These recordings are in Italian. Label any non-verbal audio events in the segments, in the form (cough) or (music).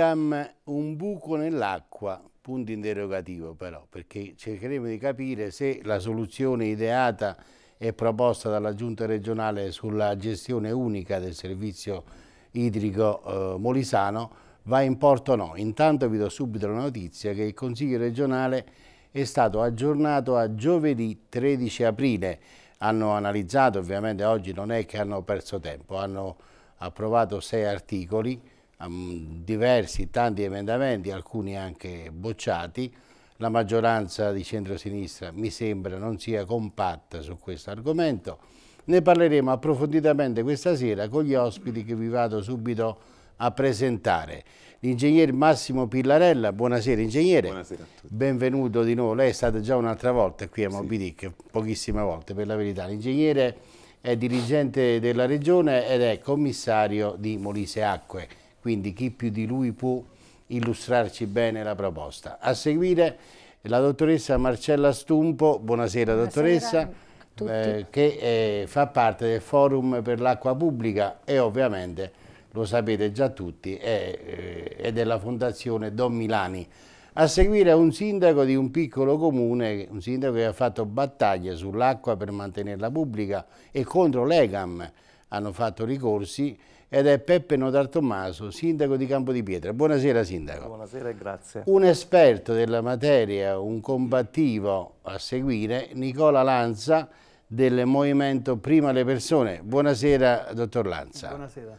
Agam un buco nell'acqua, punto interrogativo però, perché cercheremo di capire se la soluzione ideata e proposta dalla Giunta regionale sulla gestione unica del servizio idrico eh, molisano va in porto o no. Intanto vi do subito la notizia che il Consiglio regionale è stato aggiornato a giovedì 13 aprile. Hanno analizzato, ovviamente oggi non è che hanno perso tempo, hanno approvato sei articoli, um, diversi, tanti emendamenti, alcuni anche bocciati, la maggioranza di centro-sinistra mi sembra non sia compatta su questo argomento. Ne parleremo approfonditamente questa sera con gli ospiti che vi vado subito a presentare. L'ingegnere Massimo Pillarella, buonasera ingegnere. Buonasera Benvenuto di nuovo, lei è stato già un'altra volta qui a Moby sì. pochissime volte per la verità. L'ingegnere è dirigente della regione ed è commissario di Molise Acque quindi chi più di lui può illustrarci bene la proposta. A seguire la dottoressa Marcella Stumpo, buonasera, buonasera dottoressa, eh, che eh, fa parte del forum per l'acqua pubblica e ovviamente lo sapete già tutti, è, eh, è della fondazione Don Milani. A seguire un sindaco di un piccolo comune, un sindaco che ha fatto battaglia sull'acqua per mantenerla pubblica e contro l'EGAM hanno fatto ricorsi ed è Peppe Notar Tommaso, sindaco di Campo di Pietra. Buonasera sindaco. Buonasera e grazie. Un esperto della materia, un combattivo a seguire, Nicola Lanza del Movimento Prima le Persone. Buonasera dottor Lanza. Buonasera.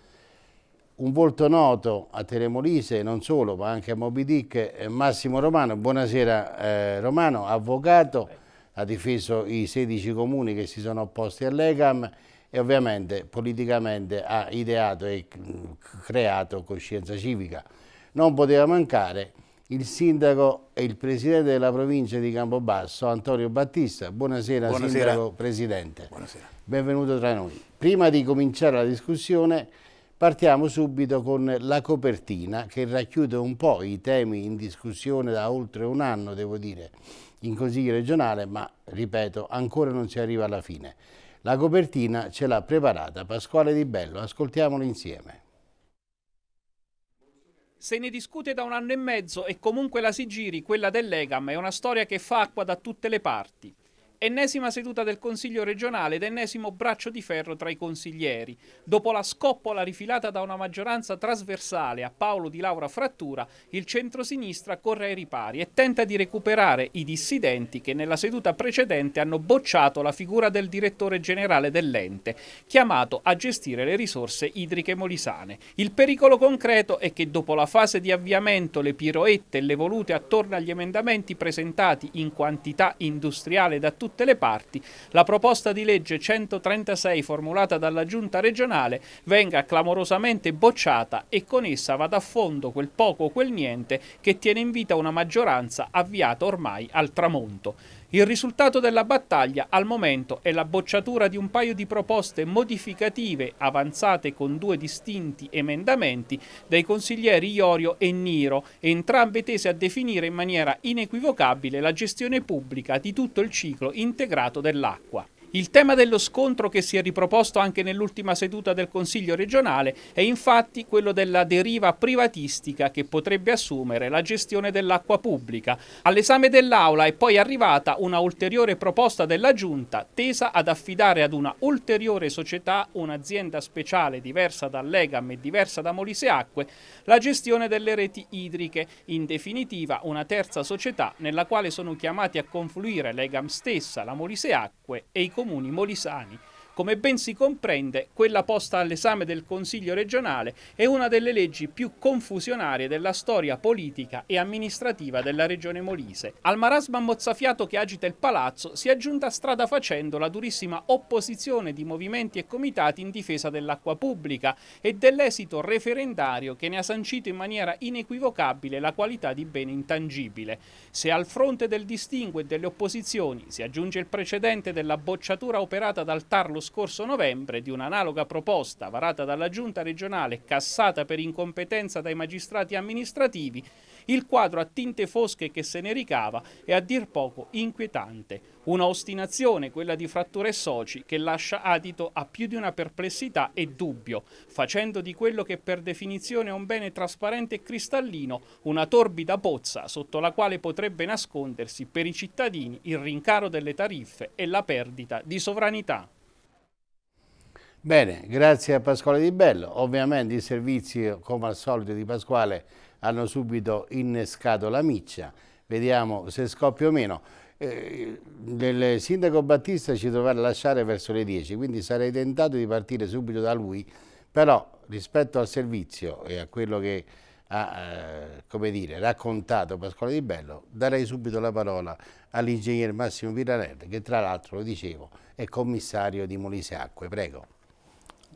Un volto noto a Telemolise, non solo, ma anche a Moby Dick, eh, Massimo Romano. Buonasera eh, Romano, avvocato, ha difeso i 16 comuni che si sono opposti all'EGAM e ovviamente politicamente ha ideato e creato coscienza civica. Non poteva mancare il sindaco e il presidente della provincia di Campobasso, Antonio Battista. Buonasera, Buonasera. sindaco presidente. Buonasera. Benvenuto tra noi. Prima di cominciare la discussione partiamo subito con la copertina che racchiude un po' i temi in discussione da oltre un anno, devo dire, in Consiglio regionale, ma ripeto, ancora non si arriva alla fine. La copertina ce l'ha preparata Pasquale Di Bello, ascoltiamolo insieme. Se ne discute da un anno e mezzo e comunque la si giri, quella dell'Egam è una storia che fa acqua da tutte le parti. Ennesima seduta del Consiglio regionale ed ennesimo braccio di ferro tra i consiglieri. Dopo la scoppola rifilata da una maggioranza trasversale a Paolo Di Laura Frattura, il centrosinistra corre ai ripari e tenta di recuperare i dissidenti che nella seduta precedente hanno bocciato la figura del direttore generale dell'ente, chiamato a gestire le risorse idriche molisane. Il pericolo concreto è che dopo la fase di avviamento le piroette e le volute attorno agli emendamenti presentati in quantità industriale da tutti tutte le parti la proposta di legge 136 formulata dalla Giunta regionale venga clamorosamente bocciata e con essa vada a fondo quel poco o quel niente che tiene in vita una maggioranza avviata ormai al tramonto. Il risultato della battaglia al momento è la bocciatura di un paio di proposte modificative avanzate con due distinti emendamenti dai consiglieri Iorio e Niro, entrambe tese a definire in maniera inequivocabile la gestione pubblica di tutto il ciclo integrato dell'acqua. Il tema dello scontro che si è riproposto anche nell'ultima seduta del Consiglio regionale è infatti quello della deriva privatistica che potrebbe assumere la gestione dell'acqua pubblica. All'esame dell'Aula è poi arrivata una ulteriore proposta della Giunta tesa ad affidare ad una ulteriore società, un'azienda speciale diversa da Legam e diversa da Molise Acque, la gestione delle reti idriche, in definitiva una terza società nella quale sono chiamati a confluire l'Egam stessa, la Molise Acque e i comuni molisani come ben si comprende, quella posta all'esame del Consiglio regionale è una delle leggi più confusionarie della storia politica e amministrativa della regione Molise. Al marasma mozzafiato che agita il palazzo si è aggiunta strada facendo la durissima opposizione di movimenti e comitati in difesa dell'acqua pubblica e dell'esito referendario che ne ha sancito in maniera inequivocabile la qualità di bene intangibile. Se al fronte del distingue e delle opposizioni si aggiunge il precedente della bocciatura operata dal Tarlo scorso novembre di un'analoga proposta varata dalla Giunta regionale cassata per incompetenza dai magistrati amministrativi, il quadro a tinte fosche che se ne ricava è a dir poco inquietante. Una ostinazione, quella di Frattura Soci, che lascia adito a più di una perplessità e dubbio, facendo di quello che per definizione è un bene trasparente e cristallino una torbida pozza sotto la quale potrebbe nascondersi per i cittadini il rincaro delle tariffe e la perdita di sovranità. Bene, grazie a Pasquale Di Bello. Ovviamente i servizi, come al solito di Pasquale, hanno subito innescato la miccia. Vediamo se scoppia o meno. Eh, il sindaco Battista ci dovrà lasciare verso le 10, quindi sarei tentato di partire subito da lui, però rispetto al servizio e a quello che ha eh, dire, raccontato Pasquale Di Bello, darei subito la parola all'ingegner Massimo Virarelli, che tra l'altro, lo dicevo, è commissario di Molise Acque. Prego.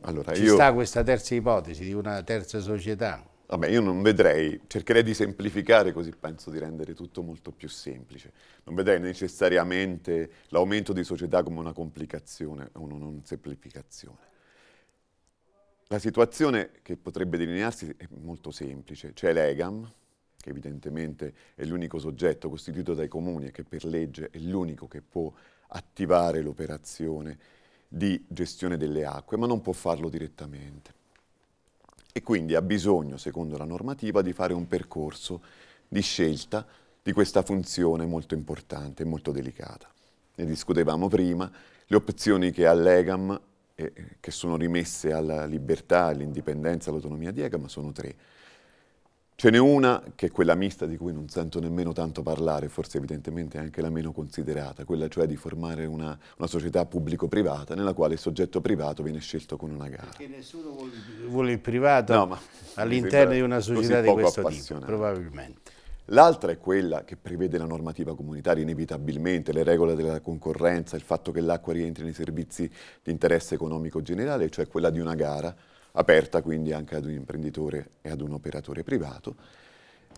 Allora, Ci io... sta questa terza ipotesi di una terza società? Vabbè, io non vedrei, cercherei di semplificare così penso di rendere tutto molto più semplice. Non vedrei necessariamente l'aumento di società come una complicazione o una non semplificazione. La situazione che potrebbe delinearsi è molto semplice. C'è l'EGAM, che evidentemente è l'unico soggetto costituito dai comuni e che per legge è l'unico che può attivare l'operazione di gestione delle acque, ma non può farlo direttamente. E quindi ha bisogno, secondo la normativa, di fare un percorso di scelta di questa funzione molto importante e molto delicata. Ne discutevamo prima, le opzioni che ha l'EGAM, eh, che sono rimesse alla libertà, all'indipendenza, all'autonomia di EGAM, sono tre Ce n'è una che è quella mista di cui non sento nemmeno tanto parlare, forse evidentemente anche la meno considerata, quella cioè di formare una, una società pubblico-privata nella quale il soggetto privato viene scelto con una gara. Perché nessuno vuole, vuole il privato no, all'interno di una società di questo tipo, probabilmente. L'altra è quella che prevede la normativa comunitaria inevitabilmente, le regole della concorrenza, il fatto che l'acqua rientri nei servizi di interesse economico generale, cioè quella di una gara aperta quindi anche ad un imprenditore e ad un operatore privato.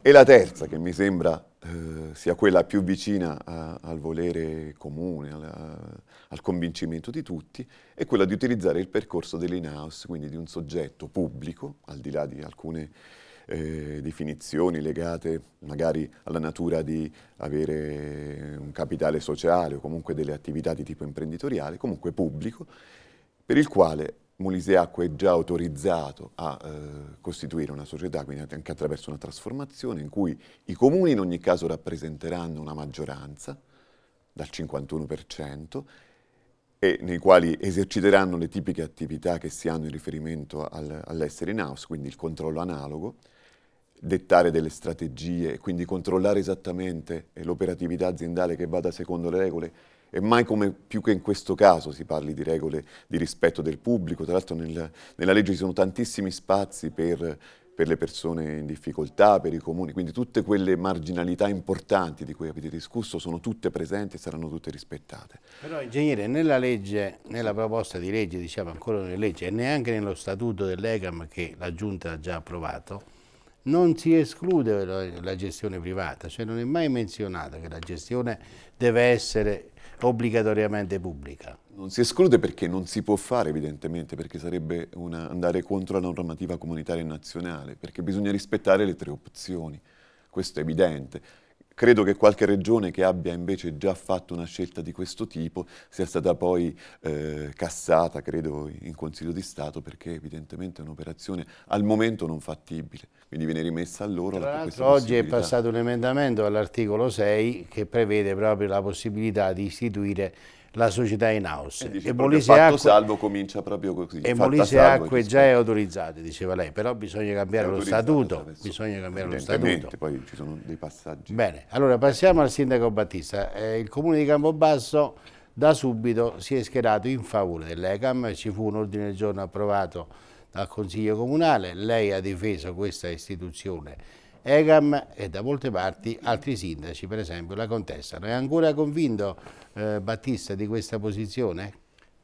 E la terza, che mi sembra eh, sia quella più vicina a, eh, al volere comune, alla, eh, al convincimento di tutti, è quella di utilizzare il percorso dell'in-house, quindi di un soggetto pubblico, al di là di alcune eh, definizioni legate magari alla natura di avere un capitale sociale o comunque delle attività di tipo imprenditoriale, comunque pubblico, per il quale Muliseacqua è già autorizzato a eh, costituire una società, quindi anche attraverso una trasformazione in cui i comuni in ogni caso rappresenteranno una maggioranza dal 51% e nei quali eserciteranno le tipiche attività che si hanno in riferimento al, all'essere in house, quindi il controllo analogo, dettare delle strategie, quindi controllare esattamente l'operatività aziendale che vada secondo le regole e mai come più che in questo caso si parli di regole di rispetto del pubblico, tra l'altro nel, nella legge ci sono tantissimi spazi per, per, le persone in difficoltà, per i comuni, quindi tutte quelle marginalità importanti di cui avete discusso sono tutte presenti e saranno tutte rispettate. Però ingegnere, nella legge, nella proposta di legge, diciamo ancora nella legge, e neanche nello statuto dell'EGAM che la Giunta ha già approvato, non si esclude la, gestione privata, cioè non è mai menzionata che la gestione deve essere obbligatoriamente pubblica. Non si esclude perché non si può fare evidentemente, perché sarebbe una, andare contro la normativa comunitaria e nazionale, perché bisogna rispettare le tre opzioni, questo è evidente. Credo che qualche regione che abbia invece già fatto una scelta di questo tipo sia stata poi eh, cassata, credo, in Consiglio di Stato perché evidentemente è un'operazione al momento non fattibile, quindi viene rimessa a loro Tra la l'altro oggi è passato un emendamento all'articolo 6 che prevede proprio la possibilità di istituire la società in house. E, dice, Molise Acque, salvo comincia proprio così. E Molise Acque già è autorizzata, diceva lei, però bisogna cambiare lo statuto. Bisogna cambiare lo statuto. poi ci sono dei passaggi. Bene, allora passiamo al sindaco Battista. Eh, il comune di Campobasso da subito si è schierato in favore dell'ECAM, ci fu un ordine del giorno approvato dal Consiglio Comunale, lei ha difeso questa istituzione Egam e da molte parti altri sindaci, per esempio la contestano. È ancora convinto eh, Battista di questa posizione?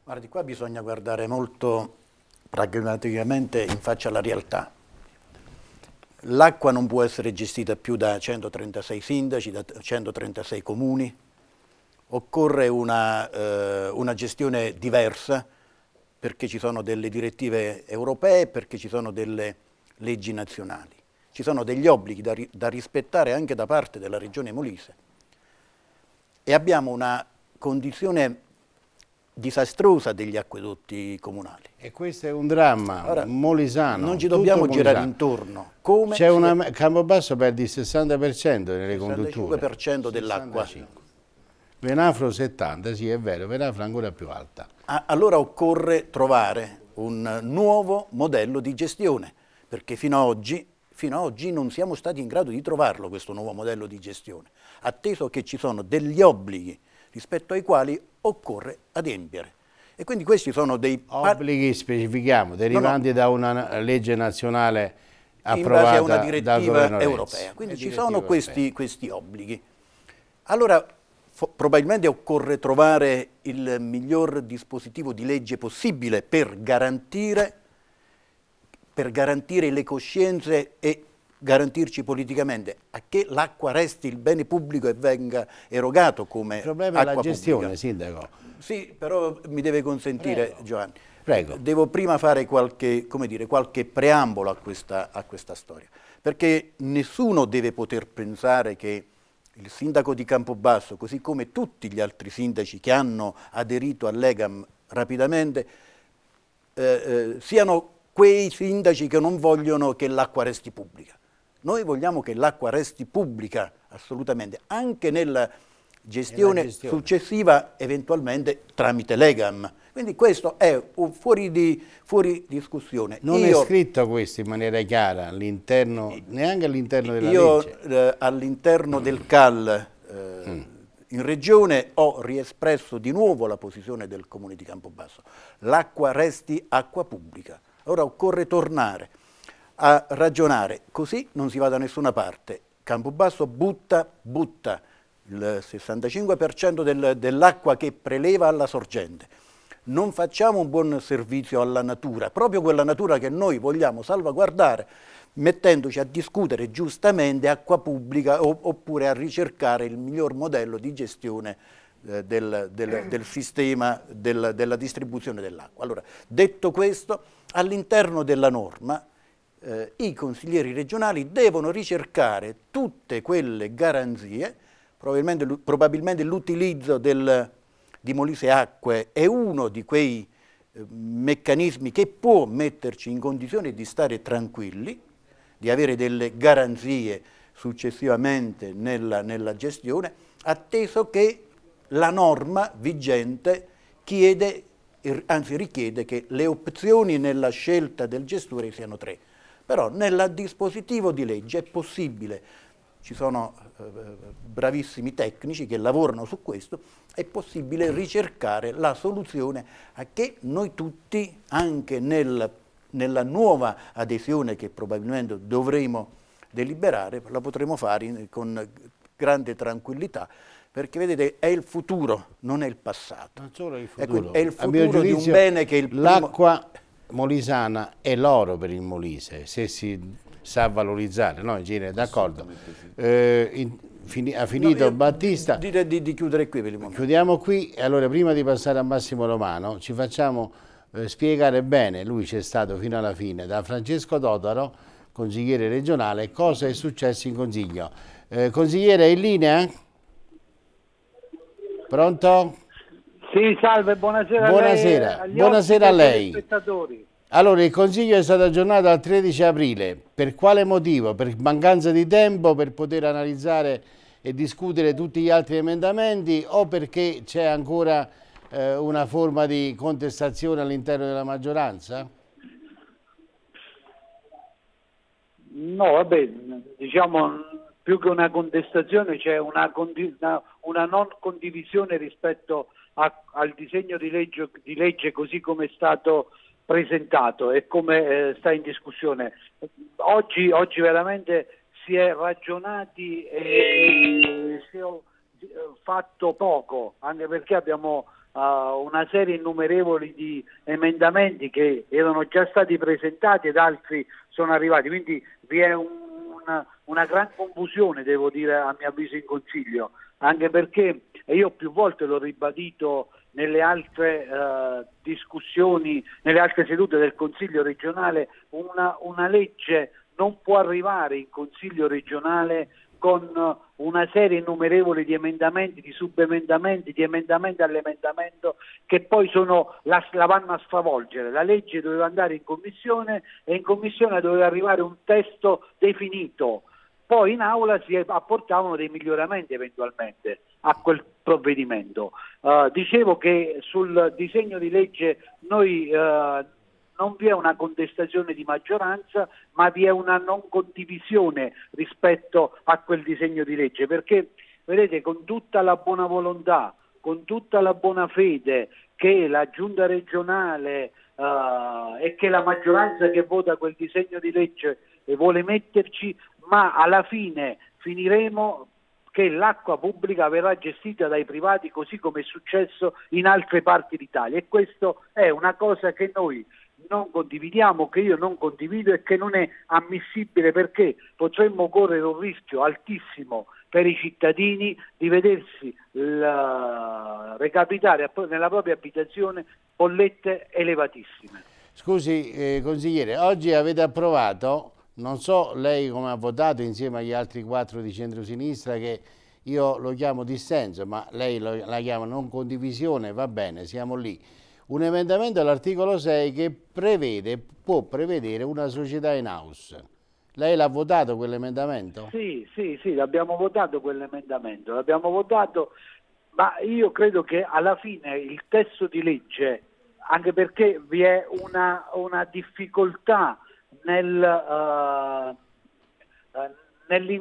Guardi, qua bisogna guardare molto pragmaticamente in faccia alla realtà. L'acqua non può essere gestita più da 136 sindaci, da 136 comuni, occorre una, eh, una, gestione diversa perché ci sono delle direttive europee, perché ci sono delle leggi nazionali ci sono degli obblighi da, da rispettare anche da parte della regione Molise e abbiamo una condizione disastrosa degli acquedotti comunali. E questo è un dramma Ora, molisano. Non ci dobbiamo girare molisano. intorno. Come C'è una, Campobasso perde il 60% nelle condutture. Il 65% dell'acqua. Venafro 70, sì è vero, Venafro ancora più alta. Ah, allora occorre trovare un nuovo modello di gestione, perché fino ad oggi fino ad oggi non siamo stati in grado di trovarlo questo nuovo modello di gestione, atteso che ci sono degli obblighi rispetto ai quali occorre adempiere. E quindi questi sono dei... Obblighi, specifichiamo, derivanti no, no. da una legge nazionale approvata da una direttiva europea. Quindi ci sono questi, questi obblighi. Allora, probabilmente occorre trovare il miglior dispositivo di legge possibile per garantire per garantire le coscienze e garantirci politicamente a che l'acqua resti il bene pubblico e venga erogato come Il problema è la gestione, pubblica. Sindaco. Sì, però mi deve consentire Prego. Giovanni. Prego. Devo prima fare qualche, dire, qualche preambolo a questa, a questa storia, perché nessuno deve poter pensare che il sindaco di Campobasso, così come tutti gli altri sindaci che hanno aderito all'EGAM rapidamente, eh, eh, siano quei sindaci che non vogliono che l'acqua resti pubblica. Noi vogliamo che l'acqua resti pubblica, assolutamente, anche nella gestione, gestione, successiva, eventualmente tramite Legam. Quindi questo è fuori, di, fuori discussione. Non io, è scritto questo in maniera chiara, all'interno, eh, neanche all'interno della io, legge. Io eh, all'interno mm. del CAL... Eh, mm. In regione ho riespresso di nuovo la posizione del comune di Campobasso. L'acqua resti acqua pubblica. Ora occorre tornare a ragionare, così non si va da nessuna parte. Campobasso butta, butta il 65% del, dell'acqua che preleva alla sorgente. Non facciamo un buon servizio alla natura, proprio quella natura che noi vogliamo salvaguardare, mettendoci a discutere giustamente acqua pubblica oppure a ricercare il miglior modello di gestione eh, del, del, del, sistema del, della distribuzione dell'acqua. Allora, detto questo, all'interno della norma eh, i consiglieri regionali devono ricercare tutte quelle garanzie, probabilmente, l'utilizzo di Molise Acque è uno di quei eh, meccanismi che può metterci in condizione di stare tranquilli, di avere delle garanzie successivamente nella, nella gestione, atteso che la norma vigente chiede, anzi richiede che le opzioni nella scelta del gestore siano tre. Però nel dispositivo di legge è possibile, ci sono eh, bravissimi tecnici che lavorano su questo, è possibile ricercare la soluzione a che noi tutti, anche nel, nella nuova adesione che probabilmente dovremo deliberare, la potremo fare in, con grande tranquillità, perché vedete è il futuro, non è il passato. Non solo il futuro. È, il futuro giudizio, di un bene che il primo... L'acqua molisana è l'oro per il Molise, se si sa valorizzare, no? Eh, in genere, d'accordo. Eh, fini, ha finito no, Battista. Direi di, di, chiudere qui per il momento. Chiudiamo qui e allora prima di passare a Massimo Romano ci facciamo eh, spiegare bene, lui c'è stato fino alla fine, da Francesco Dotaro, consigliere regionale, cosa è successo in consiglio. Eh, consigliere, in linea? Pronto? Sì, salve, buonasera. Buonasera, a lei, buonasera a lei. Allora, il Consiglio è stato aggiornato al 13 aprile. Per quale motivo? Per mancanza di tempo, per poter analizzare e discutere tutti gli altri emendamenti o perché c'è ancora eh, una forma di contestazione all'interno della maggioranza? No, vabbè, diciamo più che una contestazione c'è una, una, una non condivisione rispetto a, al disegno di legge, di legge, così come è stato presentato e come eh, sta in discussione. Oggi, oggi, veramente si è ragionati e, e si è fatto poco, anche perché abbiamo uh, una serie innumerevoli di emendamenti che erano già stati presentati ed altri sono arrivati, quindi vi è un un, una gran confusione, devo dire, a mio avviso in Consiglio, anche perché, e io più volte l'ho ribadito nelle altre eh, discussioni, nelle altre sedute del Consiglio regionale, una, una legge non può arrivare in Consiglio regionale con una serie innumerevole di emendamenti, di subemendamenti, di emendamenti all'emendamento che poi sono, la, la, vanno a sfavolgere. La legge doveva andare in commissione e in commissione doveva arrivare un testo definito, poi in aula si apportavano dei miglioramenti eventualmente a quel provvedimento. Uh, dicevo che sul disegno di legge noi uh, non vi è una contestazione di maggioranza, ma vi è una non condivisione rispetto a quel disegno di legge, perché vedete con tutta la buona volontà, con tutta la buona fede che la giunta regionale uh, e che la maggioranza che vota quel disegno di legge vuole metterci, ma alla fine finiremo che l'acqua pubblica verrà gestita dai privati così come è successo in altre parti d'Italia e questo è una cosa che noi non condividiamo, che io non condivido e che non è ammissibile perché potremmo correre un rischio altissimo per i cittadini di vedersi la... recapitare nella propria abitazione bollette elevatissime. Scusi eh, consigliere, oggi avete approvato, non so lei come ha votato insieme agli altri quattro di centrosinistra che io lo chiamo dissenso, ma lei lo, la chiama non condivisione, va bene, siamo lì un emendamento all'articolo 6 che prevede, può prevedere una società in house. Lei l'ha votato quell'emendamento? Sì, sì, sì, l'abbiamo votato quell'emendamento, l'abbiamo votato, ma io credo che alla fine il testo di legge, anche perché vi è una, una difficoltà nel, uh,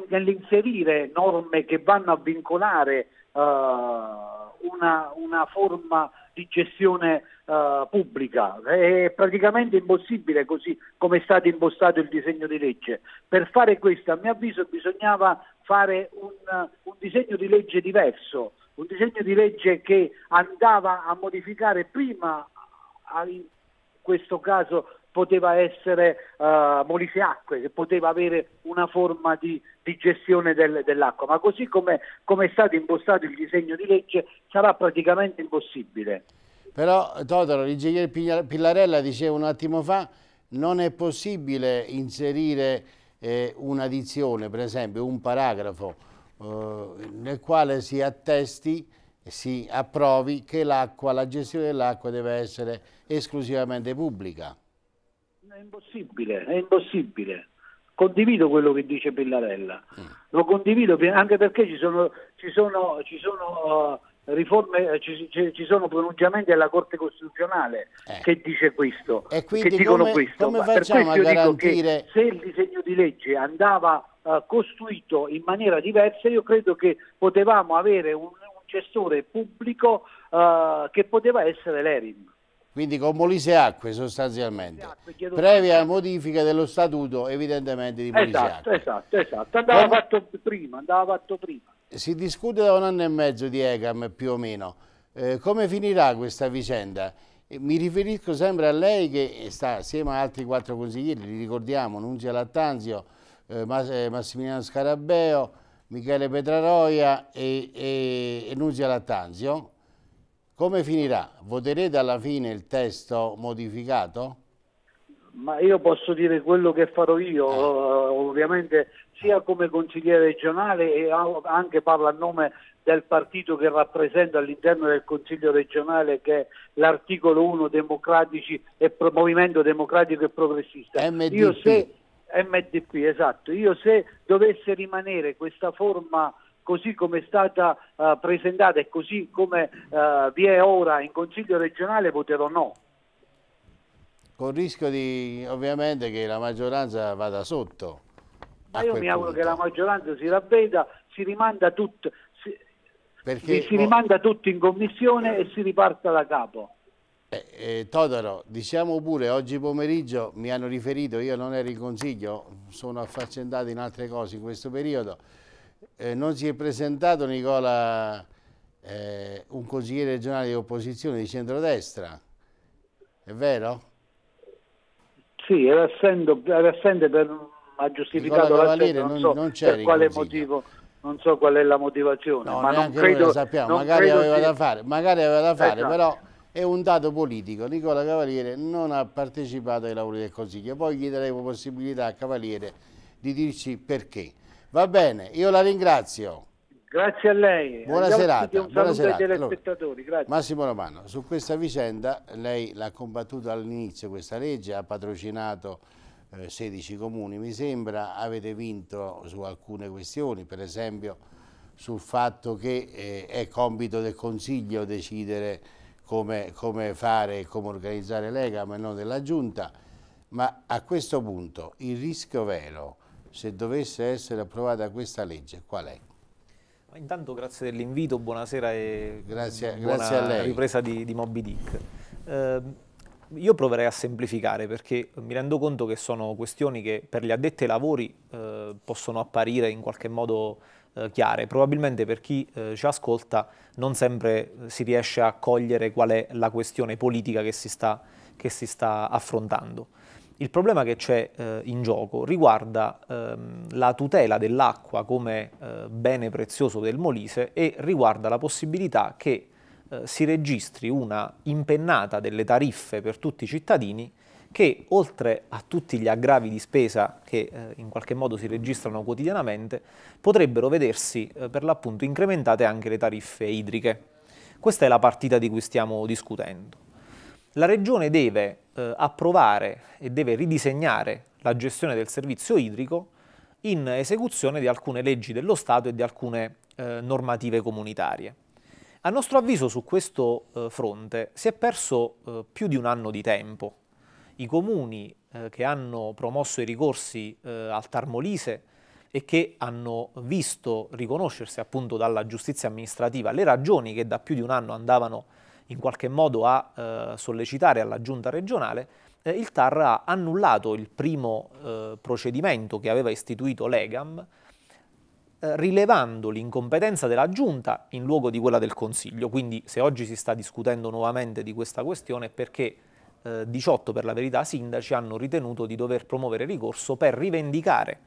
nell'inserire norme che vanno a vincolare uh, una, una, forma di gestione uh, pubblica. È praticamente impossibile così come è stato impostato il disegno di legge. Per fare questo, a mio avviso, bisognava fare un, un disegno di legge diverso, un disegno di legge che andava a modificare prima in questo caso poteva essere uh, eh, Acque, che poteva avere una forma di, di gestione del, dell'acqua, ma così come, come è stato impostato il disegno di legge sarà praticamente impossibile. Però Totoro, l'ingegnere Pillarella diceva un attimo fa, non è possibile inserire eh, un'addizione, per esempio un paragrafo, eh, nel quale si attesti si approvi che l'acqua, la gestione dell'acqua deve essere esclusivamente pubblica è impossibile, è impossibile. Condivido quello che dice Pillarella, mm. lo condivido anche perché ci sono, ci sono, ci sono uh, riforme, eh, ci, ci, sono pronunciamenti della Corte Costituzionale eh. che dice questo, e che dicono come, questo. Come per questo io garantire... dico che se il disegno di legge andava uh, costruito in maniera diversa, io credo che potevamo avere un, un gestore pubblico uh, che poteva essere l'ERIM quindi con Molise sostanzialmente, Molise previa modifica dello statuto evidentemente di Molise Esatto, esatto, esatto, andava Come... fatto prima, andava fatto prima. Si discute da un anno e mezzo di Egam più o meno, eh, come finirà questa vicenda? Eh, mi riferisco sempre a lei che sta assieme a altri quattro consiglieri, li ricordiamo, Nunzia Lattanzio, eh, eh, Massimiliano Scarabeo, Michele Petraroia e, e, e Nunzia Lattanzio, come finirà? Voterete alla fine il testo modificato? Ma io posso dire quello che farò io, ah. eh. ovviamente sia come consigliere regionale e anche parlo a nome del partito che rappresento all'interno del Consiglio regionale che è l'articolo 1 Democratici e Pro Movimento Democratico e Progressista. MDP. Io se, MDP, esatto. Io se dovesse rimanere questa forma così come è stata uh, presentata e così come uh, vi è ora in Consiglio regionale voterò no. Con rischio di ovviamente che la maggioranza vada sotto. Ma io mi auguro punto. che la maggioranza si ravveda, si rimanda tutto, Perché, si rimanda tutto in commissione e si riparta da capo. Eh, eh, Todoro, diciamo pure, oggi pomeriggio mi hanno riferito, io non ero in consiglio, sono affaccendato in altre cose in questo periodo, eh, non si è presentato Nicola eh, un consigliere regionale di opposizione di centrodestra, è vero? Sì, era, assendo, era assente per, mm, ha giustificato l'assento, non, so non per quale motivo non so qual è la motivazione. No, ma non credo, lo sappiamo, magari aveva, che... fare, magari aveva, da fare, eh, però no. è un dato politico. Nicola Cavaliere non ha partecipato ai lavori del Consiglio, poi gli daremo possibilità a Cavaliere di dirci perché. Va bene, io la ringrazio. Grazie a lei. Buona Andiamo serata. Buona serata. Allora, Massimo Romano, su questa vicenda lei l'ha combattuta all'inizio questa legge, ha patrocinato eh, 16 comuni, mi sembra, avete vinto su alcune questioni, per esempio sul fatto che eh, è compito del Consiglio decidere come, come fare e come organizzare l'EGA, ma non della Giunta, ma a questo punto il rischio vero se dovesse essere approvata questa legge, qual è? Intanto grazie dell'invito, buonasera e grazie, buona grazie a lei. ripresa di, di Moby Dick. Eh, io proverei a semplificare perché mi rendo conto che sono questioni che per gli addetti ai lavori eh, possono apparire in qualche modo eh, chiare. Probabilmente per chi eh, ci ascolta non sempre si riesce a cogliere qual è la questione politica che si sta, che si sta affrontando. Il problema che c'è eh, in gioco riguarda ehm, la tutela dell'acqua come eh, bene prezioso del Molise e riguarda la possibilità che eh, si registri una impennata delle tariffe per tutti i cittadini che oltre a tutti gli aggravi di spesa che eh, in qualche modo si registrano quotidianamente potrebbero vedersi eh, per l'appunto incrementate anche le tariffe idriche. Questa è la partita di cui stiamo discutendo. La Regione deve eh, approvare e deve ridisegnare la gestione del servizio idrico in esecuzione di alcune leggi dello Stato e di alcune eh, normative comunitarie. A nostro avviso su questo eh, fronte si è perso eh, più di un anno di tempo. I comuni eh, che hanno promosso i ricorsi eh, al Tarmolise e che hanno visto riconoscersi appunto dalla giustizia amministrativa le ragioni che da più di un anno andavano in qualche modo a eh, sollecitare alla giunta regionale, eh, il TAR ha annullato il primo eh, procedimento che aveva istituito l'EGAM, eh, rilevando l'incompetenza della giunta in luogo di quella del Consiglio. Quindi se oggi si sta discutendo nuovamente di questa questione è perché 18 eh, per la verità sindaci hanno ritenuto di dover promuovere ricorso per rivendicare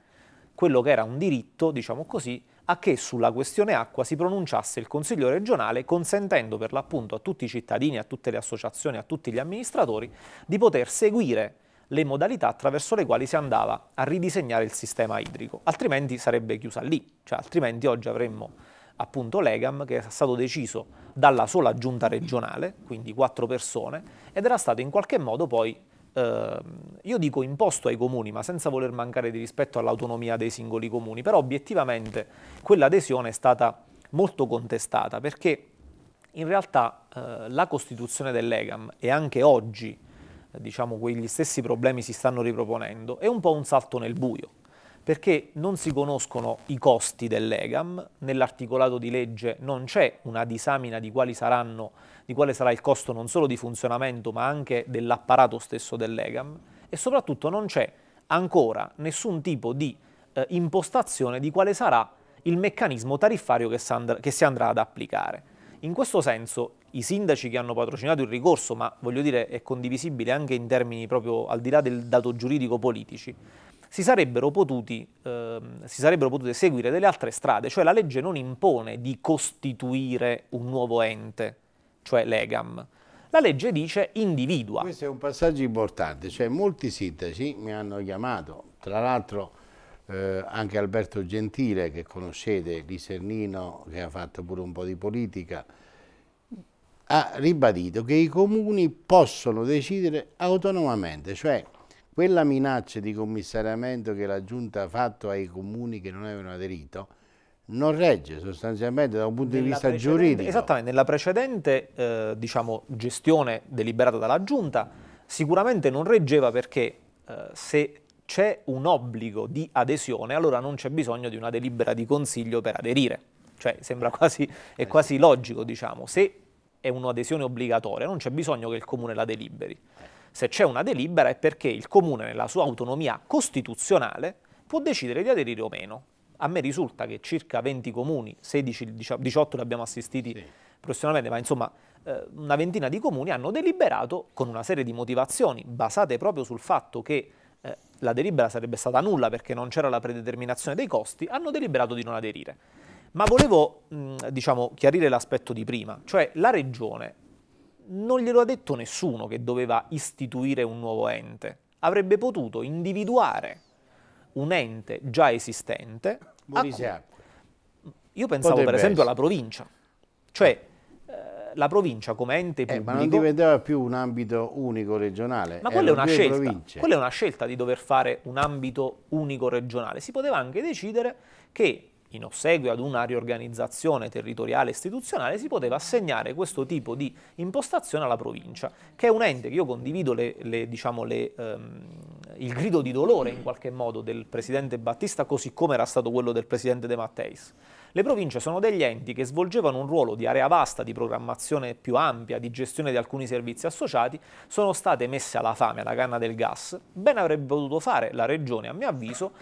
quello che era un diritto, diciamo così, a che sulla questione acqua si pronunciasse il Consiglio regionale consentendo per l'appunto a tutti i cittadini, a tutte le associazioni, a tutti gli amministratori di poter seguire le modalità attraverso le quali si andava a ridisegnare il sistema idrico, altrimenti sarebbe chiusa lì, cioè altrimenti oggi avremmo appunto l'EGAM che è stato deciso dalla sola giunta regionale, quindi quattro persone, ed era stato in qualche modo poi eh, io dico imposto ai comuni, ma senza voler mancare di rispetto all'autonomia dei singoli comuni, però obiettivamente quell'adesione è stata molto contestata perché in realtà eh, la costituzione dell'EGAM e anche oggi eh, diciamo quegli stessi problemi si stanno riproponendo è un po' un salto nel buio perché non si conoscono i costi dell'EGAM, nell'articolato di legge non c'è una disamina di quali saranno di quale sarà il costo non solo di funzionamento ma anche dell'apparato stesso dell'EGAM e soprattutto non c'è ancora nessun tipo di eh, impostazione di quale sarà il meccanismo tariffario che, che si andrà ad applicare. In questo senso i sindaci che hanno patrocinato il ricorso, ma voglio dire è condivisibile anche in termini proprio al di là del dato giuridico-politici, si sarebbero, potuti, eh, si sarebbero potute seguire delle altre strade, cioè la legge non impone di costituire un nuovo ente, cioè l'EGAM. La legge dice individua. Questo è un passaggio importante, cioè molti sindaci mi hanno chiamato, tra l'altro... Eh, anche Alberto Gentile che conoscete, Lisernino che ha fatto pure un po' di politica, ha ribadito che i comuni possono decidere autonomamente, cioè quella minaccia di commissariamento che la Giunta ha fatto ai comuni che non avevano aderito non regge sostanzialmente da un punto nella di vista giuridico. Esattamente, nella precedente eh, diciamo, gestione deliberata dalla Giunta sicuramente non reggeva perché eh, se c'è un obbligo di adesione allora non c'è bisogno di una delibera di consiglio per aderire, cioè sembra (laughs) quasi, è eh quasi logico diciamo, se è un'adesione obbligatoria non c'è bisogno che il Comune la deliberi. Se c'è una delibera è perché il Comune nella sua autonomia costituzionale può decidere di aderire o meno a me risulta che circa 20 comuni, 16, 18 li abbiamo assistiti sì. professionalmente, ma insomma eh, una ventina di comuni hanno deliberato con una serie di motivazioni basate proprio sul fatto che eh, la delibera sarebbe stata nulla perché non c'era la predeterminazione dei costi, hanno deliberato di non aderire. Ma volevo mh, diciamo, chiarire l'aspetto di prima, cioè la regione non glielo ha detto nessuno che doveva istituire un nuovo ente, avrebbe potuto individuare un ente già esistente. Cui... Io pensavo Potrebbe per esempio essere. alla provincia, cioè eh, la provincia come ente pubblico... Eh, ma non diventava più un ambito unico regionale. Ma quella è, una scelta, quella è una scelta di dover fare un ambito unico regionale. Si poteva anche decidere che in ossequio ad una riorganizzazione territoriale istituzionale, si poteva assegnare questo tipo di impostazione alla provincia, che è un ente che io condivido le, le, diciamo, le, ehm, il grido di dolore in qualche modo del presidente Battista, così come era stato quello del presidente De Matteis. Le province sono degli enti che svolgevano un ruolo di area vasta, di programmazione più ampia, di gestione di alcuni servizi associati, sono state messe alla fame, alla canna del gas. Ben avrebbe potuto fare la Regione, a mio avviso,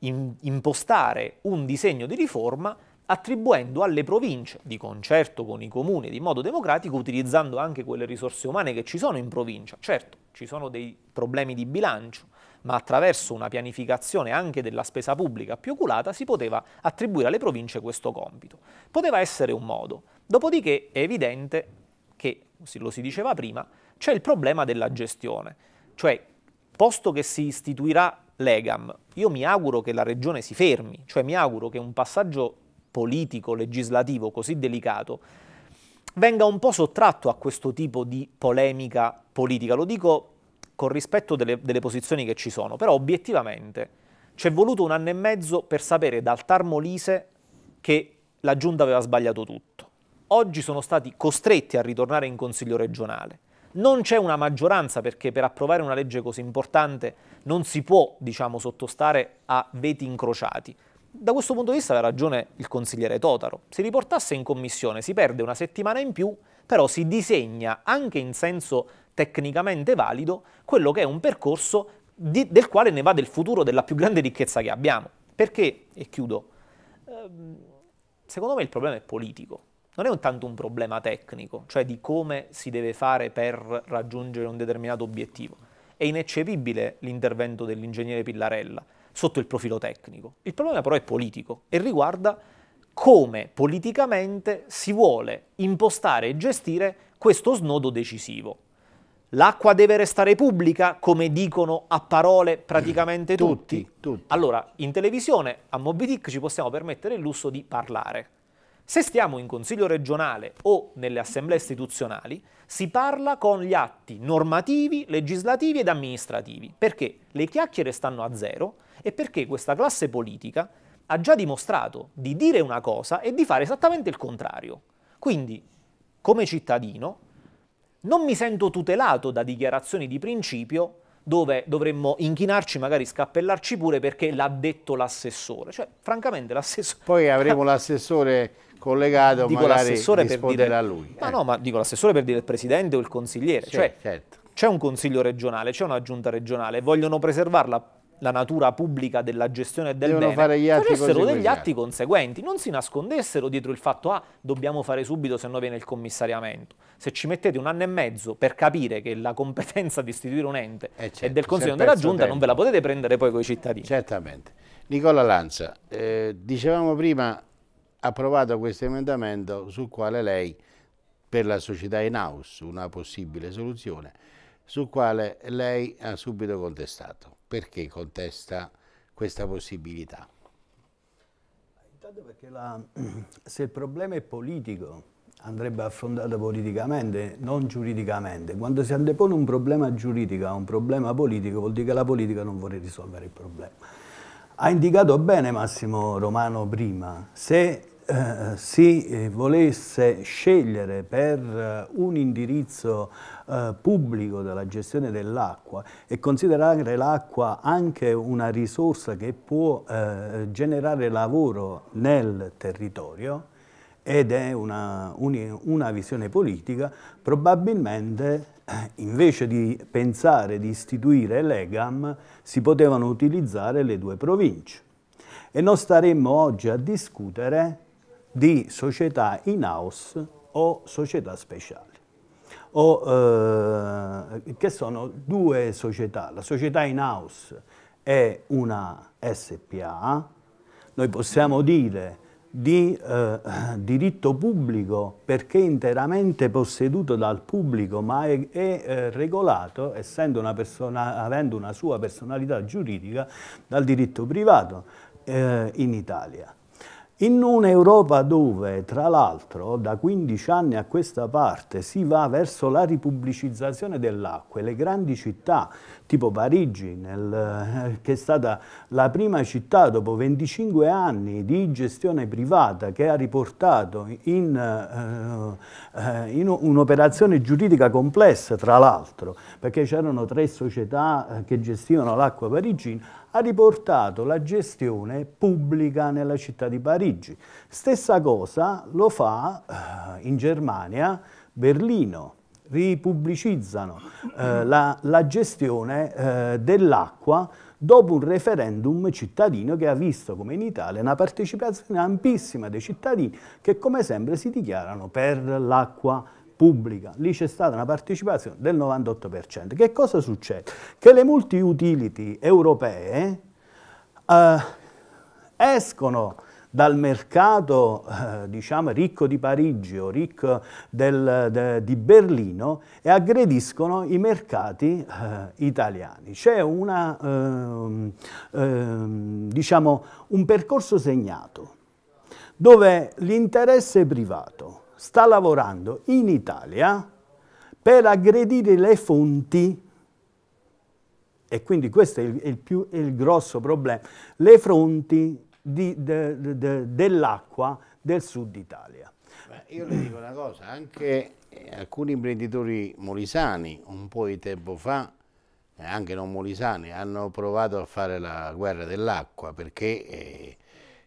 in, impostare un disegno di riforma attribuendo alle province, di concerto con i comuni, di modo democratico, utilizzando anche quelle risorse umane che ci sono in provincia. Certo, ci sono dei problemi di bilancio, ma attraverso una pianificazione anche della spesa pubblica più oculata si poteva attribuire alle province questo compito. Poteva essere un modo. Dopodiché è evidente che, lo si diceva prima, c'è il problema della gestione. Cioè, posto che si istituirà l'EGAM, io mi auguro che la regione si fermi, cioè mi auguro che un passaggio politico, legislativo così delicato, venga un po' sottratto a questo tipo di polemica politica. Lo dico con rispetto delle, delle posizioni che ci sono, però obiettivamente ci è voluto un anno e mezzo per sapere dal Tarmolise che la Giunta aveva sbagliato tutto. Oggi sono stati costretti a ritornare in Consiglio regionale. Non c'è una maggioranza perché per approvare una legge così importante non si può, diciamo, sottostare a veti incrociati. Da questo punto di vista aveva ragione il consigliere Totaro. Se riportasse in commissione si perde una settimana in più, però si disegna anche in senso tecnicamente valido quello che è un percorso di, del quale ne va del futuro della più grande ricchezza che abbiamo. Perché, e chiudo, ehm, secondo me il problema è politico, non è tanto un problema tecnico, cioè di come si deve fare per raggiungere un determinato obiettivo. È ineccepibile l'intervento dell'ingegnere Pillarella, sotto il profilo tecnico. Il problema però è politico e riguarda come politicamente si vuole impostare e gestire questo snodo decisivo. L'acqua deve restare pubblica, come dicono a parole praticamente tutti. tutti. tutti. Allora, in televisione a Moby ci possiamo permettere il lusso di parlare. Se stiamo in consiglio regionale o nelle assemblee istituzionali, si parla con gli atti normativi, legislativi ed amministrativi, perché le chiacchiere stanno a zero, è perché questa classe politica ha già dimostrato di dire una cosa e di fare esattamente il contrario. Quindi, come cittadino, non mi sento tutelato da dichiarazioni di principio dove dovremmo inchinarci, magari scappellarci pure perché l'ha detto l'assessore. Cioè, francamente, l'assessore... Poi avremo (laughs) l'assessore collegato, dico magari risponderà per a lui. Ma eh. no, ma dico l'assessore per dire il presidente o il consigliere. Sì, cioè, certo. C'è un consiglio regionale, c'è una giunta regionale, vogliono preservarla la natura pubblica della gestione del Devono bene, fare gli atti facessero degli atti conseguenti, non si nascondessero dietro il fatto ah, dobbiamo fare subito se no viene il commissariamento. Se ci mettete un anno e mezzo per capire che la competenza di istituire un ente eh certo, è del Consiglio certo, della Giunta, tempo. Certo. non ve la potete prendere poi con i cittadini. Certamente. Nicola Lanza, eh, dicevamo prima approvato questo emendamento sul quale lei, per la società in house, una possibile soluzione, sul quale lei ha subito contestato perché contesta questa possibilità? Intanto perché la, (clears throat) se il problema è politico andrebbe affrontato politicamente, non giuridicamente. Quando si antepone un problema giuridico a un problema politico vuol dire che la politica non vuole risolvere il problema. Ha indicato bene Massimo Romano prima, se eh, si eh, volesse scegliere per eh, un indirizzo eh, pubblico della gestione dell'acqua e considerare l'acqua anche una risorsa che può eh, generare lavoro nel territorio ed è una, un, una visione politica, probabilmente eh, invece di pensare di istituire l'EGAM si potevano utilizzare le due province e non staremmo oggi a discutere di società in house o società speciali o, eh, che sono due società. La società in house è una SPA, noi possiamo dire di eh, diritto pubblico perché interamente posseduto dal pubblico ma è, è eh, regolato, essendo una persona, avendo una sua personalità giuridica, dal diritto privato eh, in Italia. In un'Europa dove, tra l'altro, da 15 anni a questa parte si va verso la ripubblicizzazione dell'acqua e le grandi città, tipo Parigi, nel, eh, che è stata la prima città dopo 25 anni di gestione privata che ha riportato in, eh, eh, in un'operazione giuridica complessa, tra l'altro, perché c'erano tre società eh, che gestivano l'acqua parigina, ha riportato la gestione pubblica nella città di Parigi. Stessa cosa lo fa eh, in Germania Berlino, ripubblicizzano eh, la, la, gestione eh, dell'acqua dopo un referendum cittadino che ha visto, come in Italia, una partecipazione ampissima dei cittadini che come sempre si dichiarano per l'acqua pubblica. Lì c'è stata una partecipazione del 98%. Che cosa succede? Che le multi-utility europee eh, escono dal mercato eh, diciamo, ricco di Parigi o ricco del, de, di Berlino e aggrediscono i mercati eh, italiani. C'è eh, diciamo, un percorso segnato dove l'interesse privato sta lavorando in Italia per aggredire le fonti e quindi questo è il, il, più, il grosso problema, le fonti de, de, dell'acqua del sud Italia. Ma io le dico una cosa, anche eh, alcuni imprenditori molisani un po' di tempo fa, eh, anche non molisani, hanno provato a fare la guerra dell'acqua perché eh,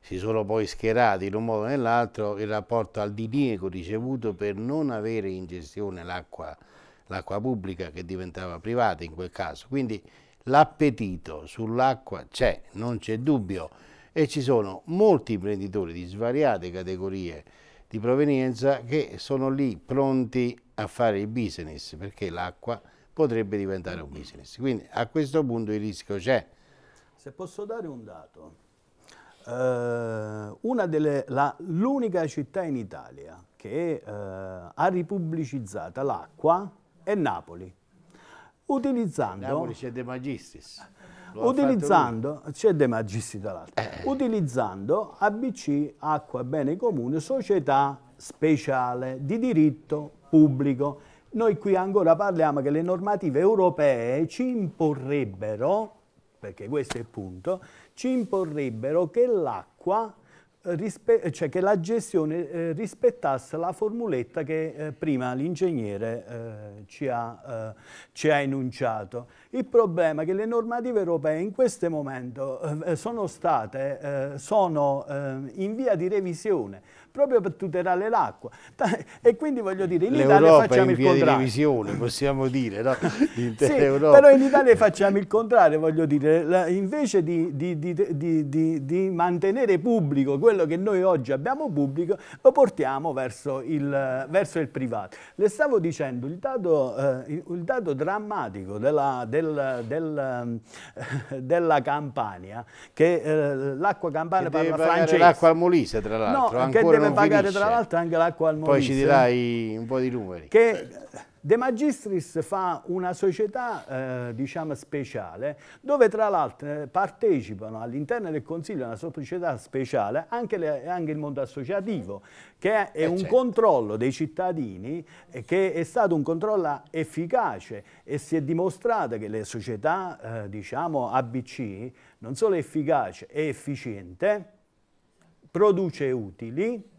si sono poi schierati in un modo o nell'altro il rapporto al diniego ricevuto per non avere in gestione l'acqua pubblica che diventava privata in quel caso. Quindi l'appetito sull'acqua c'è, non c'è dubbio e ci sono molti imprenditori di svariate categorie di provenienza che sono lì pronti a fare il business perché l'acqua potrebbe diventare un business. Quindi a questo punto il rischio c'è. Se posso dare un dato, eh, l'unica città in Italia che eh, ha ripubblicizzato l'acqua è Napoli. Utilizzando... Napoli c'è De Magistris. utilizzando, c'è De Magistris dall'altro, eh. utilizzando ABC, Acqua Bene Comune, società speciale di diritto pubblico. Noi qui ancora parliamo che le normative europee ci imporrebbero, perché questo è il punto, ci imporrebbero che l'acqua eh, eh, cioè che la gestione eh, rispettasse la formuletta che eh, prima l'ingegnere eh, ci, eh, ci, ha enunciato. Il problema è che le normative europee in questo momento sono state sono, in via di revisione, proprio per tutelare l'acqua. (laughs) E quindi voglio dire, in Italia facciamo in il contrario. Di revisione, possiamo dire, no? (laughs) sì, però in Italia facciamo il contrario, voglio dire, la, invece di, di, di, di, mantenere pubblico quello che noi oggi abbiamo pubblico, lo portiamo verso il, verso il privato. Le stavo dicendo, il dato, eh, il dato drammatico della, del, del, (laughs) della Campania, che eh, l'acqua campana che parla francese. l'acqua al Molise, tra l'altro, no, ancora deve pagare finisce. tra l'altro anche l'acqua al Molise. Poi ci dirai eh. un po' di numeri. Che eh, De Magistris fa una società eh, diciamo speciale dove tra l'altro eh, partecipano all'interno del Consiglio una società speciale anche, le, anche il mondo associativo che è eh un certo. controllo dei cittadini che è stato un controllo efficace e si è dimostrato che le società eh, diciamo ABC non solo è efficace, è efficiente produce utili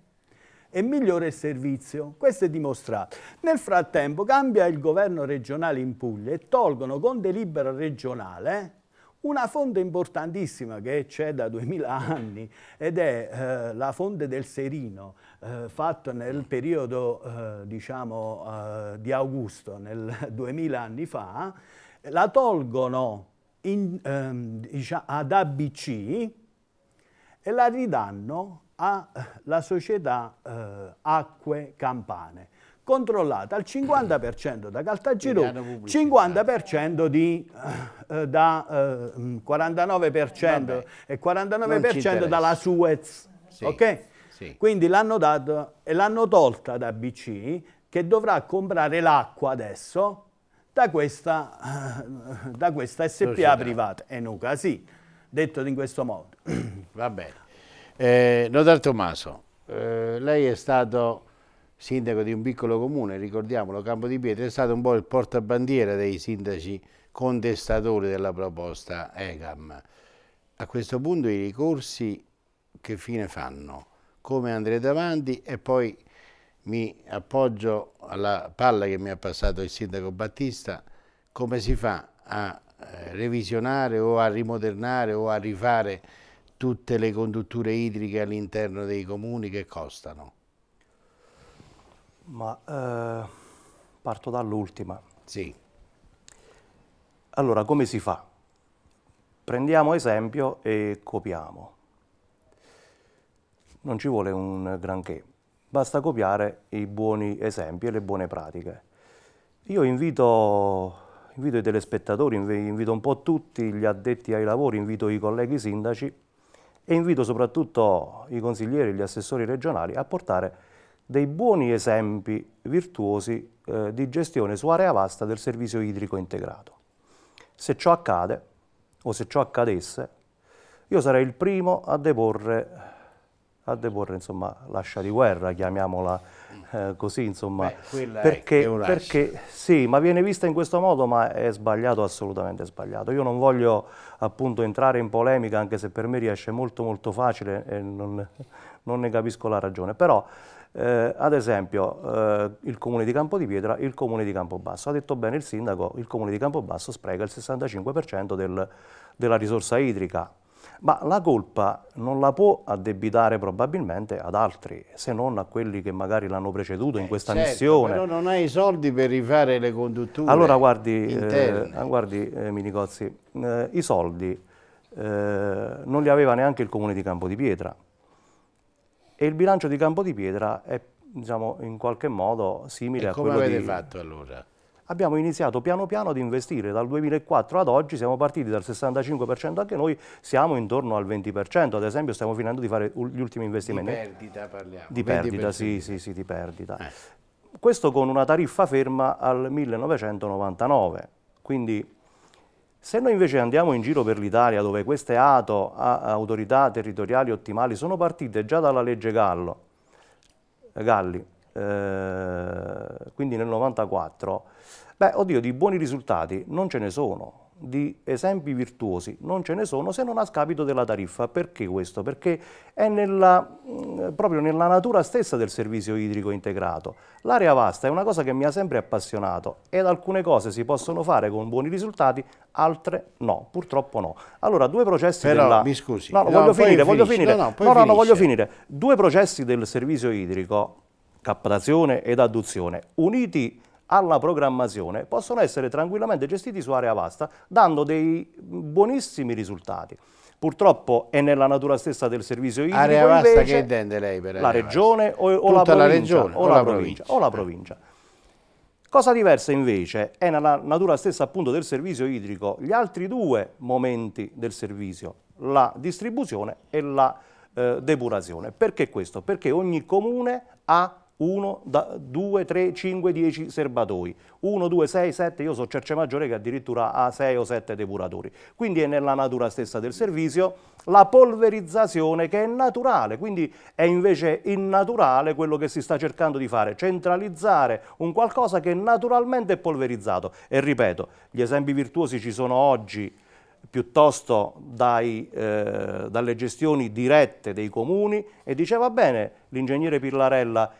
e migliora il servizio. Questo è dimostrato. Nel frattempo cambia il governo regionale in Puglia e tolgono con delibera regionale una fonte importantissima che c'è da 2000 anni ed è eh, la fonte del Serino, eh, fatta nel periodo eh, diciamo, eh, di Augusto, nel 2000 (laughs) anni fa, la tolgono in, ehm, diciamo, ad ABC e la ridanno alla società eh, Acque Campane, controllata al 50% da Caltagirò, 50% di, eh, eh, da eh, 49% mm, e 49% dalla Suez. Sì, okay? sì. Quindi l'hanno dato e l'hanno tolta da BC che dovrà comprare l'acqua adesso da questa, eh, da questa SPA privata. Enuca, sì detto in questo modo. (clears throat) Va bene. Eh, Nodar Tommaso, eh, lei è stato sindaco di un piccolo comune, ricordiamolo, Campo di Pietra, è stato un po' il portabandiera dei sindaci contestatori della proposta EGAM. A questo punto i ricorsi che fine fanno? Come andrete avanti? E poi mi appoggio alla palla che mi ha passato il sindaco Battista, come si fa a eh, revisionare o a rimodernare o a rifare tutte le condutture idriche all'interno dei comuni che costano? Ma eh, parto dall'ultima. Sì. Allora, come si fa? Prendiamo esempio e copiamo. Non ci vuole un granché, basta copiare i buoni esempi e le buone pratiche. Io invito invito i telespettatori, invito un po' tutti gli addetti ai lavori, invito i colleghi sindaci e invito soprattutto i consiglieri e gli assessori regionali a portare dei buoni esempi virtuosi eh, di gestione su area vasta del servizio idrico integrato. Se ciò accade, o se ciò accadesse, io sarei il primo a deporre a deporre insomma, l'ascia di guerra, chiamiamola eh, così, insomma, Beh, perché, perché sì, ma viene vista in questo modo, ma è sbagliato, assolutamente sbagliato. Io non voglio appunto entrare in polemica, anche se per me riesce molto molto facile e non, non ne capisco la ragione, però eh, ad esempio eh, il comune di Campo di Pietra, il comune di Campobasso, ha detto bene il sindaco, il comune di Campobasso spreca il 65% del, della risorsa idrica, ma la colpa non la può addebitare probabilmente ad altri, se non a quelli che magari l'hanno preceduto in eh, questa eh certo, missione. Però non hai i soldi per rifare le condutture. Allora guardi, eh, ah, guardi eh, Minicozzi, eh, i soldi eh, non li aveva neanche il comune di Campo di Pietra e il bilancio di Campo di Pietra è diciamo, in qualche modo simile e a quello di... come avete fatto allora? abbiamo iniziato piano piano ad investire. Dal 2004 ad oggi siamo partiti dal 65% anche noi, siamo intorno al 20%, ad esempio stiamo finendo di fare gli ultimi investimenti. Di perdita parliamo. Di perdita, sì, sì, sì, di perdita. Eh. Questo con una tariffa ferma al 1999, quindi... Se noi invece andiamo in giro per l'Italia, dove queste ATO, a autorità territoriali ottimali, sono partite già dalla legge Gallo, Galli, eh, quindi nel 94, beh, oddio, di buoni risultati non ce ne sono, di esempi virtuosi non ce ne sono se non a scapito della tariffa. Perché questo? Perché è nella, mm, proprio nella natura stessa del servizio idrico integrato. L'area vasta è una cosa che mi ha sempre appassionato ed alcune cose si possono fare con buoni risultati, altre no, purtroppo no. Allora, due processi Però, della... mi scusi. No, no, no voglio finire, voglio finire. No, no, no, no, voglio finire. Due processi del servizio idrico captazione ed adduzione, uniti alla programmazione, possono essere tranquillamente gestiti su area vasta, dando dei buonissimi risultati. Purtroppo è nella natura stessa del servizio idrico Area vasta che intende lei per La regione o, o, la provincia, la regione, o, la, la provincia, provincia. o la provincia. Cosa diversa invece è nella natura stessa appunto del servizio idrico gli altri due momenti del servizio, la distribuzione e la eh, depurazione. Perché questo? Perché ogni comune ha 1, 2, 3, 5, 10 serbatoi, 1, 2, 6, 7, io so Cerce Maggiore che addirittura ha 6 o 7 depuratori, quindi è nella natura stessa del servizio la polverizzazione che è naturale, quindi è invece innaturale quello che si sta cercando di fare, centralizzare un qualcosa che naturalmente è polverizzato e ripeto, gli esempi virtuosi ci sono oggi piuttosto dai, eh, dalle gestioni dirette dei comuni e diceva bene l'ingegnere Pillarella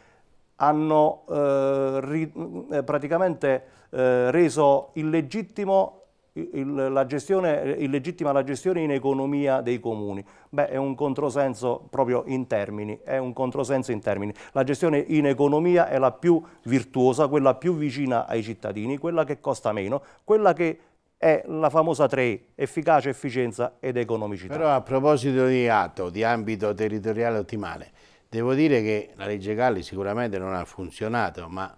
hanno eh, ri, eh, praticamente eh, reso illegittimo il, la gestione, illegittima la gestione in economia dei comuni. Beh, è un controsenso proprio in termini, è un controsenso in termini. La gestione in economia è la più virtuosa, quella più vicina ai cittadini, quella che costa meno, quella che è la famosa 3, efficacia, efficienza ed economicità. Però a proposito di atto, di ambito territoriale ottimale, Devo dire che la legge Galli sicuramente non ha funzionato, ma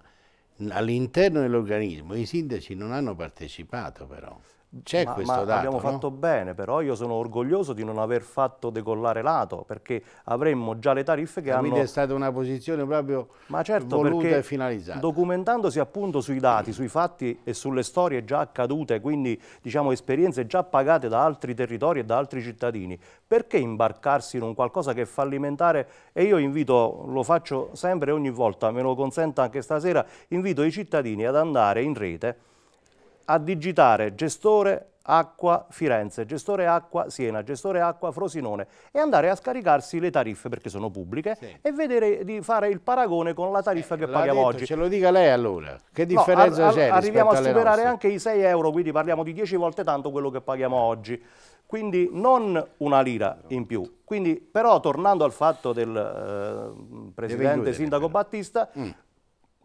all'interno dell'organismo i sindaci non hanno partecipato però. C'è questo ma dato, abbiamo no? fatto bene, però io sono orgoglioso di non aver fatto decollare lato, perché avremmo già le tariffe che ah, Quindi hanno... Quindi è stata una posizione proprio ma certo, voluta e finalizzata. documentandosi appunto sui dati, sui fatti e sulle storie già accadute, quindi diciamo esperienze già pagate da altri territori e da altri cittadini, perché imbarcarsi in un qualcosa che è fallimentare? E io invito, lo faccio sempre ogni volta, me lo consenta anche stasera, invito i cittadini ad andare in rete a digitare gestore acqua Firenze, gestore acqua Siena, gestore acqua Frosinone e andare a scaricarsi le tariffe perché sono pubbliche sì. e vedere di fare il paragone con la tariffa eh, che paghiamo detto, oggi. Ce lo dica lei allora, che differenza no, c'è? Arriviamo a superare anche i 6 euro, quindi parliamo di 10 volte tanto quello che paghiamo oggi. Quindi non una lira in più. Quindi, però tornando al fatto del eh, presidente sindaco però. Battista, mm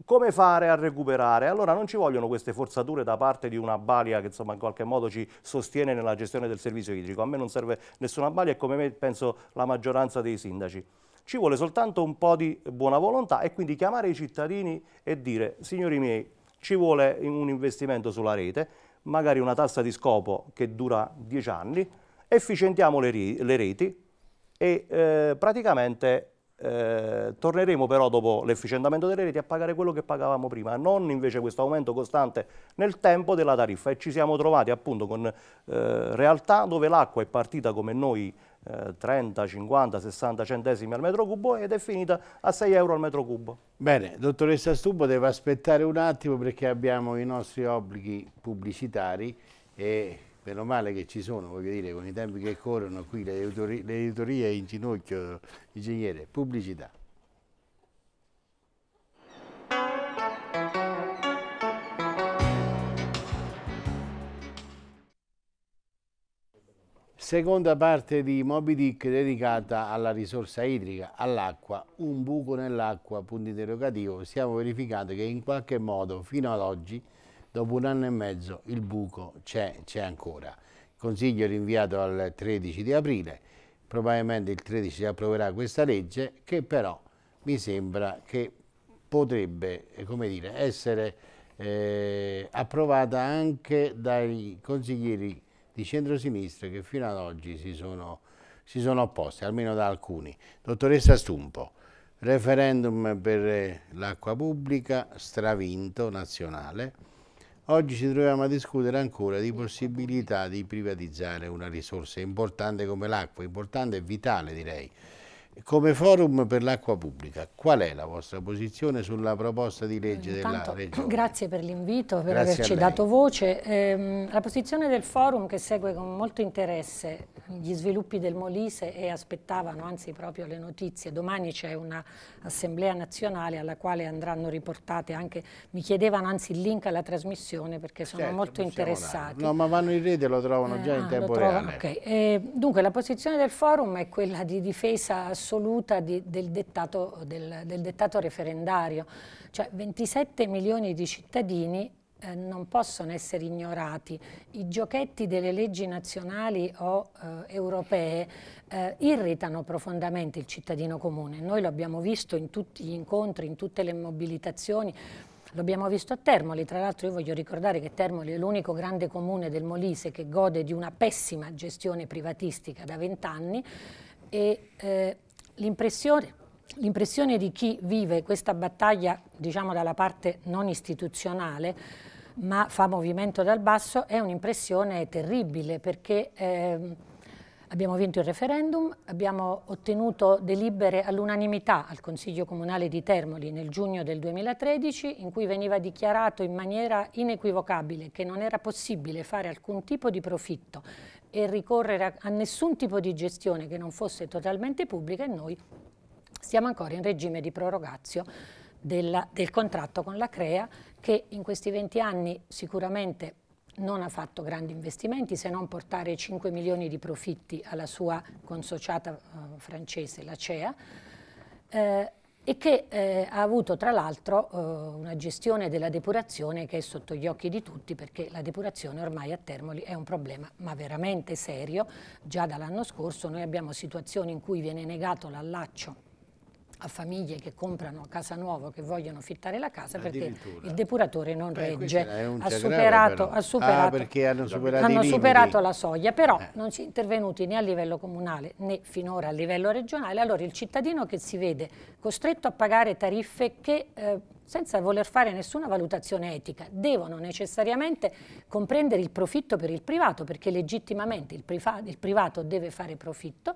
come fare a recuperare? Allora non ci vogliono queste forzature da parte di una balia che insomma in qualche modo ci sostiene nella gestione del servizio idrico. A me non serve nessuna balia e come me penso la maggioranza dei sindaci. Ci vuole soltanto un po' di buona volontà e quindi chiamare i cittadini e dire signori miei ci vuole un investimento sulla rete, magari una tassa di scopo che dura dieci anni, efficientiamo le, le reti e eh, praticamente eh, torneremo però dopo l'efficientamento delle reti a pagare quello che pagavamo prima, non invece questo aumento costante nel tempo della tariffa e ci siamo trovati appunto con eh, realtà dove l'acqua è partita come noi 30, 50, 60 centesimi al metro cubo ed è finita a 6 euro al metro cubo. Bene, dottoressa Stubbo deve aspettare un attimo perché abbiamo i nostri obblighi pubblicitari e meno male che ci sono, voglio dire, con i tempi che corrono qui, le editorie, in ginocchio, ingegnere, pubblicità. Seconda parte di Moby Dick dedicata alla risorsa idrica, all'acqua, un buco nell'acqua, punto interrogativo. Stiamo verificando che in qualche modo fino ad oggi dopo un anno e mezzo il buco c'è, c'è ancora. Il Consiglio è rinviato al 13 di aprile, probabilmente il 13 si approverà questa legge che però mi sembra che potrebbe eh, dire, essere eh, approvata anche dai consiglieri di centrosinistra che fino ad oggi si sono, si sono opposti, almeno da alcuni. Dottoressa Stumpo, referendum per eh, l'acqua pubblica stravinto nazionale, Oggi ci troviamo a discutere ancora di possibilità di privatizzare una risorsa importante come l'acqua, importante e vitale direi. Come forum per l'acqua pubblica, qual è la vostra posizione sulla proposta di legge Intanto, della Regione? (clears throat) Grazie per l'invito, per grazie averci dato voce. Eh, la posizione del forum che segue con molto interesse gli sviluppi del Molise e aspettavano anzi proprio le notizie. Domani c'è un'assemblea nazionale alla quale andranno riportate anche, mi chiedevano anzi il link alla trasmissione perché sono certo, molto interessati. Dare. No ma vanno in rete e lo trovano eh, già in ah, tempo trovano, reale. Okay. Eh, dunque la posizione del forum è quella di difesa assoluta assoluta di, del, dettato, del, del, dettato, referendario. Cioè 27 milioni di cittadini eh, non possono essere ignorati. I giochetti delle leggi nazionali o eh, europee eh, irritano profondamente il cittadino comune. Noi lo abbiamo visto in tutti gli incontri, in tutte le mobilitazioni, L'abbiamo visto a Termoli, tra l'altro io voglio ricordare che Termoli è l'unico grande comune del Molise che gode di una pessima gestione privatistica da vent'anni e eh, L'impressione, l'impressione di chi vive questa battaglia, diciamo dalla parte non istituzionale, ma fa movimento dal basso, è un'impressione terribile perché eh, abbiamo vinto il referendum, abbiamo ottenuto delibere all'unanimità al Consiglio Comunale di Termoli nel giugno del 2013 in cui veniva dichiarato in maniera inequivocabile che non era possibile fare alcun tipo di profitto e ricorrere a, a nessun tipo di gestione che non fosse totalmente pubblica e noi siamo ancora in regime di prorogazio della, del contratto con la CREA che in questi 20 anni sicuramente non ha fatto grandi investimenti se non portare 5 milioni di profitti alla sua consociata eh, francese, la CEA, eh, e che eh, ha avuto tra l'altro eh, una gestione della depurazione che è sotto gli occhi di tutti perché la depurazione ormai a Termoli è un problema ma veramente serio. Già dall'anno scorso noi abbiamo situazioni in cui viene negato l'allaccio a famiglie che comprano casa nuova, che vogliono fittare la casa perché il depuratore non Beh, regge, ha superato, ha superato, ah, hanno superato, hanno superato la soglia, però eh. non si è intervenuti né a livello comunale né finora a livello regionale, allora il cittadino che si vede costretto a pagare tariffe che eh, senza voler fare nessuna valutazione etica, devono necessariamente comprendere il profitto per il privato, perché legittimamente il, privato deve fare profitto,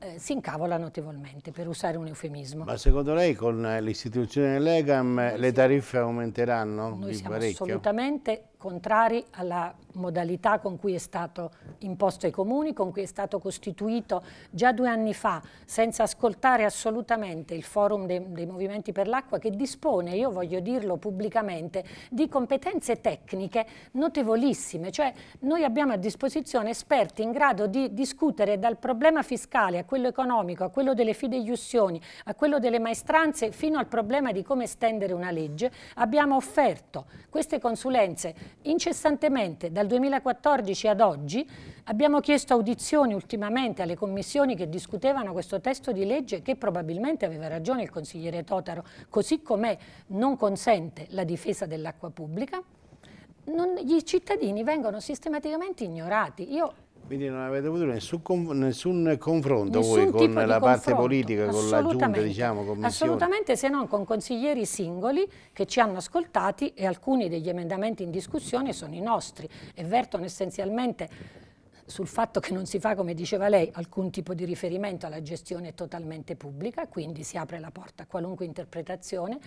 eh, si incavola notevolmente, per usare un eufemismo. Ma secondo lei con eh, l'istituzione dell'EGAM le tariffe aumenteranno? Noi siamo parecchio? assolutamente contrari alla modalità con cui è stato imposto ai comuni, con cui è stato costituito già due anni fa, senza ascoltare assolutamente il forum dei, dei movimenti per l'acqua che dispone, io voglio dirlo pubblicamente, di competenze tecniche notevolissime, cioè noi abbiamo a disposizione esperti in grado di discutere dal problema fiscale a quello economico, a quello delle fideiussioni, a quello delle maestranze, fino al problema di come stendere una legge, abbiamo offerto queste consulenze Incessantemente, dal 2014 ad oggi, abbiamo chiesto audizioni ultimamente alle commissioni che discutevano questo testo di legge che probabilmente aveva ragione il consigliere Totaro, così com'è non consente la difesa dell'acqua pubblica. Non, gli cittadini vengono sistematicamente ignorati. Io quindi non avete avuto nessun, nessun confronto nessun voi con la parte politica, con la giunta, diciamo, commissione? Assolutamente, se non con consiglieri singoli che ci hanno ascoltati e alcuni degli emendamenti in discussione sono i nostri e vertono essenzialmente sul fatto che non si fa, come diceva lei, alcun tipo di riferimento alla gestione totalmente pubblica, quindi si apre la porta a qualunque interpretazione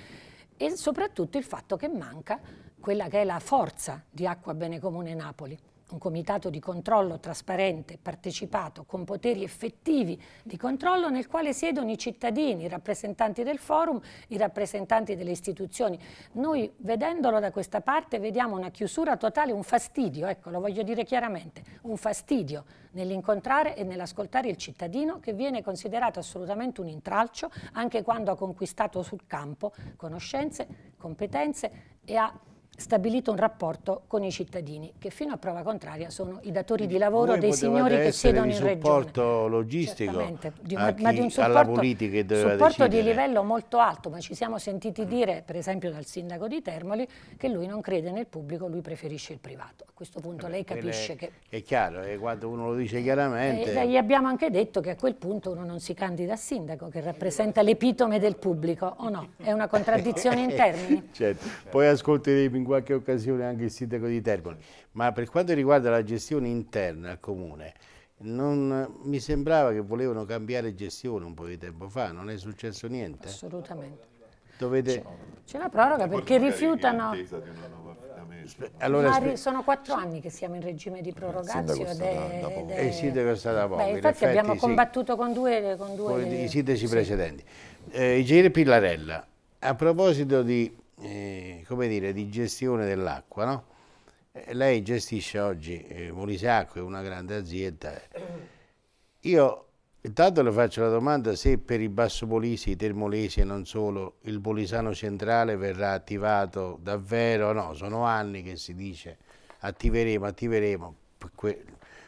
e soprattutto il fatto che manca quella che è la forza di Acqua Bene Comune Napoli un comitato di controllo trasparente, partecipato, con poteri effettivi di controllo nel quale siedono i cittadini, i rappresentanti del forum, i rappresentanti delle istituzioni. Noi vedendolo da questa parte vediamo una chiusura totale, un fastidio, ecco lo voglio dire chiaramente, un fastidio nell'incontrare e nell'ascoltare il cittadino che viene considerato assolutamente un intralcio anche quando ha conquistato sul campo conoscenze, competenze e ha stabilito un rapporto con i cittadini, che fino a prova contraria sono i datori di mm. lavoro Voi dei signori che siedono in regione. un supporto logistico di, ma, ma di un supporto, supporto di livello molto alto, ma ci siamo sentiti dire, per esempio dal sindaco di Termoli, che lui non crede nel pubblico, lui preferisce il privato. A questo punto Vabbè, lei eh, capisce è, che... È chiaro, è eh, quando uno lo dice chiaramente... E, eh, e gli abbiamo anche detto che a quel punto uno non si candida a sindaco, che rappresenta l'epitome del pubblico, o no? È una contraddizione in (laughs) termini? Certo. Poi ascolti dei pinguini qualche occasione anche il sindaco di Termoli, ma per quanto riguarda la gestione interna al comune, non, mi sembrava che volevano cambiare gestione un po' di tempo fa, non è successo niente. Assolutamente. Dovete... C'è una proroga perché rifiutano... Allora, sono quattro anni che siamo in regime di prorogazio. Eh, e Il sindaco è stato poco. Eh, infatti effetti, abbiamo combattuto sì. con due... Con, due... con i sindaci sì. precedenti. Eh, Igere Pillarella, a proposito di eh, come dire, di gestione dell'acqua. No? Eh, lei gestisce oggi eh, Molisacco, è una grande azienda. Io intanto le faccio la domanda se per i bassopolisi, i termolesi e non solo, il Bolisano centrale verrà attivato davvero no? Sono anni che si dice attiveremo, attiveremo. Que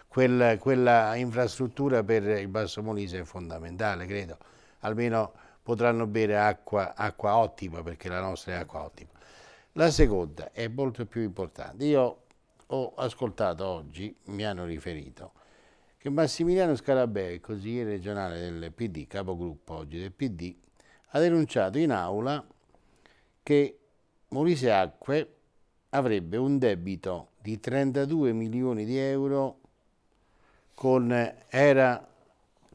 quella, quella infrastruttura per il Basso Molise è fondamentale, credo. Almeno potranno bere acqua, acqua ottima, perché la nostra è acqua ottima. La seconda è molto più importante. Io ho ascoltato oggi, mi hanno riferito, che Massimiliano Scarabei, consigliere regionale del PD, capogruppo oggi del PD, ha denunciato in aula che Molise Acque avrebbe un debito di 32 milioni di euro con Era,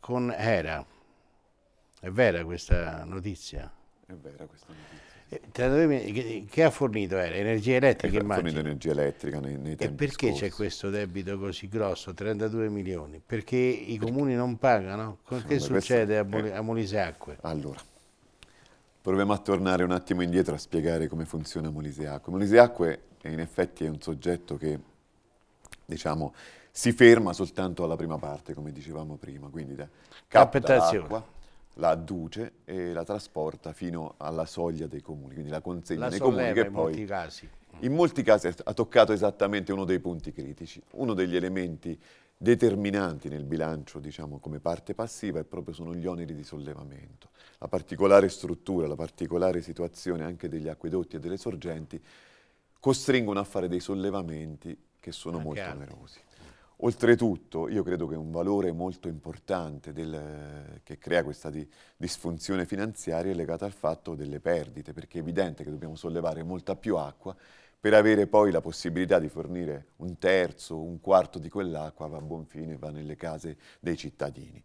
con Era è vera questa notizia? È vera questa notizia. Sì. Eh, che ha fornito? Era eh, energia elettrica? Esatto, ha fornito energia elettrica nei, nei tempi E perché c'è questo debito così grosso, 32 milioni? Perché i comuni non pagano? Che allora, succede questo... a, Molisacque? Allora, proviamo a tornare un attimo indietro a spiegare come funziona Moliseacque. Moliseacque in effetti è un soggetto che, diciamo, si ferma soltanto alla prima parte, come dicevamo prima, quindi da capta l'acqua, la adduce e la trasporta fino alla soglia dei comuni, quindi la consegna la nei comuni che in poi... Molti casi. In molti casi ha toccato esattamente uno dei punti critici, uno degli elementi determinanti nel bilancio, diciamo, come parte passiva, è proprio sono gli oneri di sollevamento. La particolare struttura, la particolare situazione anche degli acquedotti e delle sorgenti costringono a fare dei sollevamenti che sono anche molto onerosi. Oltretutto io credo che un valore molto importante del, che crea questa di, disfunzione finanziaria è legato al fatto delle perdite, perché è evidente che dobbiamo sollevare molta più acqua per avere poi la possibilità di fornire un terzo, un quarto di quell'acqua va a buon fine, va nelle case dei cittadini.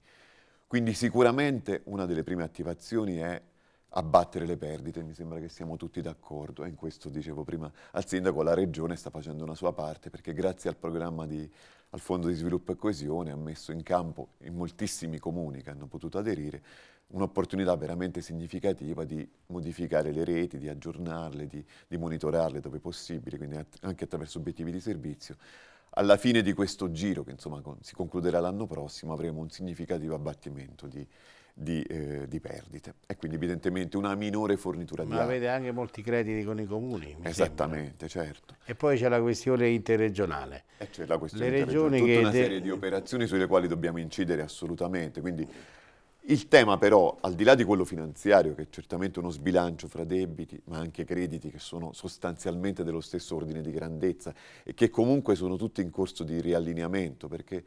Quindi sicuramente una delle prime attivazioni è abbattere le perdite, mi sembra che siamo tutti d'accordo e in questo dicevo prima al sindaco la regione sta facendo una sua parte perché grazie al programma di al Fondo di Sviluppo e Coesione ha messo in campo in moltissimi comuni che hanno potuto aderire un'opportunità veramente significativa di modificare le reti, di aggiornarle, di, di monitorarle dove possibile, quindi att anche attraverso obiettivi di servizio. Alla fine di questo giro, che insomma con si concluderà l'anno prossimo, avremo un significativo abbattimento di, di, eh, di, perdite e quindi evidentemente una minore fornitura Ma di acqua. Ma avete anche molti crediti con i comuni. Esattamente, sembra. certo. E poi c'è la questione interregionale. E c'è la questione Le interregionale, tutta una serie di operazioni sulle quali dobbiamo incidere assolutamente. Quindi il tema però, al di là di quello finanziario, che è certamente uno sbilancio fra debiti, ma anche crediti che sono sostanzialmente dello stesso ordine di grandezza e che comunque sono tutti in corso di riallineamento, perché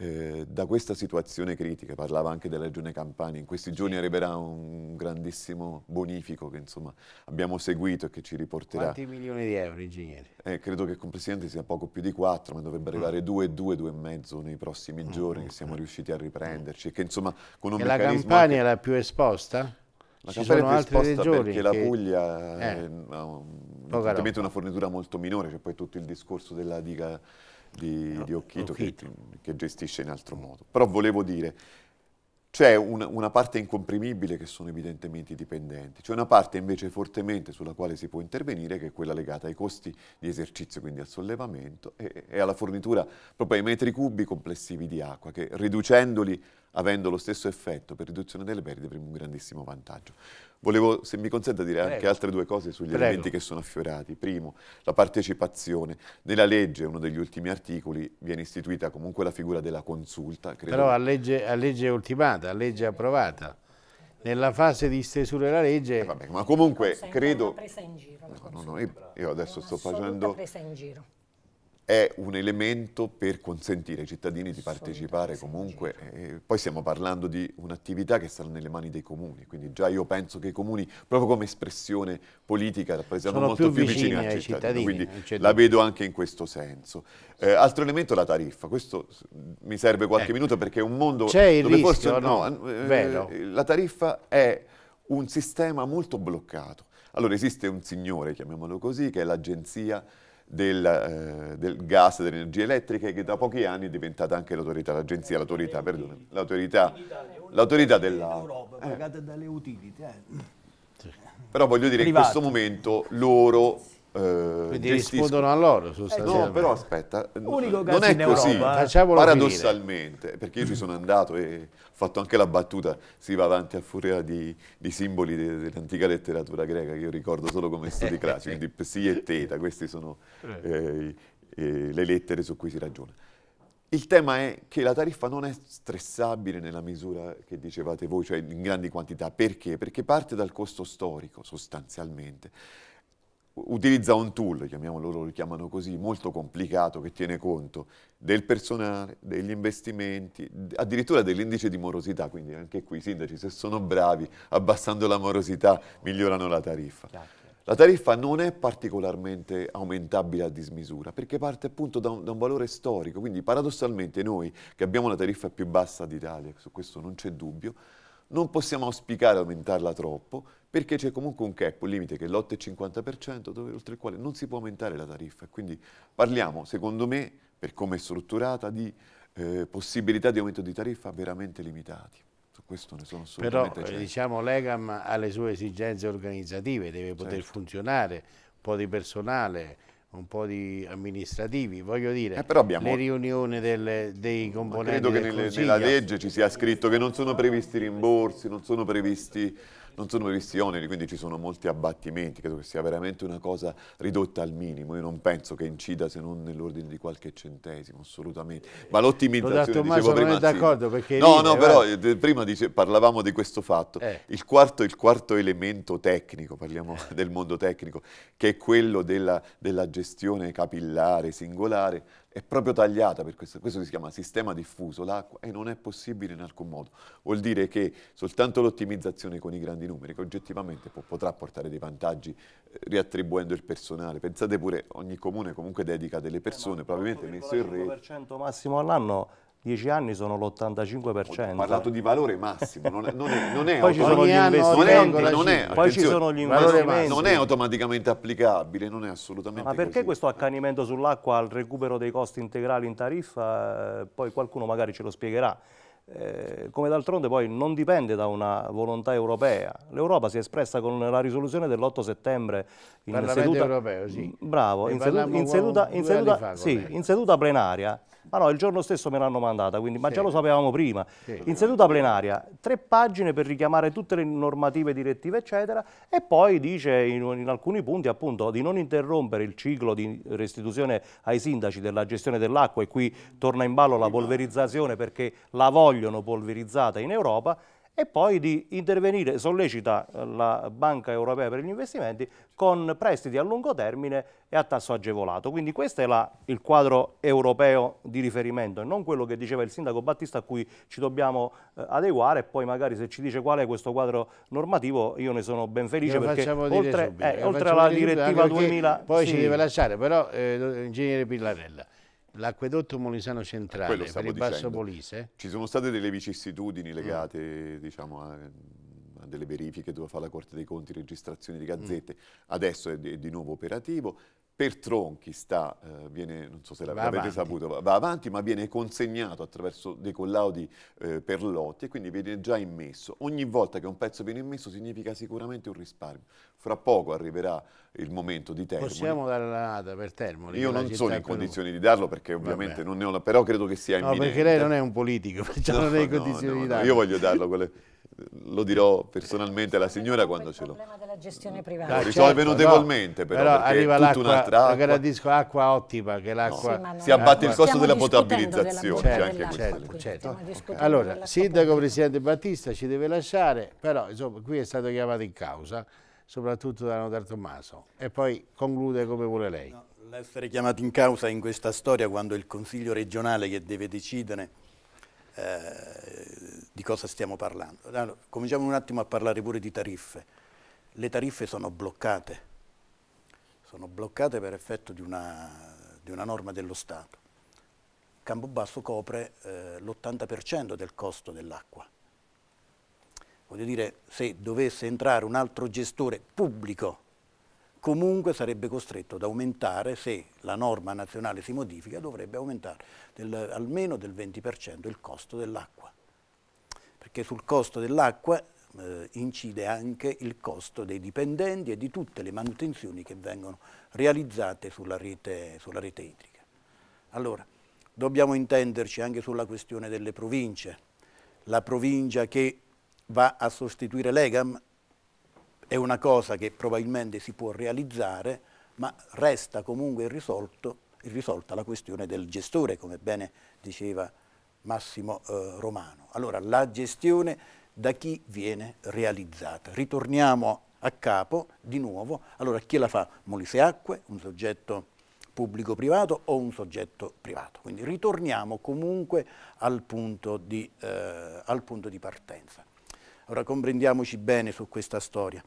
eh, da questa situazione critica, parlava anche della regione Campania, in questi giorni arriverà un grandissimo bonifico che insomma, abbiamo seguito e che ci riporterà. Quanti milioni di euro, ingegnere? Eh, credo che complessivamente sia poco più di 4, ma dovrebbe mm. arrivare 2, 2, 2,5 nei prossimi mm. giorni mm, che siamo mm. riusciti a riprenderci. Che, insomma, con un e la Campania è la più esposta? La Ci Campania è più esposta regioni perché che... la Puglia eh. ha un, una fornitura molto minore, c'è cioè poi tutto il discorso della diga di, no, eh, di Occhito, Occhito. Che, che, gestisce in altro modo. Però volevo dire, c'è un, una parte incomprimibile che sono evidentemente i dipendenti, c'è una parte invece fortemente sulla quale si può intervenire che è quella legata ai costi di esercizio, quindi al sollevamento e, e alla fornitura proprio ai metri cubi complessivi di acqua che riducendoli avendo lo stesso effetto per riduzione delle perdite avremo un grandissimo vantaggio. Volevo, se mi consente, dire Prego. anche altre due cose sugli Prego. elementi che sono affiorati. Primo, la partecipazione. Nella legge, uno degli ultimi articoli, viene istituita comunque la figura della consulta. Credo. Però a legge, a legge ultimata, a legge approvata nella fase di stesura della legge. Eh vabbè, ma comunque credo. Una presa in giro. No, no, no, io, io adesso sto facendo. Presa in giro è un elemento per consentire ai cittadini di partecipare comunque. Certo. Eh, eh, poi stiamo parlando di un'attività che sarà nelle mani dei comuni, quindi già io penso che i comuni, proprio come espressione politica, rappresentano molto più, vicini, vicini ai cittadini, cittadini quindi la vedo anche in questo senso. Eh, altro elemento è la tariffa, questo mi serve qualche eh. minuto perché è un mondo C'è dove rischio, forse no, eh, eh, la tariffa è un sistema molto bloccato. Allora esiste un signore, chiamiamolo così, che è l'agenzia del, eh, del gas e dell'energia elettrica che da pochi anni è diventata anche l'autorità, l'agenzia, l'autorità, perdonami, l'autorità, l'autorità dell'Europa, eh. pagata dalle utility. Eh. Però voglio dire che in questo momento loro eh, Quindi rispondono a loro sostanzialmente. No, però aspetta, non è così, eh. Facciamolo paradossalmente, finire. perché io ci sono andato e ho fatto anche la battuta, si va avanti a furia di, di simboli de, dell'antica letteratura greca, che io ricordo solo come studi (laughs) classici, quindi Psi e Teta, queste sono eh. Eh, eh, le lettere su cui si ragiona. Il tema è che la tariffa non è stressabile nella misura che dicevate voi, cioè in grandi quantità. Perché? Perché parte dal costo storico, sostanzialmente utilizza un tool, chiamiamolo loro, lo chiamano così, molto complicato che tiene conto del personale, degli investimenti, addirittura dell'indice di morosità, quindi anche qui i sindaci se sono bravi, abbassando la morosità migliorano la tariffa. La tariffa non è particolarmente aumentabile a dismisura perché parte appunto da un, da un valore storico, quindi paradossalmente noi che abbiamo la tariffa più bassa d'Italia, su questo non c'è dubbio, non possiamo auspicare aumentarla troppo perché c'è comunque un cap, un limite che è l'8,50% oltre il quale non si può aumentare la tariffa. Quindi parliamo, secondo me, per come è strutturata, di eh, possibilità di aumento di tariffa veramente limitati. Su questo ne sono assolutamente Però, certo. eh, diciamo, l'EGAM ha le sue esigenze organizzative, deve poter certo. funzionare, un po' di personale, un po' di amministrativi, voglio dire, eh abbiamo... le riunioni delle, dei componenti Ma Credo che nelle, nella legge ci sia scritto che non sono previsti rimborsi, non sono previsti non sono previsti oneri, quindi ci sono molti abbattimenti, credo che sia veramente una cosa ridotta al minimo, io non penso che incida se non nell'ordine di qualche centesimo, assolutamente. Ma l'ottimizzazione, esatto, dicevo prima... Non d'accordo perché... No, ride, no, guarda. però eh, prima dice, parlavamo di questo fatto, eh. il, quarto, il, quarto, elemento tecnico, parliamo (laughs) del mondo tecnico, che è quello della, della gestione capillare, singolare, è proprio tagliata per questo, questo si chiama sistema diffuso l'acqua e non è possibile in alcun modo. Vuol dire che soltanto l'ottimizzazione con i grandi numeri, che oggettivamente può, potrà portare dei vantaggi eh, riattribuendo il personale. Pensate pure, ogni comune comunque dedica delle persone, eh, probabilmente messo in rete. Il 1% massimo all'anno 10 anni sono l'85%. Ho parlato di valore massimo, non è, non è, non è Poi ci sono gli investimenti. Non è, Non è automaticamente applicabile, non è assolutamente Ma perché così. questo accanimento sull'acqua al recupero dei costi integrali in tariffa? Eh, poi qualcuno magari ce lo spiegherà. Eh, come d'altronde poi non dipende da una volontà europea. L'Europa si è espressa con la risoluzione dell'8 settembre in Parlamento seduta, europeo, sì. Mm, bravo, in, sedu in, seduta, in, seduta, fa, sì, in seduta, plenaria. Ma no, il giorno stesso me l'hanno mandata, quindi, ma sì. già lo sapevamo prima. Sì. In seduta plenaria, tre pagine per richiamare tutte le normative, direttive, eccetera, e poi dice in alcuni punti appunto di non interrompere il ciclo di restituzione ai sindaci della gestione dell'acqua e qui torna in ballo la polverizzazione perché la voglia vogliono polverizzata in Europa e poi di intervenire, sollecita la Banca Europea per gli investimenti con prestiti a lungo termine e a tasso agevolato. Quindi questo è la, il quadro europeo di riferimento e non quello che diceva il sindaco Battista a cui ci dobbiamo eh, adeguare e poi magari se ci dice qual è questo quadro normativo io ne sono ben felice perché oltre, subito, eh, oltre alla direttiva 2000... Poi sì. ci deve lasciare però eh, l'ingegnere Pillarella. L'acquedotto molisano centrale per il dicendo. Basso Molise. Ci sono state delle vicissitudini mm. legate mm. diciamo, a, a, delle verifiche dove fa la Corte dei Conti, registrazioni di mm. gazzette. Mm. Adesso è di, è di, nuovo operativo. Per Tronchi sta, eh, viene, non so se l'avete saputo, va, va, avanti, ma viene consegnato attraverso dei collaudi eh, per lotti e quindi viene già immesso. Ogni volta che un pezzo viene immesso significa sicuramente un risparmio fra poco arriverà il momento di Termoli. Possiamo dare la nata per Termoli? Io non sono in condizioni di darlo perché ovviamente Vabbè. non ne ho la... però credo che sia imminente. No, perché lei non è un politico, (laughs) perciò no, non è in condizioni no, no, di darlo. io voglio darlo, quelle... lo dirò personalmente alla signora quando ce l'ho. Il problema della gestione privata. Lo risolve certo, notevolmente però, però arriva tutta un'altra acqua. Gradisco acqua ottima che l'acqua... Sì, si abbatte il costo della potabilizzazione. Certo, certo, certo. Della certo, certo, certo. Okay. Allora, Sindaco Presidente Battista ci deve lasciare, però insomma qui è stato chiamato in causa soprattutto da Nodar Tommaso. E poi conclude come vuole lei. No, L'essere chiamato in causa in questa storia quando il Consiglio regionale che deve decidere eh, di cosa stiamo parlando. Allora, cominciamo un attimo a parlare pure di tariffe. Le tariffe sono bloccate, sono bloccate per effetto di una, di una norma dello Stato. Campobasso copre eh, l'80% del costo dell'acqua voglio dire, se dovesse entrare un altro gestore pubblico, comunque sarebbe costretto ad aumentare, se la norma nazionale si modifica, dovrebbe aumentare del, almeno del 20% il costo dell'acqua, perché sul costo dell'acqua eh, incide anche il costo dei dipendenti e di tutte le manutenzioni che vengono realizzate sulla rete, sulla rete idrica. Allora, dobbiamo intenderci anche sulla questione delle province, la provincia che va a sostituire l'EGAM, è una cosa che probabilmente si può realizzare, ma resta comunque irrisolto, irrisolta la questione del gestore, come bene diceva Massimo eh, Romano. Allora, la gestione da chi viene realizzata? Ritorniamo a capo di nuovo, allora chi la fa? Molise Acque, un soggetto pubblico privato o un soggetto privato. Quindi ritorniamo comunque al punto di, eh, al punto di partenza. Ora comprendiamoci bene su questa storia,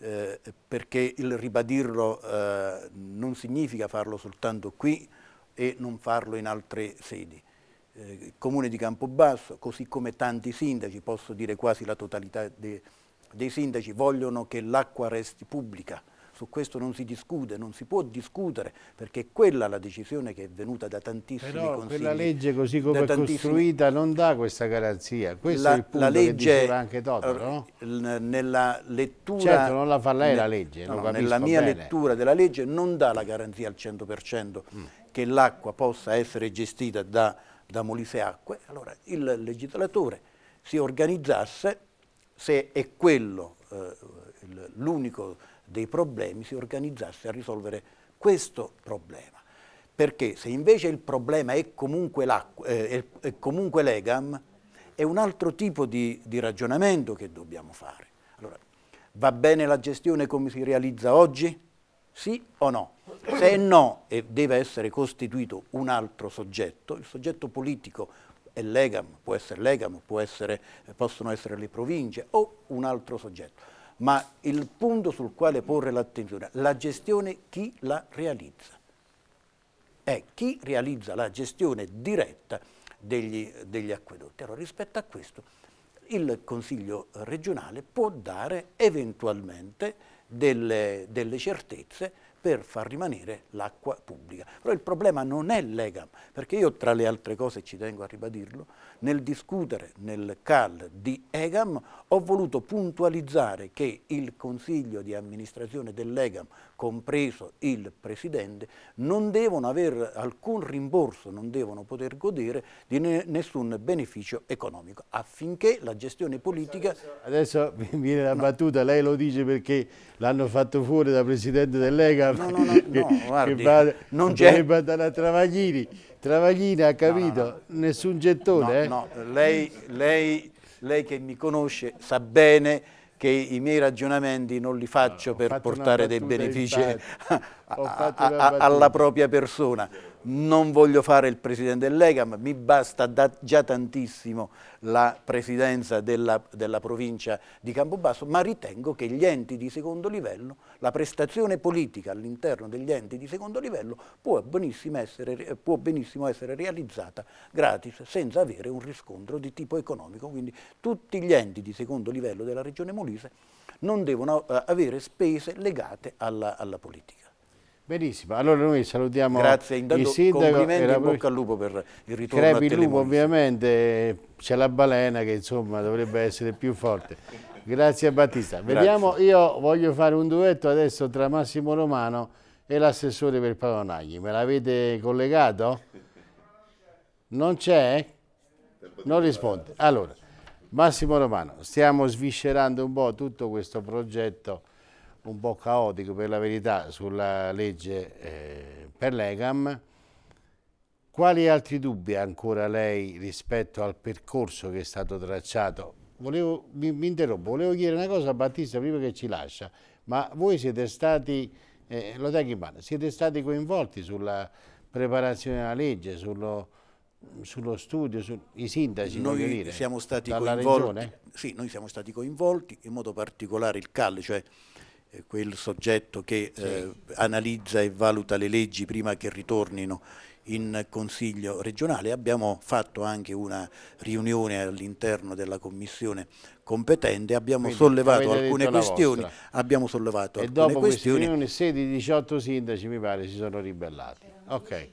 eh, perché il ribadirlo eh, non significa farlo soltanto qui e non farlo in altre sedi. Eh, il Comune di Campobasso, così come tanti sindaci, posso dire quasi la totalità de, dei sindaci, vogliono che l'acqua resti pubblica, su questo non si discute, non si può discutere, perché quella è la decisione che è venuta da tantissimi Però consigli. quella legge così come è tantissimi... costruita non dà questa garanzia, questo la, è il punto la legge, anche Toto, no? Nella lettura... Certo, non la fa lei ne, la legge, no, no, Nella mia bene. lettura della legge non dà la garanzia al 100% mm. che l'acqua possa essere gestita da, da Molise Acque, allora il legislatore si organizzasse, se è quello eh, l'unico dei problemi si organizzasse a risolvere questo problema. Perché se invece il problema è comunque, eh, è comunque l'EGAM, è un altro tipo di, di ragionamento che dobbiamo fare. Allora, va bene la gestione come si realizza oggi? Sì o no? Se no e deve essere costituito un altro soggetto, il soggetto politico è l'EGAM, può essere l'EGAM, possono essere le province o un altro soggetto ma il punto sul quale porre l'attenzione, la gestione chi la realizza? È chi realizza la gestione diretta degli, degli acquedotti. Allora rispetto a questo il Consiglio regionale può dare eventualmente delle, delle certezze per far rimanere l'acqua pubblica. Però il problema non è l'EGAM, perché io tra le altre cose, ci tengo a ribadirlo, nel discutere nel CAL di EGAM ho voluto puntualizzare che il Consiglio di amministrazione dell'EGAM compreso il Presidente, non devono avere alcun rimborso, non devono poter godere di ne nessun beneficio economico, affinché la gestione politica... Adesso, adesso viene la no. battuta, lei lo dice perché l'hanno fatto fuori da Presidente dell'EGA, no, (laughs) no, no, che, no, guardi, che va, non c'è... andare a Travaglini, Travaglini ha capito, no, nessun gettone. Eh? lei, lei, lei che mi conosce sa bene che i miei ragionamenti non li faccio no, ah, per portare dei benefici (laughs) a, a, a, alla propria persona non voglio fare il presidente dell'EGAM, mi basta già tantissimo la presidenza della, della provincia di Campobasso, ma ritengo che gli enti di secondo livello, la prestazione politica all'interno degli enti di secondo livello può benissimo, essere, può benissimo essere realizzata gratis, senza avere un riscontro di tipo economico. Quindi tutti gli enti di secondo livello della regione Molise non devono eh, avere spese legate alla, alla politica. Benissimo, allora noi salutiamo Grazie, intanto il sindaco. Complimenti e in bocca al lupo per il ritorno Crepi a Telemonza. lupo ovviamente, c'è la balena che insomma dovrebbe essere più forte. Grazie a Battista. Grazie. Vediamo, io voglio fare un duetto adesso tra Massimo Romano e l'assessore per Padonagli. Me l'avete collegato? Non c'è? Non risponde. Allora, Massimo Romano, stiamo sviscerando un po' tutto questo progetto un po' caotico per la verità sulla legge eh, per l'EGAM. Quali altri dubbi ha ancora lei rispetto al percorso che è stato tracciato? Volevo, mi, mi, interrompo, volevo chiedere una cosa a Battista prima che ci lascia, ma voi siete stati, eh, lo Techman, siete stati coinvolti sulla preparazione della legge, sullo, sullo studio, su, i sindaci? Noi dire, siamo stati coinvolti, sì, noi siamo stati coinvolti, in modo particolare il CAL, cioè eh, quel soggetto che eh, analizza e valuta le leggi prima che ritornino in Consiglio regionale. Abbiamo fatto anche una riunione all'interno della Commissione competente, abbiamo Quindi, sollevato alcune questioni. Abbiamo sollevato e alcune dopo questioni. queste riunioni 16-18 sindaci mi pare si sono ribellati. Okay.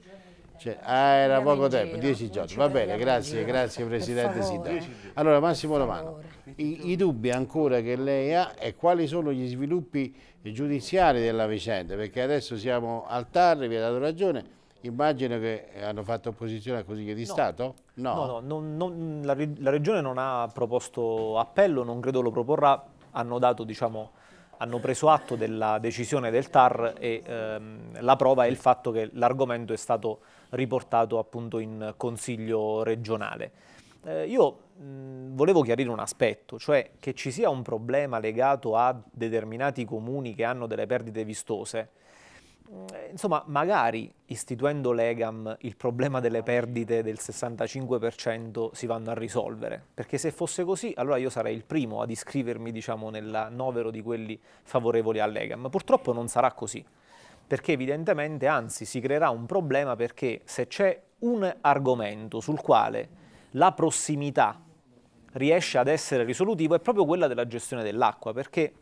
Cioè, ah, era poco tempo, dieci giorni. Va bene, grazie, grazie Presidente Sidani. Allora Massimo Romano, i, i, dubbi ancora che lei ha e quali sono gli sviluppi giudiziari della vicenda? Perché adesso siamo al TAR, vi ha dato ragione. Immagino che hanno fatto opposizione al Consiglio di no. Stato? No, no, no non, non, la, la, Regione non ha proposto appello, non credo lo proporrà. Hanno dato, diciamo, hanno preso atto della decisione del TAR e ehm, la prova è il fatto che l'argomento è stato riportato appunto in Consiglio regionale. Eh, io mh, volevo chiarire un aspetto, cioè che ci sia un problema legato a determinati comuni che hanno delle perdite vistose, eh, insomma, magari istituendo l'EGAM il problema delle perdite del 65% si vanno a risolvere, perché se fosse così allora io sarei il primo ad iscrivermi diciamo, nel novero di quelli favorevoli all'EGAM. Purtroppo non sarà così perché evidentemente anzi si creerà un problema perché se c'è un argomento sul quale la prossimità riesce ad essere risolutivo è proprio quella della gestione dell'acqua, perché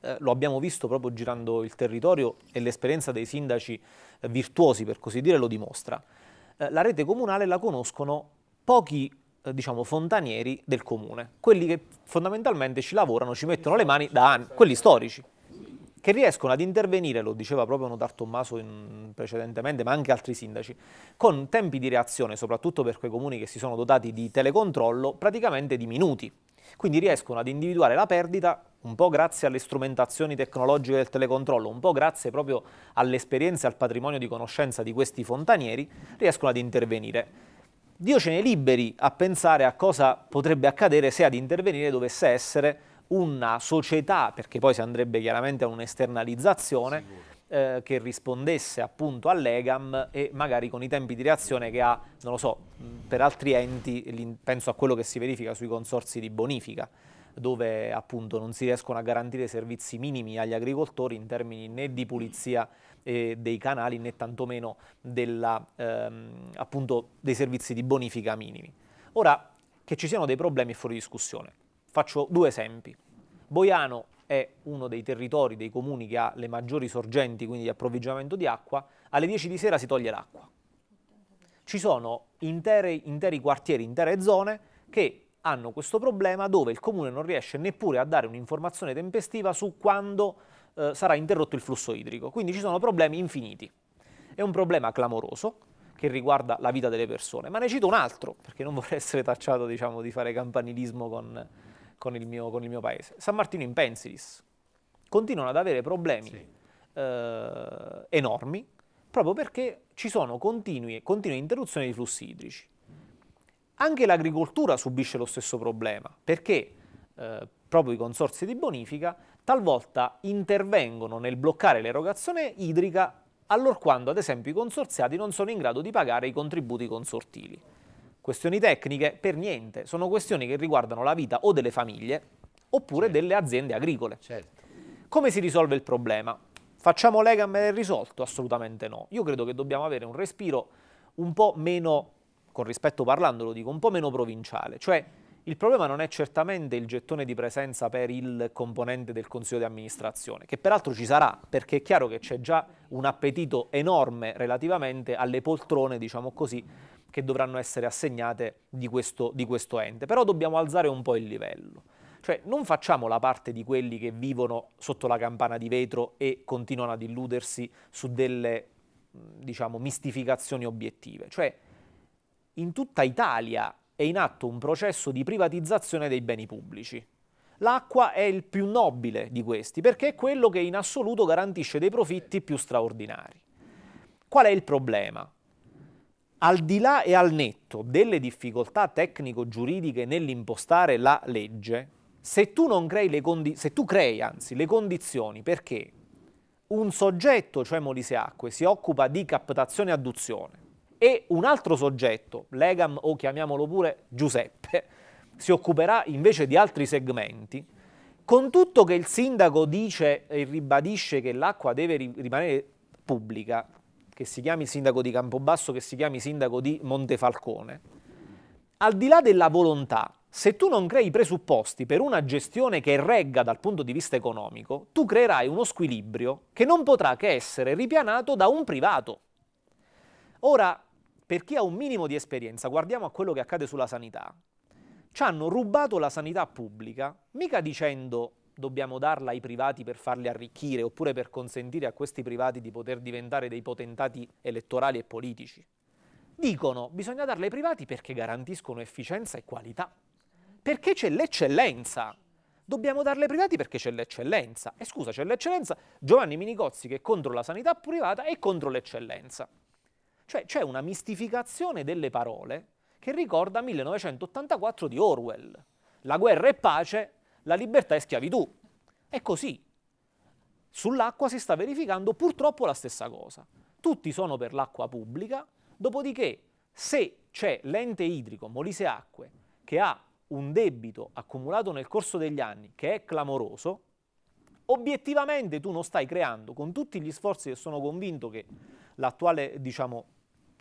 eh, lo abbiamo visto proprio girando il territorio e l'esperienza dei sindaci eh, virtuosi, per così dire, lo dimostra. Eh, la rete comunale la conoscono pochi eh, diciamo fontanieri del comune, quelli che fondamentalmente ci lavorano, ci mettono le mani da anni, quelli storici che riescono ad intervenire, lo diceva proprio Notar Tommaso in, precedentemente, ma anche altri sindaci, con tempi di reazione, soprattutto per quei comuni che si sono dotati di telecontrollo, praticamente di minuti. Quindi riescono ad individuare la perdita un po' grazie alle strumentazioni tecnologiche del telecontrollo, un po' grazie proprio all'esperienza e al patrimonio di conoscenza di questi fontanieri, riescono ad intervenire. Dio ce ne liberi a pensare a cosa potrebbe accadere se ad intervenire dovesse essere una società, perché poi si andrebbe chiaramente a un'esternalizzazione, eh, che rispondesse appunto all'EGAM e magari con i tempi di reazione che ha, non lo so, per altri enti, penso a quello che si verifica sui consorsi di bonifica, dove appunto non si riescono a garantire servizi minimi agli agricoltori in termini né di pulizia eh, dei canali né tantomeno della, ehm, appunto, dei servizi di bonifica minimi. Ora, che ci siano dei problemi è fuori discussione. Faccio due esempi. Boiano è uno dei territori, dei comuni che ha le maggiori sorgenti, quindi di approvvigionamento di acqua, alle 10 di sera si toglie l'acqua. Ci sono intere, interi quartieri, intere zone che hanno questo problema dove il comune non riesce neppure a dare un'informazione tempestiva su quando eh, sarà interrotto il flusso idrico. Quindi ci sono problemi infiniti. È un problema clamoroso che riguarda la vita delle persone, ma ne cito un altro, perché non vorrei essere tacciato diciamo, di fare campanilismo con, con il mio, con il mio paese. San Martino in Pensilis continuano ad avere problemi sì. eh, enormi proprio perché ci sono continue, continue interruzioni di flussi idrici. Anche l'agricoltura subisce lo stesso problema perché eh, proprio i consorsi di bonifica talvolta intervengono nel bloccare l'erogazione idrica allorquando ad esempio i consorziati non sono in grado di pagare i contributi consortili questioni tecniche, per niente, sono questioni che riguardano la vita o delle famiglie oppure certo. delle aziende agricole. Certo. Come si risolve il problema? Facciamo legame del risolto? Assolutamente no. Io credo che dobbiamo avere un respiro un po' meno, con rispetto parlando lo dico, un po' meno provinciale, cioè il problema non è certamente il gettone di presenza per il componente del consiglio di amministrazione, che peraltro ci sarà, perché è chiaro che c'è già un appetito enorme relativamente alle poltrone, diciamo così, che dovranno essere assegnate di questo, di questo ente. Però dobbiamo alzare un po' il livello. Cioè non facciamo la parte di quelli che vivono sotto la campana di vetro e continuano ad illudersi su delle, diciamo, mistificazioni obiettive. Cioè in tutta Italia è in atto un processo di privatizzazione dei beni pubblici. L'acqua è il più nobile di questi perché è quello che in assoluto garantisce dei profitti più straordinari. Qual è il problema? al di là e al netto delle difficoltà tecnico-giuridiche nell'impostare la legge, se tu, crei, condi- se tu crei anzi, le condizioni perché un soggetto, cioè Moliseacque, si occupa di captazione e adduzione e un altro soggetto, Legam o chiamiamolo pure Giuseppe, si occuperà invece di altri segmenti, con tutto che il sindaco dice e ribadisce che l'acqua deve rimanere pubblica, che si chiami sindaco di Campobasso, che si chiami sindaco di Montefalcone, al di là della volontà, se tu non crei i presupposti per una gestione che regga dal punto di vista economico, tu creerai uno squilibrio che non potrà che essere ripianato da un privato. Ora, per chi ha un minimo di esperienza, guardiamo a quello che accade sulla sanità. Ci hanno rubato la sanità pubblica, mica dicendo dobbiamo darla ai privati per farli arricchire oppure per consentire a questi privati di poter diventare dei potentati elettorali e politici. Dicono bisogna darla ai privati perché garantiscono efficienza e qualità, perché c'è l'eccellenza. Dobbiamo darle ai privati perché c'è l'eccellenza. E scusa, c'è l'eccellenza Giovanni Minicozzi che è contro la sanità privata e contro l'eccellenza. Cioè c'è una mistificazione delle parole che ricorda 1984 di Orwell. La guerra è pace, la libertà è schiavitù. È così. Sull'acqua si sta verificando purtroppo la stessa cosa. Tutti sono per l'acqua pubblica, dopodiché se c'è l'ente idrico Molise Acque che ha un debito accumulato nel corso degli anni che è clamoroso, obiettivamente tu non stai creando, con tutti gli sforzi che sono convinto che l'attuale, diciamo,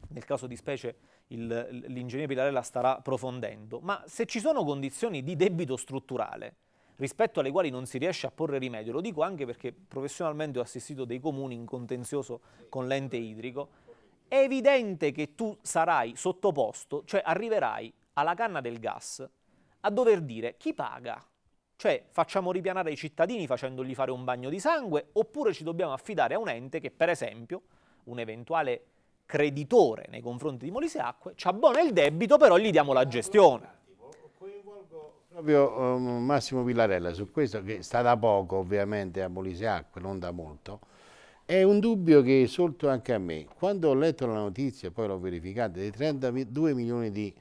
nel caso di specie l'ingegnere Pilarella starà profondendo, ma se ci sono condizioni di debito strutturale, rispetto alle quali non si riesce a porre rimedio. Lo dico anche perché professionalmente ho assistito dei comuni in contenzioso con l'ente idrico. È evidente che tu sarai sottoposto, cioè arriverai alla canna del gas a dover dire chi paga. Cioè facciamo ripianare i cittadini facendogli fare un bagno di sangue oppure ci dobbiamo affidare a un ente che per esempio un eventuale creditore nei confronti di Molise Acque ci abbona il debito però gli diamo la gestione. Proprio um, Massimo Villarella su questo, che sta da poco ovviamente a Molisiacque, non da molto, è un dubbio che è sorto anche a me. Quando ho letto la notizia, poi l'ho verificata, dei 32 milioni di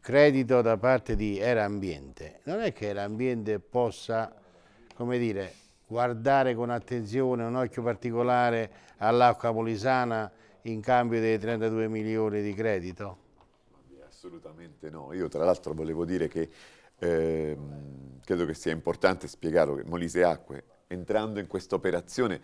credito da parte di Era Ambiente, non è che Era Ambiente possa, come dire, guardare con attenzione, un occhio particolare all'acqua molisana in cambio dei 32 milioni di credito? Assolutamente no. Io tra l'altro volevo dire che Ehm, credo che sia importante spiegarlo che Molise Acque, entrando in questa operazione,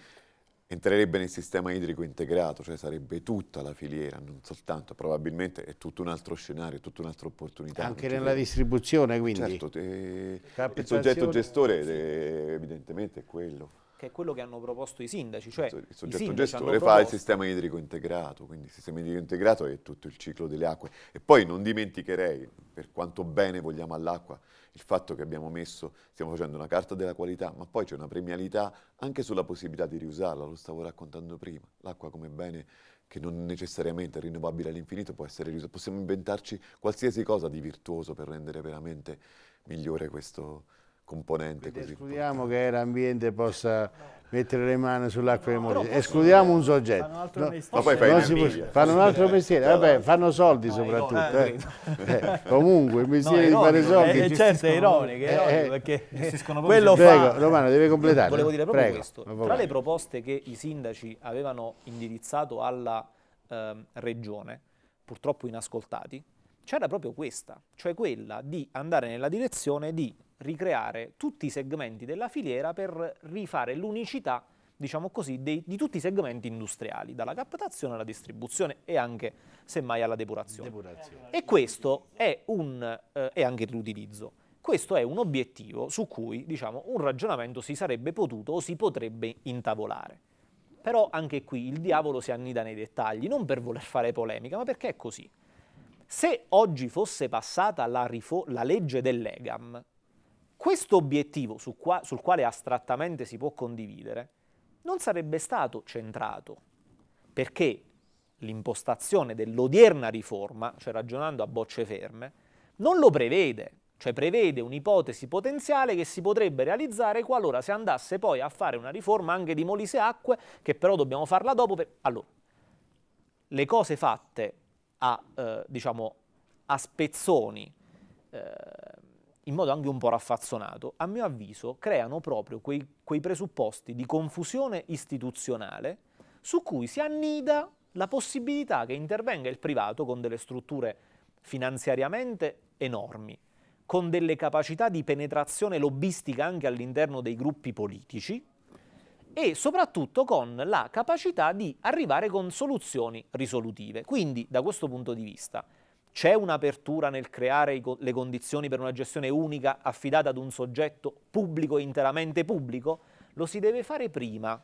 entrerebbe nel sistema idrico integrato, cioè sarebbe tutta la filiera, non soltanto, probabilmente è tutto un altro scenario, tutta un'altra opportunità. Anche nella credo. distribuzione quindi? Certo, eh, il soggetto gestore sì. eh, evidentemente è quello che è quello che hanno proposto i sindaci. Cioè il soggetto gestore proposto... fa il sistema idrico integrato, quindi il sistema idrico integrato è tutto il ciclo delle acque. E poi non dimenticherei, per quanto bene vogliamo all'acqua, il fatto che abbiamo messo, stiamo facendo una carta della qualità, ma poi c'è una premialità anche sulla possibilità di riusarla, lo stavo raccontando prima, l'acqua come bene che non necessariamente è rinnovabile all'infinito può essere riusata, possiamo inventarci qualsiasi cosa di virtuoso per rendere veramente migliore questo, componente Quindi così. Escludiamo che l'ambiente possa mettere le mani sull'acqua no, emotiva. Escludiamo un soggetto. Fanno un altro no, mestiere. fanno un altro eh. mestiere, vabbè, fanno soldi no, soprattutto. Eh. eh. Eh, comunque, il mestiere di fare soldi. Eh, è, certo, è ironico, è eh, perché quello Prego, fa... Romano, deve completare. Volevo dire proprio Prego, questo. Tra le proposte che i sindaci avevano indirizzato alla ehm, regione, purtroppo inascoltati, c'era proprio questa, cioè quella di andare nella direzione di ricreare tutti i segmenti della filiera per rifare l'unicità, diciamo così, dei, di tutti i segmenti industriali, dalla captazione alla distribuzione e anche, semmai, alla depurazione. depurazione. E questo è un, eh, e anche l'utilizzo. Questo è un obiettivo su cui, diciamo, un ragionamento si sarebbe potuto o si potrebbe intavolare. Però anche qui il diavolo si annida nei dettagli, non per voler fare polemica, ma perché è così. Se oggi fosse passata la, la legge dell'EGAM, questo obiettivo sul, qua, sul quale astrattamente si può condividere non sarebbe stato centrato, perché l'impostazione dell'odierna riforma, cioè ragionando a bocce ferme, non lo prevede, cioè prevede un'ipotesi potenziale che si potrebbe realizzare qualora si andasse poi a fare una riforma anche di Molise Acque, che però dobbiamo farla dopo. Per... Allora, le cose fatte a, eh, diciamo, a spezzoni, eh, in modo anche un po' raffazzonato, a mio avviso creano proprio quei, quei presupposti di confusione istituzionale su cui si annida la possibilità che intervenga il privato con delle strutture finanziariamente enormi, con delle capacità di penetrazione lobbistica anche all'interno dei gruppi politici e soprattutto con la capacità di arrivare con soluzioni risolutive. Quindi, da questo punto di vista, c'è un'apertura nel creare i, le condizioni per una gestione unica affidata ad un soggetto pubblico interamente pubblico? Lo si deve fare prima.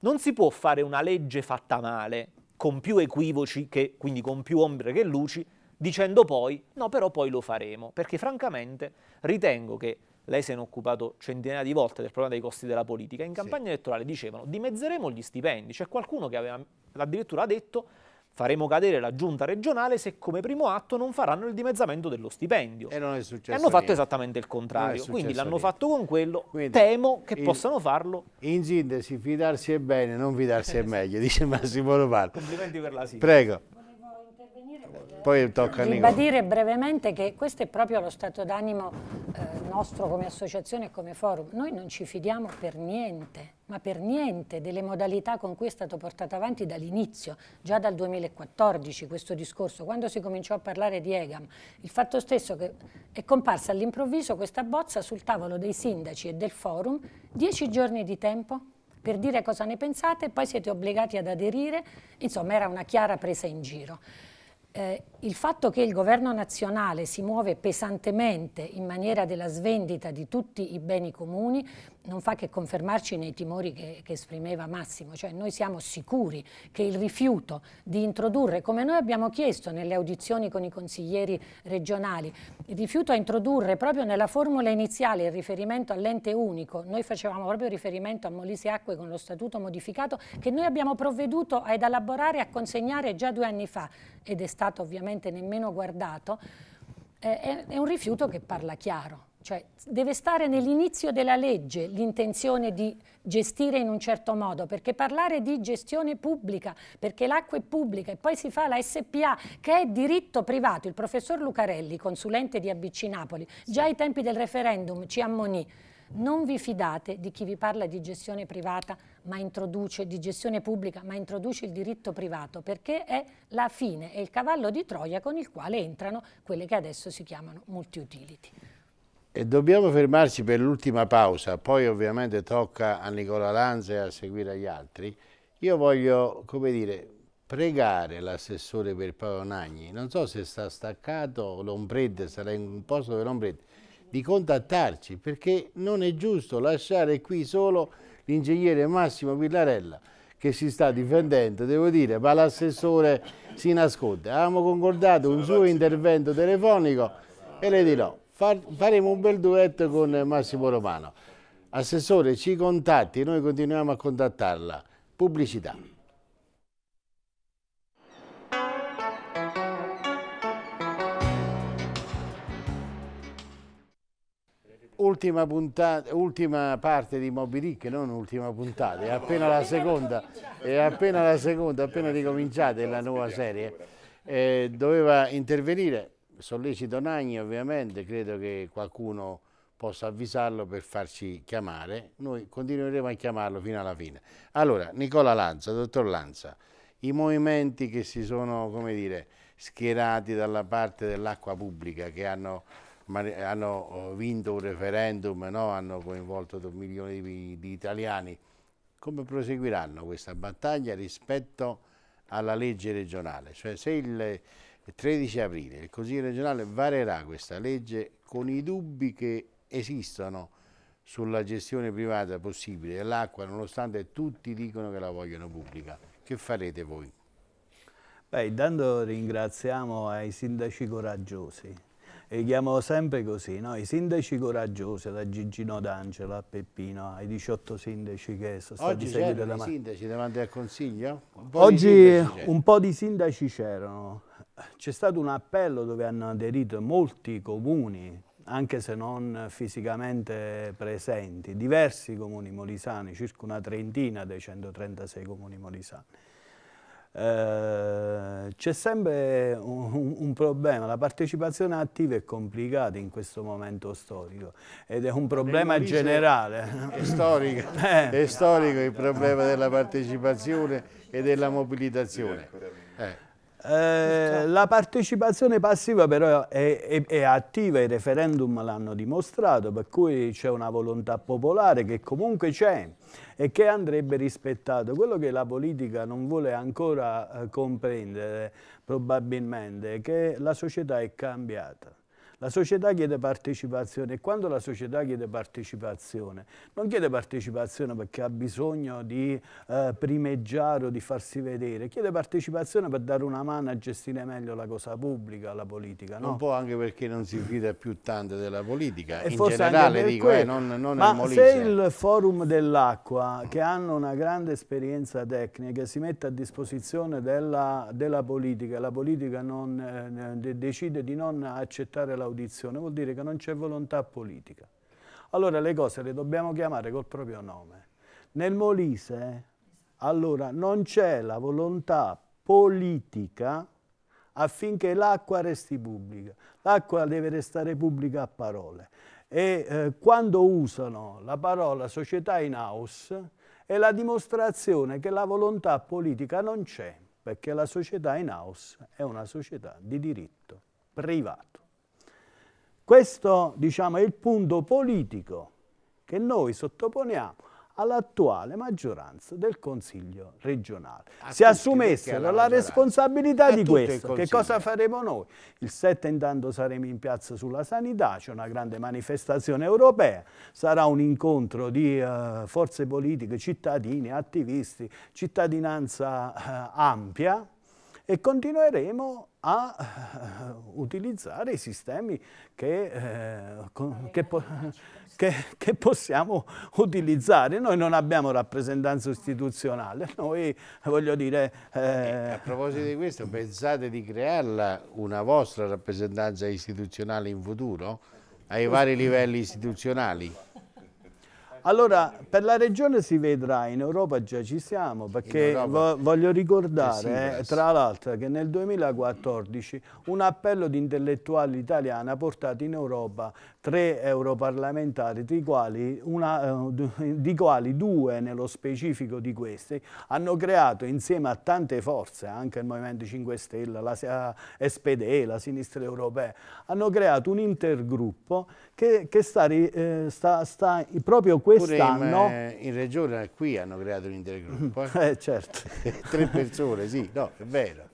Non si può fare una legge fatta male, con più equivoci, che, quindi con più ombre che luci, dicendo poi no, però poi lo faremo, perché francamente ritengo che lei se ne è occupato centinaia di volte del problema dei costi della politica, in campagna sì. elettorale dicevano dimezzeremo gli stipendi, c'è qualcuno che aveva addirittura detto Faremo cadere la giunta regionale se come primo atto non faranno il dimezzamento dello stipendio. E non è successo. E hanno fatto niente. esattamente il contrario. Quindi l'hanno fatto con quello, Quindi, temo che in, possano farlo. In sintesi, fidarsi è bene, non fidarsi è meglio, (laughs) dice Massimo Rovaro. Complimenti per la sintesi. Prego. Poi tocca a Nicola. Ribadire brevemente che questo è proprio lo stato d'animo eh, nostro come associazione e come forum. Noi non ci fidiamo per niente ma per niente delle modalità con cui è stato portato avanti dall'inizio, già dal 2014 questo discorso, quando si cominciò a parlare di EGAM, il fatto stesso che è comparsa all'improvviso questa bozza sul tavolo dei sindaci e del forum, dieci giorni di tempo per dire cosa ne pensate, poi siete obbligati ad aderire, insomma era una chiara presa in giro. Eh, il fatto che il governo nazionale si muove pesantemente in maniera della svendita di tutti i beni comuni non fa che confermarci nei timori che, che, esprimeva Massimo, cioè noi siamo sicuri che il rifiuto di introdurre, come noi abbiamo chiesto nelle audizioni con i consiglieri regionali, il rifiuto a introdurre proprio nella formula iniziale il riferimento all'ente unico, noi facevamo proprio riferimento a Molise Acque con lo statuto modificato che noi abbiamo provveduto ad elaborare e a consegnare già due anni fa ed è stato ovviamente praticamente nemmeno guardato, eh, è, è un rifiuto che parla chiaro. Cioè deve stare nell'inizio della legge l'intenzione di gestire in un certo modo, perché parlare di gestione pubblica, perché l'acqua è pubblica e poi si fa la SPA che è diritto privato. Il professor Lucarelli, consulente di ABC Napoli, già ai tempi del referendum ci ammonì, non vi fidate di chi vi parla di gestione privata ma introduce di gestione pubblica, ma introduce il diritto privato, perché è la fine, è il cavallo di Troia con il quale entrano quelle che adesso si chiamano multi-utility. E dobbiamo fermarci per l'ultima pausa, poi ovviamente tocca a Nicola Lanza e a seguire gli altri. Io voglio, come dire, pregare l'assessore per Paonagni, non so se sta staccato Lombrede, sarà in un posto dove di contattarci perché non è giusto lasciare qui solo l'ingegnere Massimo Villarella che si sta difendendo, devo dire, ma l'assessore si nasconde. Avevamo concordato un suo intervento telefonico e le dirò, faremo un bel duetto con Massimo Romano. Assessore, ci contatti, noi continuiamo a contattarla. Pubblicità. ultima, puntata, ultima parte di Moby Dick, non ultima puntata, è appena la seconda, è appena la seconda, appena ricominciate la nuova serie. Eh, doveva intervenire, sollecito Nagni ovviamente, credo che qualcuno possa avvisarlo per farci chiamare, noi continueremo a chiamarlo fino alla fine. Allora, Nicola Lanza, dottor Lanza, i movimenti che si sono, come dire, schierati dalla parte dell'acqua pubblica, che hanno hanno oh, vinto un referendum, no? hanno coinvolto milioni di, di italiani. Come proseguiranno questa battaglia rispetto alla legge regionale? Cioè se il 13 aprile il Consiglio regionale varerà questa legge con i dubbi che esistono sulla gestione privata possibile dell'acqua, nonostante tutti dicono che la vogliono pubblica. Che farete voi? Beh, intanto ringraziamo ai sindaci coraggiosi li chiamo sempre così, no? i sindaci coraggiosi, da Gigino D'Angelo a Peppino, ai 18 sindaci che sono stati seguiti da Oggi sindaci davanti al Consiglio? Oggi un po' di sindaci c'erano, c'è stato un appello dove hanno aderito molti comuni, anche se non fisicamente presenti, diversi comuni molisani, circa una trentina dei 136 comuni molisani. Eh, c'è sempre un, un, problema, la partecipazione attiva è complicata in questo momento storico ed è un problema generale. È storico, (laughs) eh. è storico il problema della partecipazione e della mobilitazione. Eh. Eh, la partecipazione passiva però è, è, è attiva, i referendum l'hanno dimostrato, per cui c'è una volontà popolare che comunque c'è e che andrebbe rispettato. Quello che la politica non vuole ancora eh, comprendere probabilmente è che la società è cambiata. La società chiede partecipazione e quando la società chiede partecipazione, non chiede partecipazione perché ha bisogno di eh, primeggiare o di farsi vedere, chiede partecipazione per dare una mano a gestire meglio la cosa pubblica, la politica. No? Un po' anche perché non si fida più tanto della politica, e in generale dico, eh, non, non Ma se il forum dell'acqua, che hanno una grande esperienza tecnica, si mette a disposizione della, della politica, la politica non, eh, decide di non accettare l'autorità, dell'audizione, vuol dire che non c'è volontà politica. Allora le cose le dobbiamo chiamare col proprio nome. Nel Molise, allora, non c'è la volontà politica affinché l'acqua resti pubblica. L'acqua deve restare pubblica a parole. E eh, quando usano la parola società in house è la dimostrazione che la volontà politica non c'è, perché la società in house è una società di diritto privato. Questo diciamo, è il punto politico che noi sottoponiamo all'attuale maggioranza del Consiglio regionale. A Se assumessero la responsabilità di questo, che cosa faremo noi? Il 7 intanto saremo in piazza sulla sanità, c'è una grande manifestazione europea, sarà un incontro di uh, forze politiche, cittadini, attivisti, cittadinanza uh, ampia, e continueremo a eh, utilizzare i sistemi che, eh, con, che, che, che, possiamo utilizzare. Noi non abbiamo rappresentanza istituzionale, noi voglio dire... Eh, eh, a proposito di questo, pensate di crearla una vostra rappresentanza istituzionale in futuro ai vari livelli istituzionali? Allora, per la regione si vedrà, in Europa già ci siamo, perché vo voglio ricordare, eh, eh tra l'altro, che nel 2014 un appello di intellettuali italiani ha portato in Europa tre europarlamentari, di quali, una, eh, di quali, due nello specifico di questi hanno creato insieme a tante forze, anche il Movimento 5 Stelle, la SPD, eh, la sinistra europea, hanno creato un intergruppo che, che sta, eh, sta, sta, proprio quest'anno... In, in, regione qui hanno creato un intergruppo. Eh? (laughs) eh certo. (laughs) tre persone, sì, no, è vero.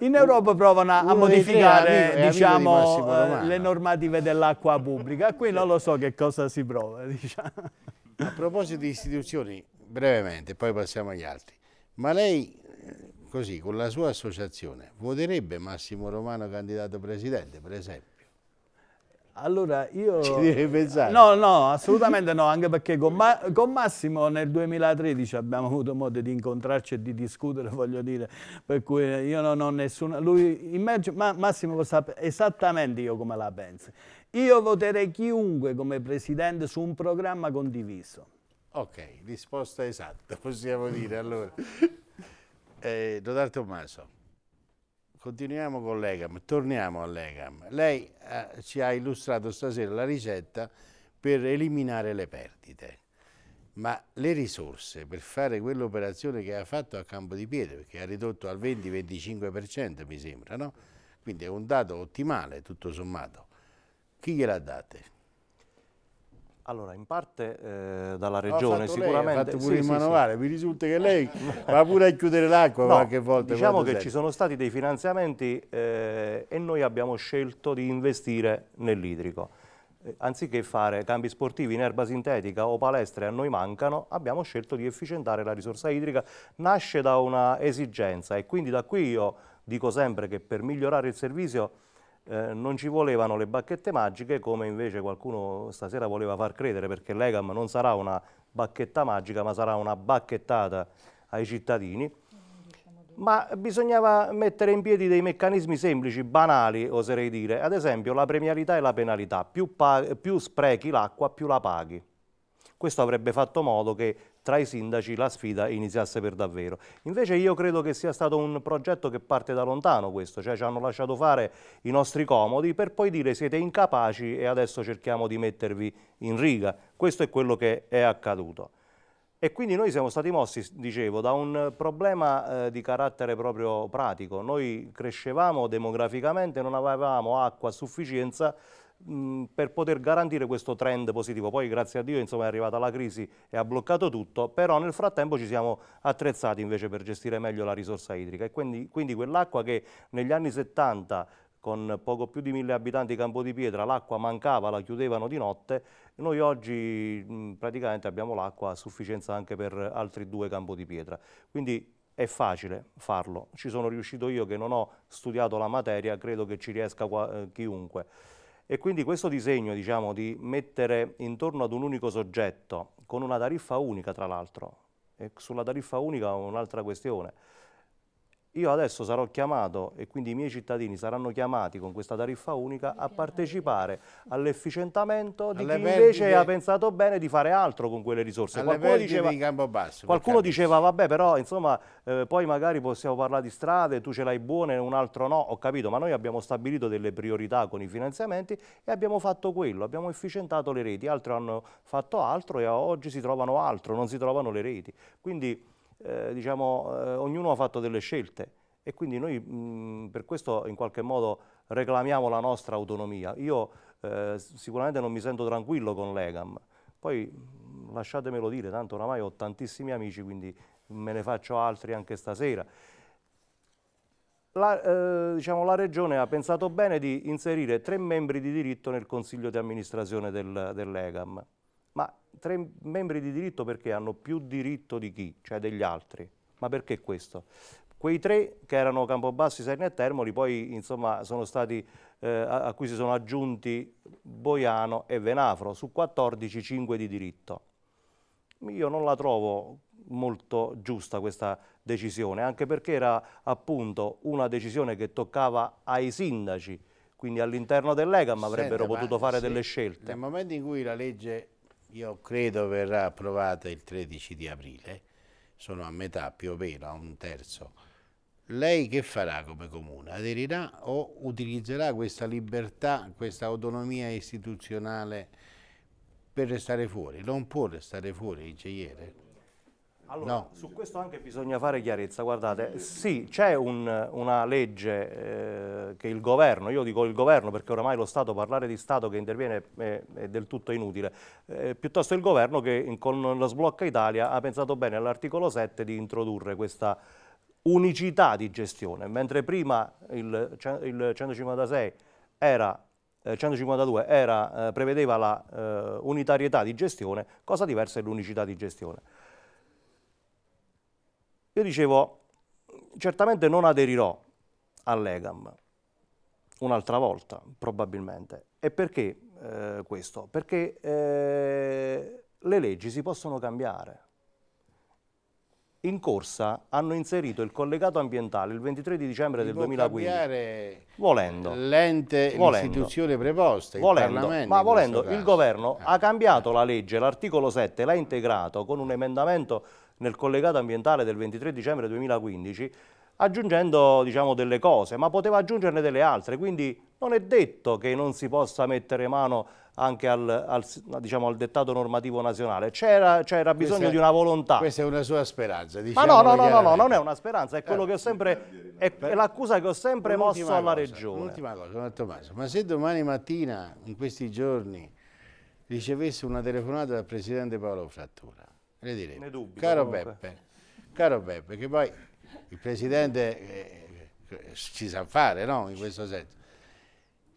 In Europa provano a modificare amico, diciamo, eh, le normative dell'acqua pubblica, qui non lo so che cosa si prova. (laughs) Diciamo. A proposito di istituzioni, brevemente, poi passiamo agli altri, ma lei eh, così con la sua associazione voterebbe Massimo Romano candidato presidente per esempio? Allora io... Ci devi pensare. No, no, assolutamente no, anche perché con, Ma... con, Massimo nel 2013 abbiamo avuto modo di incontrarci e di discutere, voglio dire, per cui io non ho nessuna... Lui, immagino, Ma... Massimo sa esattamente io come la penso. Io voterei chiunque come presidente su un programma condiviso. Ok, risposta esatta, possiamo dire allora. Eh, Donato Tommaso. Continuiamo con l'EGAM, torniamo all'EGAM. Lei eh, ci ha illustrato stasera la ricetta per eliminare le perdite, ma le risorse per fare quell'operazione che ha fatto a Campo di Pietro, che ha ridotto al 20-25% mi sembra, no? quindi è un dato ottimale tutto sommato, chi gliela date? Allora, in parte eh, dalla regione no, sicuramente... Lei, ha fatto pure sì, il manovale, sì. mi risulta che (laughs) lei va pure a chiudere l'acqua no, qualche volta. Diciamo che sei. ci sono stati dei finanziamenti eh, e noi abbiamo scelto di investire nell'idrico. Eh, anziché fare campi sportivi in erba sintetica o palestre a noi mancano, abbiamo scelto di efficientare la risorsa idrica. Nasce da una esigenza e quindi da qui io dico sempre che per migliorare il servizio eh, non ci volevano le bacchette magiche come invece qualcuno stasera voleva far credere perché l'EGAM non sarà una bacchetta magica ma sarà una bacchettata ai cittadini ma bisognava mettere in piedi dei meccanismi semplici, banali oserei dire, ad esempio la premialità e la penalità, più, più sprechi l'acqua più la paghi. Questo avrebbe fatto modo che tra i sindaci la sfida iniziasse per davvero. Invece io credo che sia stato un progetto che parte da lontano questo, cioè ci hanno lasciato fare i nostri comodi per poi dire siete incapaci e adesso cerchiamo di mettervi in riga. Questo è quello che è accaduto. E quindi noi siamo stati mossi, dicevo, da un problema eh, di carattere proprio pratico. Noi crescevamo demograficamente, non avevamo acqua a sufficienza per poter garantire questo trend positivo. Poi grazie a Dio insomma, è arrivata la crisi e ha bloccato tutto, però nel frattempo ci siamo attrezzati invece per gestire meglio la risorsa idrica e quindi, quindi quell'acqua che negli anni 70 con poco più di mille abitanti Campo di Pietra, l'acqua mancava, la chiudevano di notte, noi oggi mh, praticamente abbiamo l'acqua a sufficienza anche per altri due Campo di Pietra. Quindi è facile farlo, ci sono riuscito io che non ho studiato la materia, credo che ci riesca qua, eh, chiunque. E quindi questo disegno diciamo, di mettere intorno ad un unico soggetto, con una tariffa unica tra l'altro, e sulla tariffa unica un'altra questione, io adesso sarò chiamato e quindi i miei cittadini saranno chiamati con questa tariffa unica a partecipare all'efficientamento di Alle chi invece ha pensato bene di fare altro con quelle risorse. qualcuno diceva, di basso, qualcuno diceva vabbè però insomma eh, poi magari possiamo parlare di strade, tu ce l'hai buone e un altro no, ho capito, ma noi abbiamo stabilito delle priorità con i finanziamenti e abbiamo fatto quello, abbiamo efficientato le reti, altri hanno fatto altro e oggi si trovano altro, non si trovano le reti. Quindi eh, diciamo, eh, ognuno ha fatto delle scelte e quindi noi mh, mm, per questo in qualche modo reclamiamo la nostra autonomia. Io eh, sicuramente non mi sento tranquillo con l'EGAM, poi mm, lasciatemelo dire, tanto oramai ho tantissimi amici, quindi me ne faccio altri anche stasera. La, eh, diciamo, la, Regione ha pensato bene di inserire tre membri di diritto nel Consiglio di amministrazione del, dell'EGAM. Ma tre membri di diritto perché hanno più diritto di chi? Cioè degli altri. Ma perché questo? Quei tre che erano Campobassi, Serni e Termoli, poi insomma sono stati, eh, a cui si sono aggiunti Boiano e Venafro, su 14, 5 di diritto. Io non la trovo molto giusta questa decisione, anche perché era appunto una decisione che toccava ai sindaci, quindi all'interno dell'EGAM avrebbero Senta, potuto fare sì, delle scelte. Nel momento in cui la legge io credo verrà approvata il 13 di aprile, sono a metà più o meno, a un terzo. Lei che farà come comune? Aderirà o utilizzerà questa libertà, questa autonomia istituzionale per restare fuori? Non può restare fuori ingegnere? Allora, no. su questo anche bisogna fare chiarezza, guardate, sì, c'è un, una legge eh, che il governo, io dico il governo perché oramai lo Stato, parlare di Stato che interviene è, è del tutto inutile, eh, piuttosto il governo che in, con lo sblocca Italia ha pensato bene all'articolo 7 di introdurre questa unicità di gestione, mentre prima il, il 156 era 152 eh, era, eh, prevedeva la eh, unitarietà di gestione, cosa diversa è l'unicità di gestione. Io dicevo, certamente non aderirò all'EGAM un'altra volta, probabilmente. E perché eh, questo? Perché eh, le leggi si possono cambiare. In corsa hanno inserito il collegato ambientale il 23 di dicembre si del 2015. Volendo. L'ente, l'istituzione preposta, volendo, Ma volendo, il governo ah. ha cambiato la legge, l'articolo 7 l'ha integrato con un emendamento nel collegato ambientale del 23 dicembre 2015 aggiungendo diciamo, delle cose, ma poteva aggiungerne delle altre, quindi non è detto che non si possa mettere mano anche al, al, diciamo, al dettato normativo nazionale, c'era, bisogno questa, di una volontà. Questa è una sua speranza, diciamo. Ma no, no, no, no, non è una speranza, è, eh, è l'accusa che ho sempre mosso alla cosa, regione. Un'ultima cosa, Tommaso, ma se domani mattina, in questi giorni, ricevesse una telefonata dal Presidente Paolo Frattura, le diremo. Dubito, caro Beppe, caro Beppe, che poi il Presidente eh, eh, ci sa fare, no? In questo senso.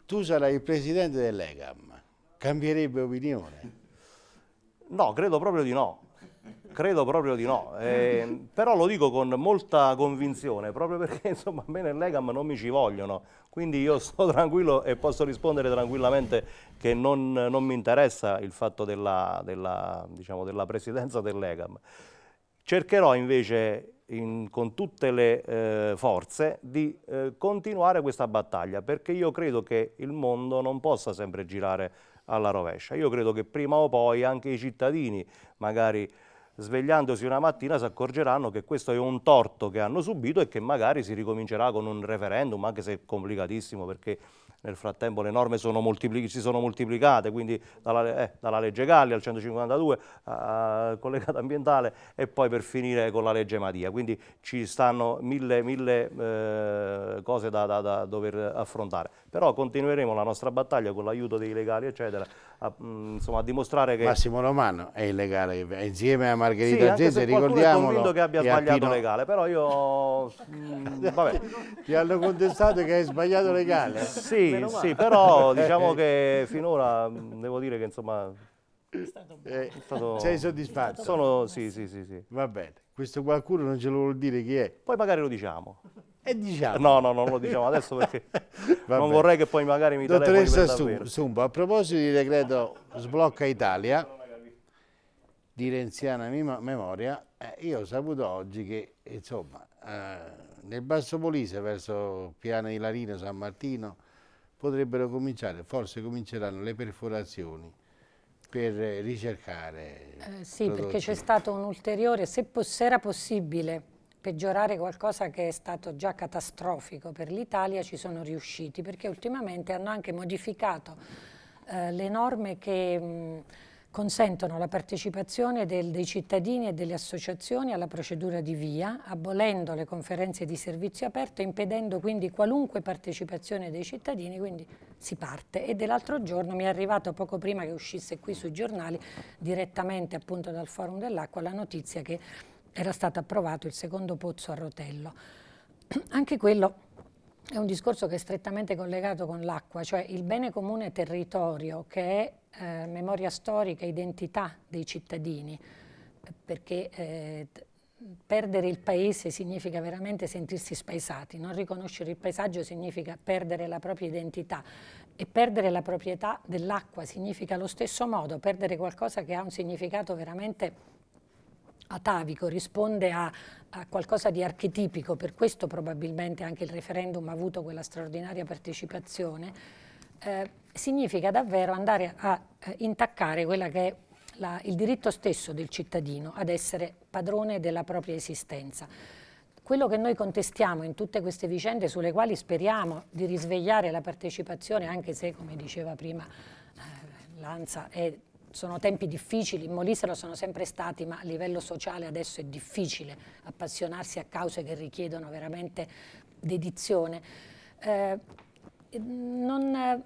Tu sarai il Presidente dell'EGAM, cambierebbe opinione? No, credo proprio di no. Credo proprio di no, eh, però lo dico con molta convinzione, proprio perché (laughs) insomma a me nel Legam non mi ci vogliono, quindi io sto (laughs) tranquillo e posso rispondere tranquillamente che non, non mi interessa il fatto della, della, diciamo, della presidenza del Legam. Cercherò invece in, con tutte le eh, forze di eh, continuare questa battaglia, perché io credo che il mondo non possa sempre girare alla rovescia. Io credo che prima o poi anche i cittadini magari svegliandosi una mattina si accorgeranno che questo è un torto che hanno subito e che magari si ricomincerà con un referendum, anche se è complicatissimo perché nel frattempo le norme sono si sono moltiplicate, quindi dalla, eh, dalla legge Galli al 152, al collegato ambientale e poi per finire con la legge Madia, quindi ci stanno mille, mille eh, cose da, da, da, dover affrontare, però continueremo la nostra battaglia con l'aiuto dei legali eccetera, a, mm, insomma, a dimostrare che... Massimo Romano è illegale, insieme a Margherita sì, Gese, ricordiamolo. Sì, convinto che abbia sbagliato Pino... legale, però io... mh, mm, vabbè. (laughs) Ti hanno contestato che hai sbagliato legale. Sì, sì, però (laughs) diciamo che finora devo dire che insomma... È stato bene. Eh, sei soddisfatto? Sono, sì, sì, sì, sì. Va bene, questo qualcuno non ce lo vuol dire chi è. Poi magari lo diciamo. E eh, diciamo. No, no, non lo diciamo adesso perché (laughs) non vorrei che poi magari mi Dottoressa Sumbo, Sumbo, a proposito di decreto Sblocca Italia, di renziana memoria, eh, io ho saputo oggi che, insomma, eh, nel Basso Polise, verso Piana di Larino, San Martino, potrebbero cominciare, forse cominceranno le perforazioni per ricercare. Eh, sì, prodotti. perché c'è stato un ulteriore, se poss era possibile peggiorare qualcosa che è stato già catastrofico per l'Italia, ci sono riusciti, perché ultimamente hanno anche modificato eh, le norme che... Mh, consentono la partecipazione del, dei cittadini e delle associazioni alla procedura di via, abolendo le conferenze di servizio aperto, impedendo quindi qualunque partecipazione dei cittadini, quindi si parte. E dell'altro giorno mi è arrivato poco prima che uscisse qui sui giornali, direttamente appunto dal Forum dell'Acqua, la notizia che era stato approvato il secondo pozzo a rotello. (clears throat) Anche quello è un discorso che è strettamente collegato con l'acqua, cioè il bene comune territorio che è eh, memoria storica, identità dei cittadini, perché eh, perdere il paese significa veramente sentirsi spaesati, non riconoscere il paesaggio significa perdere la propria identità e perdere la proprietà dell'acqua significa allo stesso modo perdere qualcosa che ha un significato veramente atavico, risponde a, a, qualcosa di archetipico, per questo probabilmente anche il referendum ha avuto quella straordinaria partecipazione eh, significa davvero andare a eh, intaccare quella che è la, il diritto stesso del cittadino ad essere padrone della propria esistenza. Quello che noi contestiamo in tutte queste vicende sulle quali speriamo di risvegliare la partecipazione, anche se, come diceva prima eh, Lanza, è sono tempi difficili, in Molise lo sono sempre stati, ma a livello sociale adesso è difficile appassionarsi a cause che richiedono veramente dedizione. Eh, non,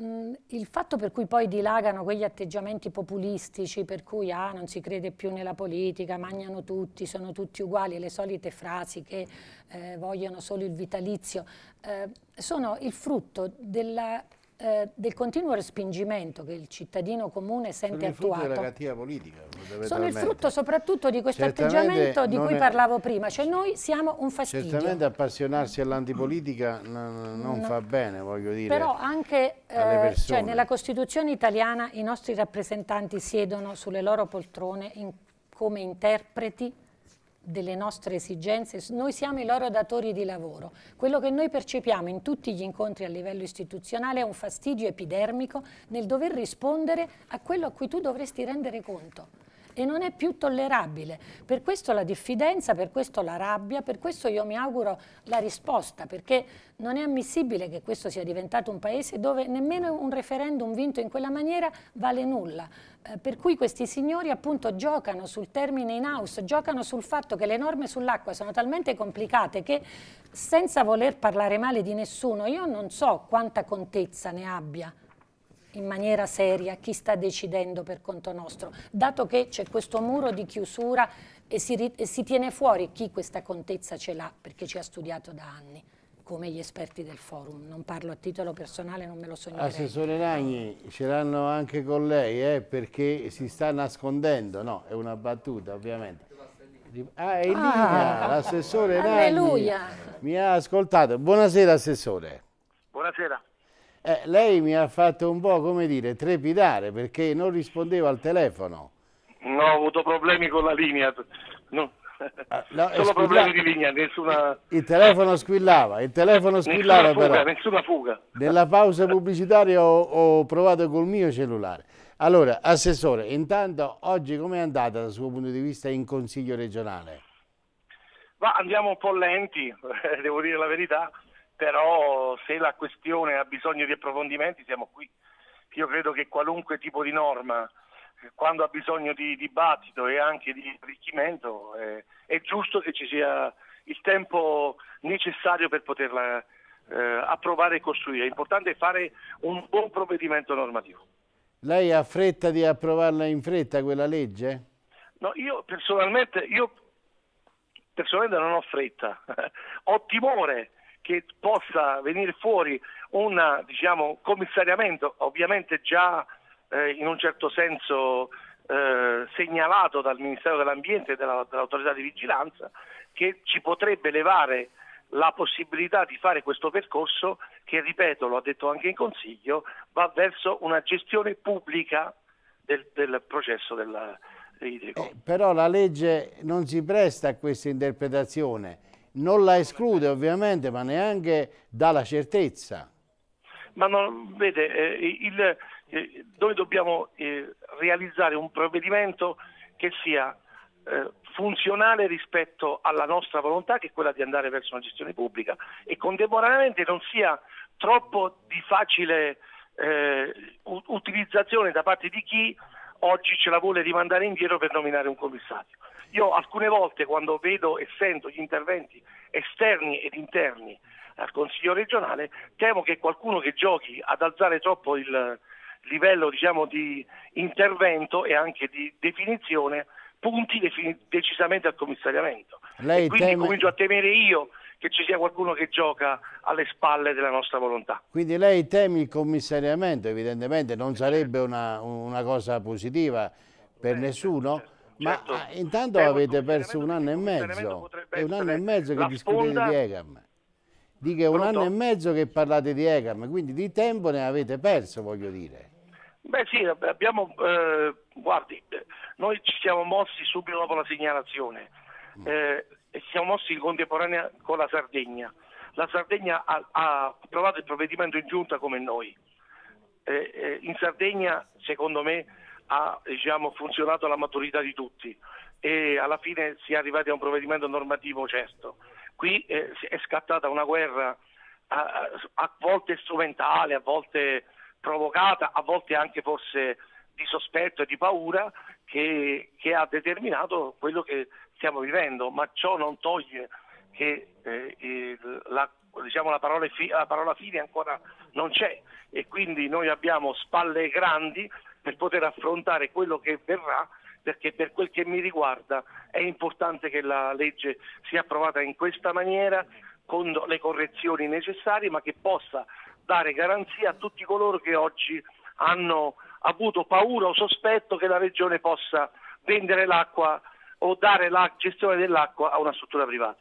mm, il fatto per cui poi dilagano quegli atteggiamenti populistici per cui ah, non si crede più nella politica, mangiano tutti, sono tutti uguali, le solite frasi che eh, vogliono solo il vitalizio, eh, sono il frutto della eh, del continuo respingimento che il cittadino comune sente attuato. Sono il frutto della cattiva politica. Sono il frutto soprattutto di questo atteggiamento di cui è... parlavo prima, cioè noi siamo un fastidio. Certamente appassionarsi all'antipolitica non no. fa bene, voglio dire. Però anche eh, cioè, nella Costituzione italiana i nostri rappresentanti siedono sulle loro poltrone in, come interpreti delle nostre esigenze, noi siamo i loro datori di lavoro. Quello che noi percepiamo in tutti gli incontri a livello istituzionale è un fastidio epidermico nel dover rispondere a quello a cui tu dovresti rendere conto e non è più tollerabile. Per questo la diffidenza, per questo la rabbia, per questo io mi auguro la risposta, perché non è ammissibile che questo sia diventato un paese dove nemmeno un referendum vinto in quella maniera vale nulla. Eh, per cui questi signori appunto giocano sul termine in house, giocano sul fatto che le norme sull'acqua sono talmente complicate che senza voler parlare male di nessuno, io non so quanta contezza ne abbia in maniera seria chi sta decidendo per conto nostro, dato che c'è questo muro di chiusura e si, e si tiene fuori chi questa contezza ce l'ha perché ci ha studiato da anni come gli esperti del forum, non parlo a titolo personale, non me lo sognerei. Assessore Ragni, ce l'hanno anche con lei, eh, perché si sta nascondendo, no, è una battuta ovviamente. Ah, è Elina, ah, l'assessore Ragni. Alleluia. Mi ha ascoltato. Buonasera, assessore. Buonasera. Eh, lei mi ha fatto un po', come dire, trepidare perché non rispondeva al telefono. No, ho avuto problemi con la linea. No. Ah, no, Solo problemi di linea, nessuna... Il telefono squillava, il telefono squillava nessuna fuga, però. Nessuna fuga. Nella pausa pubblicitaria ho, ho provato col mio cellulare. Allora, Assessore, intanto oggi com'è andata dal suo punto di vista in Consiglio regionale? Ma andiamo un po' lenti, (laughs) devo dire la verità però se la questione ha bisogno di approfondimenti siamo qui. Io credo che qualunque tipo di norma, quando ha bisogno di dibattito e anche di arricchimento, eh, è giusto che ci sia il tempo necessario per poterla eh, approvare e costruire. È importante fare un buon provvedimento normativo. Lei ha fretta di approvarla in fretta quella legge? No, io personalmente, io personalmente non ho fretta, (laughs) ho timore che possa venire fuori un diciamo, commissariamento, ovviamente già eh, in un certo senso eh, segnalato dal Ministero dell'Ambiente e della, dall'autorità di vigilanza, che ci potrebbe levare la possibilità di fare questo percorso che, ripeto, lo ha detto anche in Consiglio, va verso una gestione pubblica del, del processo del, idrico. Eh, però la legge non si presta a questa interpretazione non la esclude ovviamente, ma neanche dà la certezza. Ma non, vede, eh, il, eh, noi dobbiamo eh, realizzare un provvedimento che sia eh, funzionale rispetto alla nostra volontà, che è quella di andare verso una gestione pubblica, e contemporaneamente non sia troppo di facile eh, utilizzazione da parte di chi oggi ce la vuole rimandare indietro per nominare un commissario. Io alcune volte quando vedo e sento gli interventi esterni ed interni al Consiglio regionale, temo che qualcuno che giochi ad alzare troppo il livello diciamo, di intervento e anche di definizione punti defin- decisamente al commissariamento. Lei e quindi teme... comincio a temere io che ci sia qualcuno che gioca alle spalle della nostra volontà. Quindi lei teme il commissariamento, evidentemente non sarebbe una, una cosa positiva per eh, nessuno. Certo, certo. Ma certo, ah, intanto eh, avete perso un anno e mezzo, è un anno e mezzo che discutete sponda... di Egam. Dica, è un Pronto? anno e mezzo che parlate di Egam, quindi di tempo ne avete perso, voglio dire. Beh sì, abbiamo, eh, guardi, noi ci siamo mossi subito dopo la segnalazione mm. eh, e ci siamo mossi in contemporanea con la Sardegna. La Sardegna ha, ha approvato il provvedimento in giunta come noi. Eh, eh in Sardegna, secondo me, ha diciamo, funzionato alla maturità di tutti e alla fine si è arrivati a un provvedimento normativo certo. Qui è, eh, è scattata una guerra a, a, volte strumentale, a volte provocata, a volte anche forse di sospetto e di paura che, che ha determinato quello che stiamo vivendo, ma ciò non toglie che eh, il, la, diciamo, la, parola fi, la parola fine ancora non c'è e quindi noi abbiamo spalle grandi per poter affrontare quello che verrà perché per quel che mi riguarda è importante che la legge sia approvata in questa maniera con le correzioni necessarie ma che possa dare garanzia a tutti coloro che oggi hanno avuto paura o sospetto che la regione possa vendere l'acqua o dare la gestione dell'acqua a una struttura privata.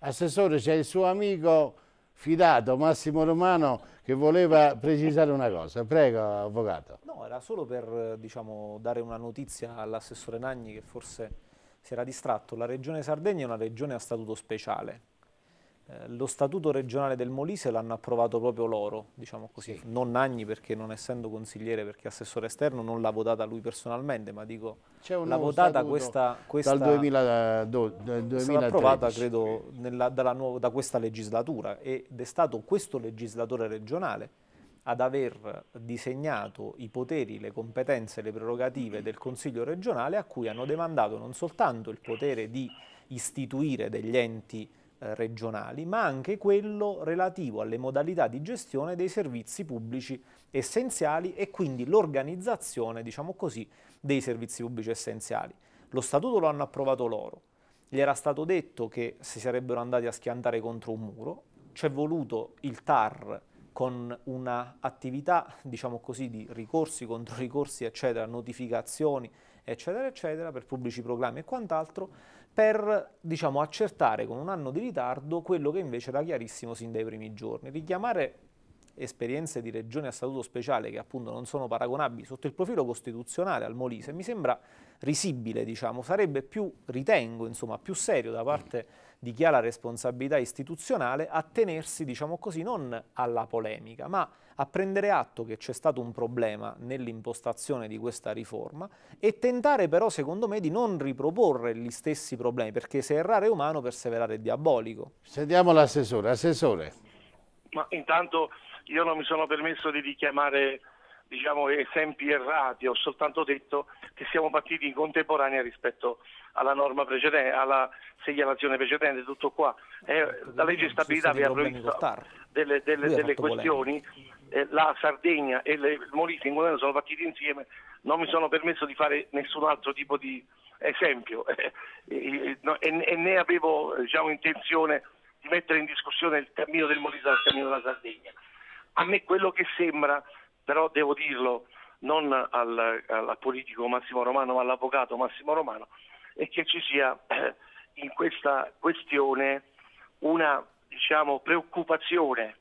Assessore, c'è il suo amico fidato Massimo Romano che voleva precisare una cosa. Prego, Avvocato. No, era solo per diciamo, dare una notizia all'assessore Nagni che forse si era distratto. La regione Sardegna è una regione a statuto speciale, eh, lo statuto regionale del Molise l'hanno approvato proprio loro, diciamo così, sì. non Nagni perché non essendo consigliere, perché assessore esterno non l'ha votata lui personalmente, ma dico l'ha votata questa, questa... Dal 2012, L'ha approvata credo nella, nuova, da questa legislatura ed è stato questo legislatore regionale ad aver disegnato i poteri, le competenze, le prerogative del Consiglio regionale a cui hanno demandato non soltanto il potere di istituire degli enti eh, regionali, ma anche quello relativo alle modalità di gestione dei servizi pubblici essenziali e quindi l'organizzazione, diciamo così, dei servizi pubblici essenziali. Lo statuto lo hanno approvato loro. Gli era stato detto che si sarebbero andati a schiantare contro un muro, c'è voluto il TAR con un'attività, diciamo così, di ricorsi contro ricorsi, eccetera, notificazioni, eccetera, eccetera, per pubblici programmi e quant'altro, per diciamo, accertare con un anno di ritardo quello che invece era chiarissimo sin dai primi giorni. Richiamare esperienze di regioni a statuto speciale che appunto non sono paragonabili sotto il profilo costituzionale al Molise mi sembra risibile, diciamo. sarebbe più, ritengo, insomma, più serio da parte di chi ha la responsabilità istituzionale a tenersi, diciamo così, non alla polemica, ma a prendere atto che c'è stato un problema nell'impostazione di questa riforma e tentare però, secondo me, di non riproporre gli stessi problemi, perché se errare è umano, perseverare è diabolico. Sentiamo l'assessore. Assessore. Ma intanto io non mi sono permesso di richiamare diciamo, esempi errati, ho soltanto detto che siamo partiti in contemporanea rispetto alla norma precedente, alla segnalazione precedente, tutto qua. Eh, certo, la legge di stabilità aveva previsto delle, delle, delle questioni, eh, la Sardegna e le, il Molise in governo sono partiti insieme, non mi sono permesso di fare nessun altro tipo di esempio (laughs) eh, e, e, ne avevo diciamo, intenzione di mettere in discussione il cammino del Molise dal cammino della Sardegna. A me quello che sembra però devo dirlo non al, al politico Massimo Romano ma all'avvocato Massimo Romano, è che ci sia eh, in questa questione una diciamo, preoccupazione,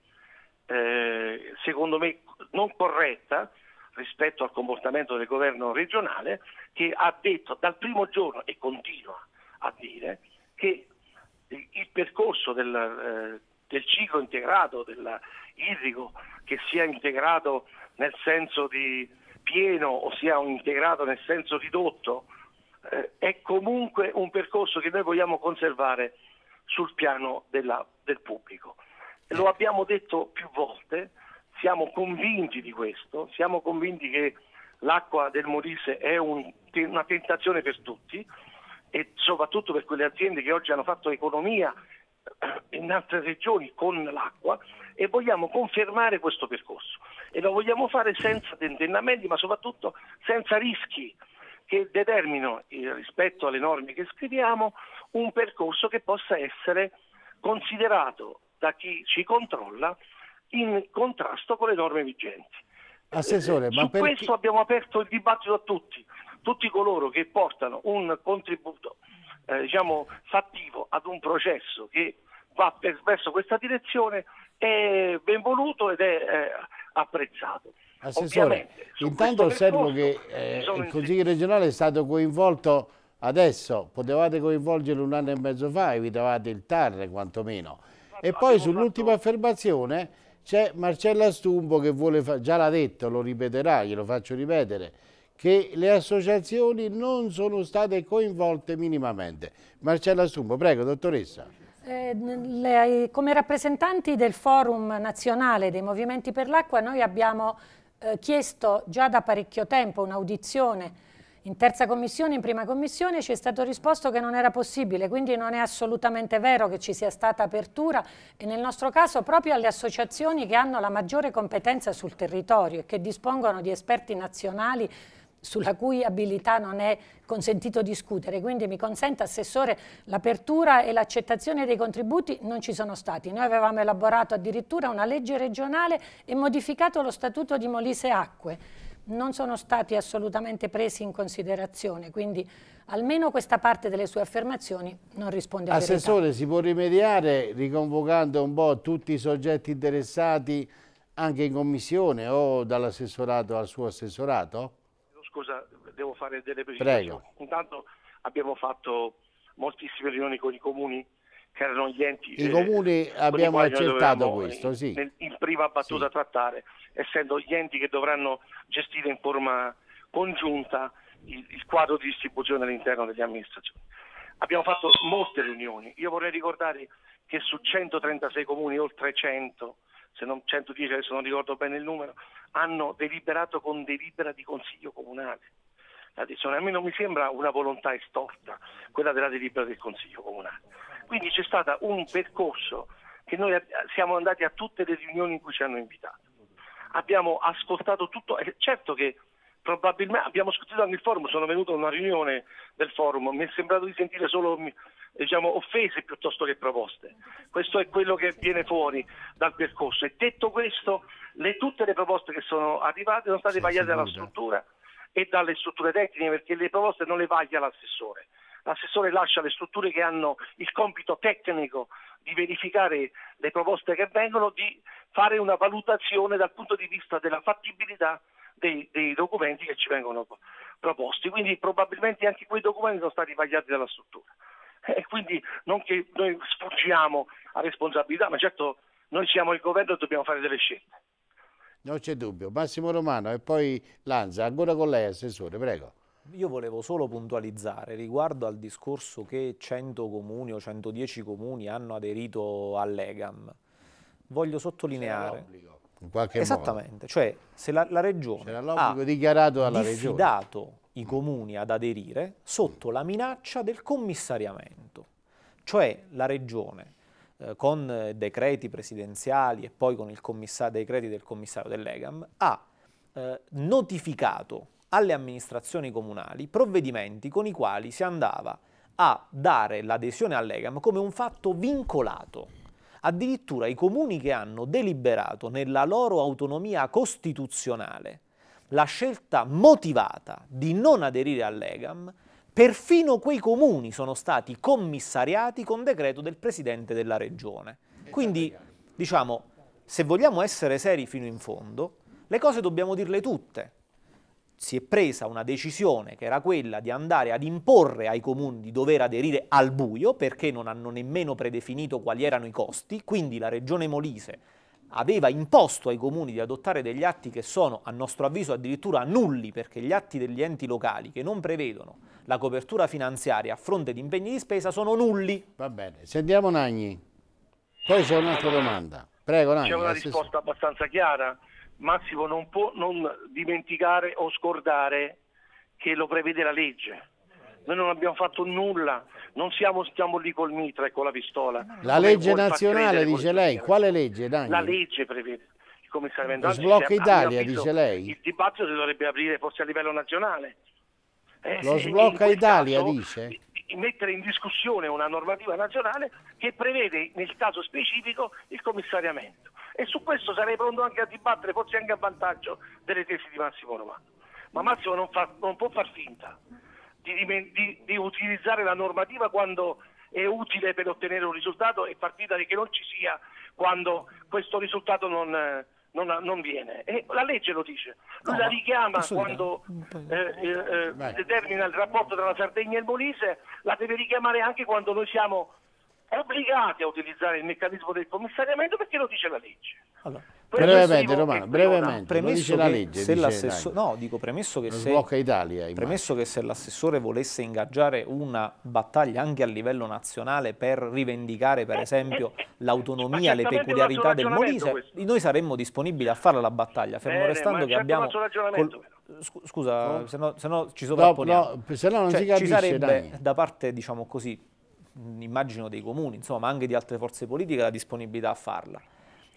eh, secondo me non corretta, rispetto al comportamento del governo regionale che ha detto dal primo giorno e continua a dire che il percorso del, eh, del ciclo integrato, dell'irrigo che sia integrato nel senso di pieno, ossia un integrato nel senso ridotto, eh, è comunque un percorso che noi vogliamo conservare sul piano della, del pubblico. Lo abbiamo detto più volte, siamo convinti di questo, siamo convinti che l'acqua del Molise è un, una tentazione per tutti e soprattutto per quelle aziende che oggi hanno fatto economia eh, in altre regioni con l'acqua e vogliamo confermare questo percorso e lo vogliamo fare senza tentennamenti ma soprattutto senza rischi che determinino eh, rispetto alle norme che scriviamo un percorso che possa essere considerato da chi ci controlla in contrasto con le norme vigenti. Assessore, eh, Su per... questo abbiamo aperto il dibattito a tutti, tutti coloro che portano un contributo eh, diciamo, fattivo ad un processo che va per, verso questa direzione è benvoluto ed è eh, apprezzato. Assessore, intanto osservo che eh, il Consiglio regionale è stato coinvolto adesso, potevate coinvolgerlo un anno e mezzo fa, evitavate il TAR quantomeno. Fatto, e poi sull'ultima fatto... affermazione c'è Marcella Stumbo che vuole, fa... già l'ha detto, lo ripeterà, glielo faccio ripetere, che le associazioni non sono state coinvolte minimamente. Marcella Stumbo, prego dottoressa. Eh, le, come rappresentanti del Forum Nazionale dei Movimenti per l'Acqua noi abbiamo eh, chiesto già da parecchio tempo un'audizione in terza commissione, in prima commissione ci è stato risposto che non era possibile, quindi non è assolutamente vero che ci sia stata apertura e nel nostro caso proprio alle associazioni che hanno la maggiore competenza sul territorio e che dispongono di esperti nazionali sulla cui abilità non è consentito discutere, quindi mi consente Assessore l'apertura e l'accettazione dei contributi non ci sono stati, noi avevamo elaborato addirittura una legge regionale e modificato lo statuto di Molise Acque, non sono stati assolutamente presi in considerazione, quindi almeno questa parte delle sue affermazioni non risponde a Assessore, si può rimediare riconvocando un po' tutti i soggetti interessati anche in commissione o dall'assessorato al suo assessorato? scusa, devo fare delle precisazioni. Intanto abbiamo fatto moltissime riunioni con i comuni che erano gli enti. I eh, comuni abbiamo accettato questo, sì. Nel, in prima battuta sì. trattare, essendo gli enti che dovranno gestire in forma congiunta il, il quadro di distribuzione all'interno delle amministrazioni. Abbiamo fatto molte riunioni. Io vorrei ricordare che su 136 comuni, oltre 100, se non 110 adesso non ricordo bene il numero, hanno deliberato con delibera di consiglio comunale. L'adesione cioè, a me non mi sembra una volontà estorta, quella della delibera del consiglio comunale. Quindi c'è stato un percorso che noi siamo andati a tutte le riunioni in cui ci hanno invitato. Abbiamo ascoltato tutto, certo che probabilmente abbiamo ascoltato anche il forum, sono venuto a una riunione del forum, mi è sembrato di sentire solo diciamo, offese piuttosto che proposte. Questo è quello che viene fuori dal percorso. E detto questo, le, tutte le proposte che sono arrivate sono state sì, vagliate dalla struttura e dalle strutture tecniche perché le proposte non le vaglia l'assessore. L'assessore lascia le strutture che hanno il compito tecnico di verificare le proposte che vengono, di fare una valutazione dal punto di vista della fattibilità dei, dei documenti che ci vengono proposti. Quindi probabilmente anche quei documenti sono stati vagliati dalla struttura. (laughs) E quindi non che noi sfuggiamo a responsabilità, ma certo noi siamo il governo e dobbiamo fare delle scelte. Non c'è dubbio. Massimo Romano e poi Lanza, ancora con lei Assessore, prego. Io volevo solo puntualizzare riguardo al discorso che 100 comuni o 110 comuni hanno aderito all'EGAM. Voglio sottolineare... In qualche Esattamente, modo. cioè se la, la regione ha dichiarato alla regione i comuni ad aderire sotto la minaccia del commissariamento, cioè la regione eh, con eh, decreti presidenziali e poi con i decreti del commissario dell'EGAM ha eh, notificato alle amministrazioni comunali provvedimenti con i quali si andava a dare l'adesione all'EGAM come un fatto vincolato. Addirittura i comuni che hanno deliberato nella loro autonomia costituzionale la scelta motivata di non aderire all'EGAM, perfino quei comuni sono stati commissariati con decreto del Presidente della Regione. Quindi, diciamo, se vogliamo essere seri fino in fondo, le cose dobbiamo dirle tutte. Si è presa una decisione che era quella di andare ad imporre ai comuni di dover aderire al buio perché non hanno nemmeno predefinito quali erano i costi, quindi la Regione Molise aveva imposto ai comuni di adottare degli atti che sono, a nostro avviso, addirittura nulli, perché gli atti degli enti locali che non prevedono la copertura finanziaria a fronte di impegni di spesa sono nulli. Va bene, sentiamo Nagni. Poi c'è un'altra domanda. Prego Nagni. C'è una risposta abbastanza chiara. Massimo non può non dimenticare o scordare che lo prevede la legge. Noi non abbiamo fatto nulla, non siamo, stiamo lì col mitra e con la pistola. La Come legge nazionale, dice col... lei, quale legge? Dai. La legge prevede. Il commissario Vendanzi sblocca Italia, dice lei. Il dibattito si dovrebbe aprire forse a livello nazionale. Eh, Lo sblocca Italia, caso, dice? Mettere in discussione una normativa nazionale che prevede nel caso specifico il commissariamento. E su questo sarei pronto anche a dibattere, forse anche a vantaggio delle tesi di Massimo Romano. Ma Massimo non, fa, non può far finta di, di, di utilizzare la normativa quando è utile per ottenere un risultato e partita che non ci sia quando questo risultato non, non, non viene. E la legge lo dice, lui no, la richiama quando eh, eh, eh determina il rapporto tra la Sardegna e il Molise, la deve richiamare anche quando noi siamo obbligati a utilizzare il meccanismo del commissariamento perché lo dice la legge. Allora brevemente Romano, brevemente, premesso la legge, se l'assessore, no, dico premesso che se, Italia, premesso che se l'assessore volesse ingaggiare una battaglia anche a livello nazionale per rivendicare per esempio l'autonomia, le peculiarità del Molise, questo. noi saremmo disponibili a fare la battaglia, fermo Bene, restando che abbiamo... scusa, no. se, no, se no ci sovrapponiamo. No, no, se no non cioè, si capisce, ci sarebbe dai. da parte, diciamo così, immagino dei comuni, insomma, anche di altre forze politiche la disponibilità a farla.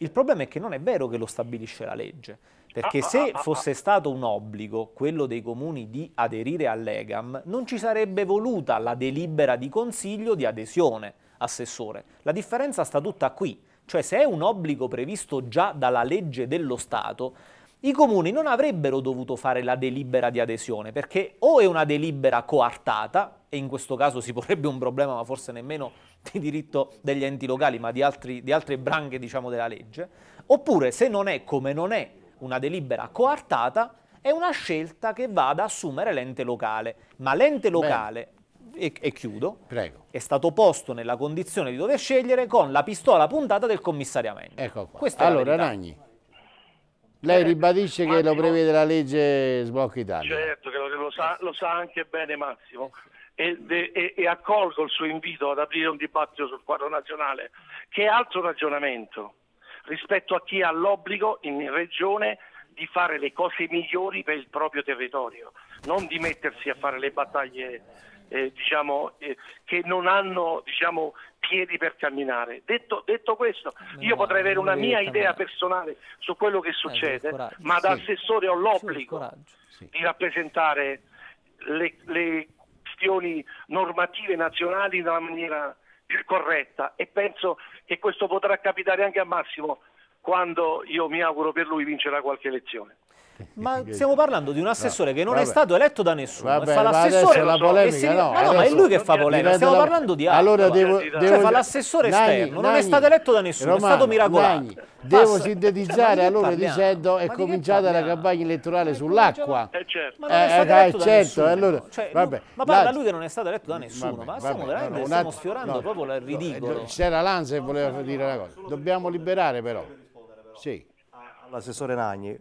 Il problema è che non è vero che lo stabilisce la legge, perché ah, ah, se ah, fosse stato un obbligo quello dei comuni di aderire all'EGAM, non ci sarebbe voluta la delibera di consiglio di adesione, assessore. La differenza sta tutta qui, cioè se è un obbligo previsto già dalla legge dello Stato, i comuni non avrebbero dovuto fare la delibera di adesione, perché o è una delibera coartata, e in questo caso si (laughs) porrebbe un problema, ma forse nemmeno di diritto degli enti locali, ma di, altri, di altre branche diciamo, della legge, oppure se non è come non è una delibera coartata, è una scelta che va ad assumere l'ente locale. Ma l'ente locale, e, e, chiudo, Prego. è stato posto nella condizione di dover scegliere con la pistola puntata del commissariamento. Ecco qua. allora, Ragni, lei eh, ribadisce eh, che Massimo, lo prevede la legge Sblocco Italia. Certo, che lo, lo, sa, lo sa anche bene Massimo e, e, e accolgo il suo invito ad aprire un dibattito sul quadro nazionale, che altro ragionamento rispetto a chi ha l'obbligo in regione di fare le cose migliori per il proprio territorio, non di mettersi a fare le battaglie eh, diciamo, eh, che non hanno diciamo, piedi per camminare. Detto, detto questo, no, io potrei avere una mia idea personale su quello che eh, succede, eh, ma da sì. assessore ho l'obbligo sì. di rappresentare le, le questioni normative nazionali nella maniera più corretta e penso che questo potrà capitare anche a Massimo quando io mi auguro per lui vincerà qualche elezione. Ma stiamo parlando di un assessore no, che non vabbè. è stato eletto da nessuno. Vabbè, fa l'assessore la polemica, no, ma, no, ma è lui che fa cioè, polemica. Stiamo la... parlando di altro. Allora devo, cioè, cioè fa l'assessore esterno, Nani, non è stato eletto da nessuno, Romano, è stato miracolato. Nani, devo cioè, sintetizzare cioè, allora parliamo? dicendo è cominciata la campagna elettorale sull'acqua. Eh certo, ma non è eh, stato eh, eletto da certo, ma parla lui che non è stato eletto da nessuno, ma stiamo veramente sfiorando proprio il eh, ridicolo. C'era l'Anza che voleva dire una cosa. Dobbiamo liberare però. Sì. All'assessore Nagni,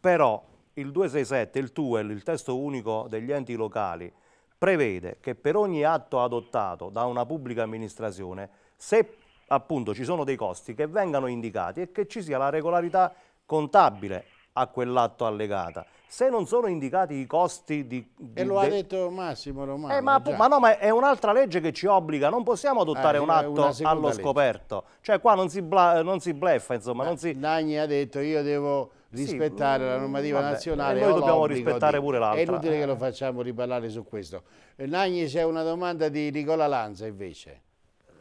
però il 267, il TUEL, il testo unico degli enti locali, prevede che per ogni atto adottato da una pubblica amministrazione, se appunto ci sono dei costi che vengano indicati e che ci sia la regolarità contabile a quell'atto allegata. Se non sono indicati i costi di... di e lo ha de... detto Massimo Romano. Eh, ma, ma, no, ma è un'altra legge che ci obbliga, non possiamo adottare eh, un atto allo legge. scoperto. Cioè qua non si, bla, non si bleffa, insomma. Ma non si... Dagni ha detto io devo rispettare sì, la mm, normativa vabbè, nazionale. E noi dobbiamo rispettare di, pure l'altra. È inutile che lo eh. facciamo riparlare su questo. Nagni c'è una domanda di Nicola Lanza invece.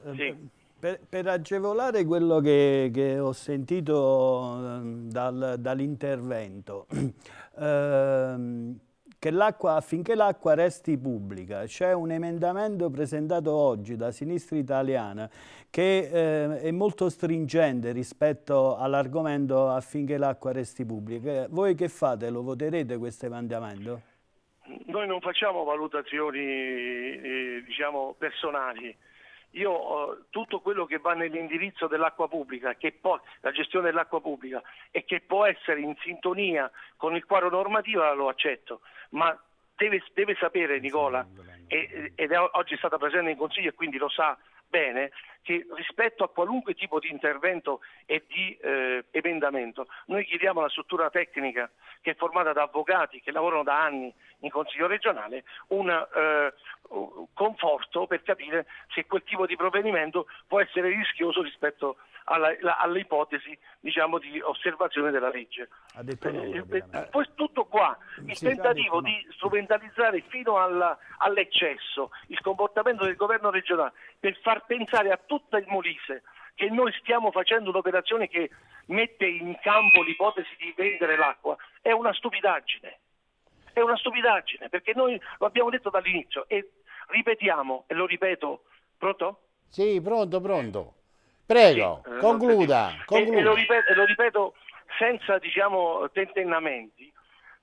Eh, sì. Per, per, agevolare quello che, che ho sentito ehm, dal, dall'intervento, (clears throat) ehm, che l'acqua, affinché l'acqua resti pubblica. C'è un emendamento presentato oggi da Sinistra Italiana che eh, è molto stringente rispetto all'argomento affinché l'acqua resti pubblica. Eh, voi che fate? Lo voterete questo emendamento? Noi non facciamo valutazioni eh, diciamo, personali. Io eh, tutto quello che va nell'indirizzo dell'acqua pubblica, può, la gestione dell'acqua pubblica e che può essere in sintonia con il quadro normativo lo accetto ma deve, deve sapere Nicola, ed è oggi è stata presente in Consiglio e quindi lo sa bene, che rispetto a qualunque tipo di intervento e di eh, emendamento, noi chiediamo alla struttura tecnica che è formata da avvocati che lavorano da anni in Consiglio regionale un eh, conforto per capire se quel tipo di provvedimento può essere rischioso rispetto a alla, la, all'ipotesi diciamo, di osservazione della legge. Eh, lui, eh, poi tutto qua, il si tentativo di no. strumentalizzare fino alla, all'eccesso il comportamento del governo regionale per far pensare a tutta il Molise che noi stiamo facendo un'operazione che mette in campo l'ipotesi di vendere l'acqua è una stupidaggine. È una stupidaggine perché noi lo abbiamo detto dall'inizio e ripetiamo, e lo ripeto, pronto? Sì, pronto, pronto. Prego, sì, eh, concluda. concluda. E, e lo, ripeto, lo, ripeto, senza diciamo, tentennamenti,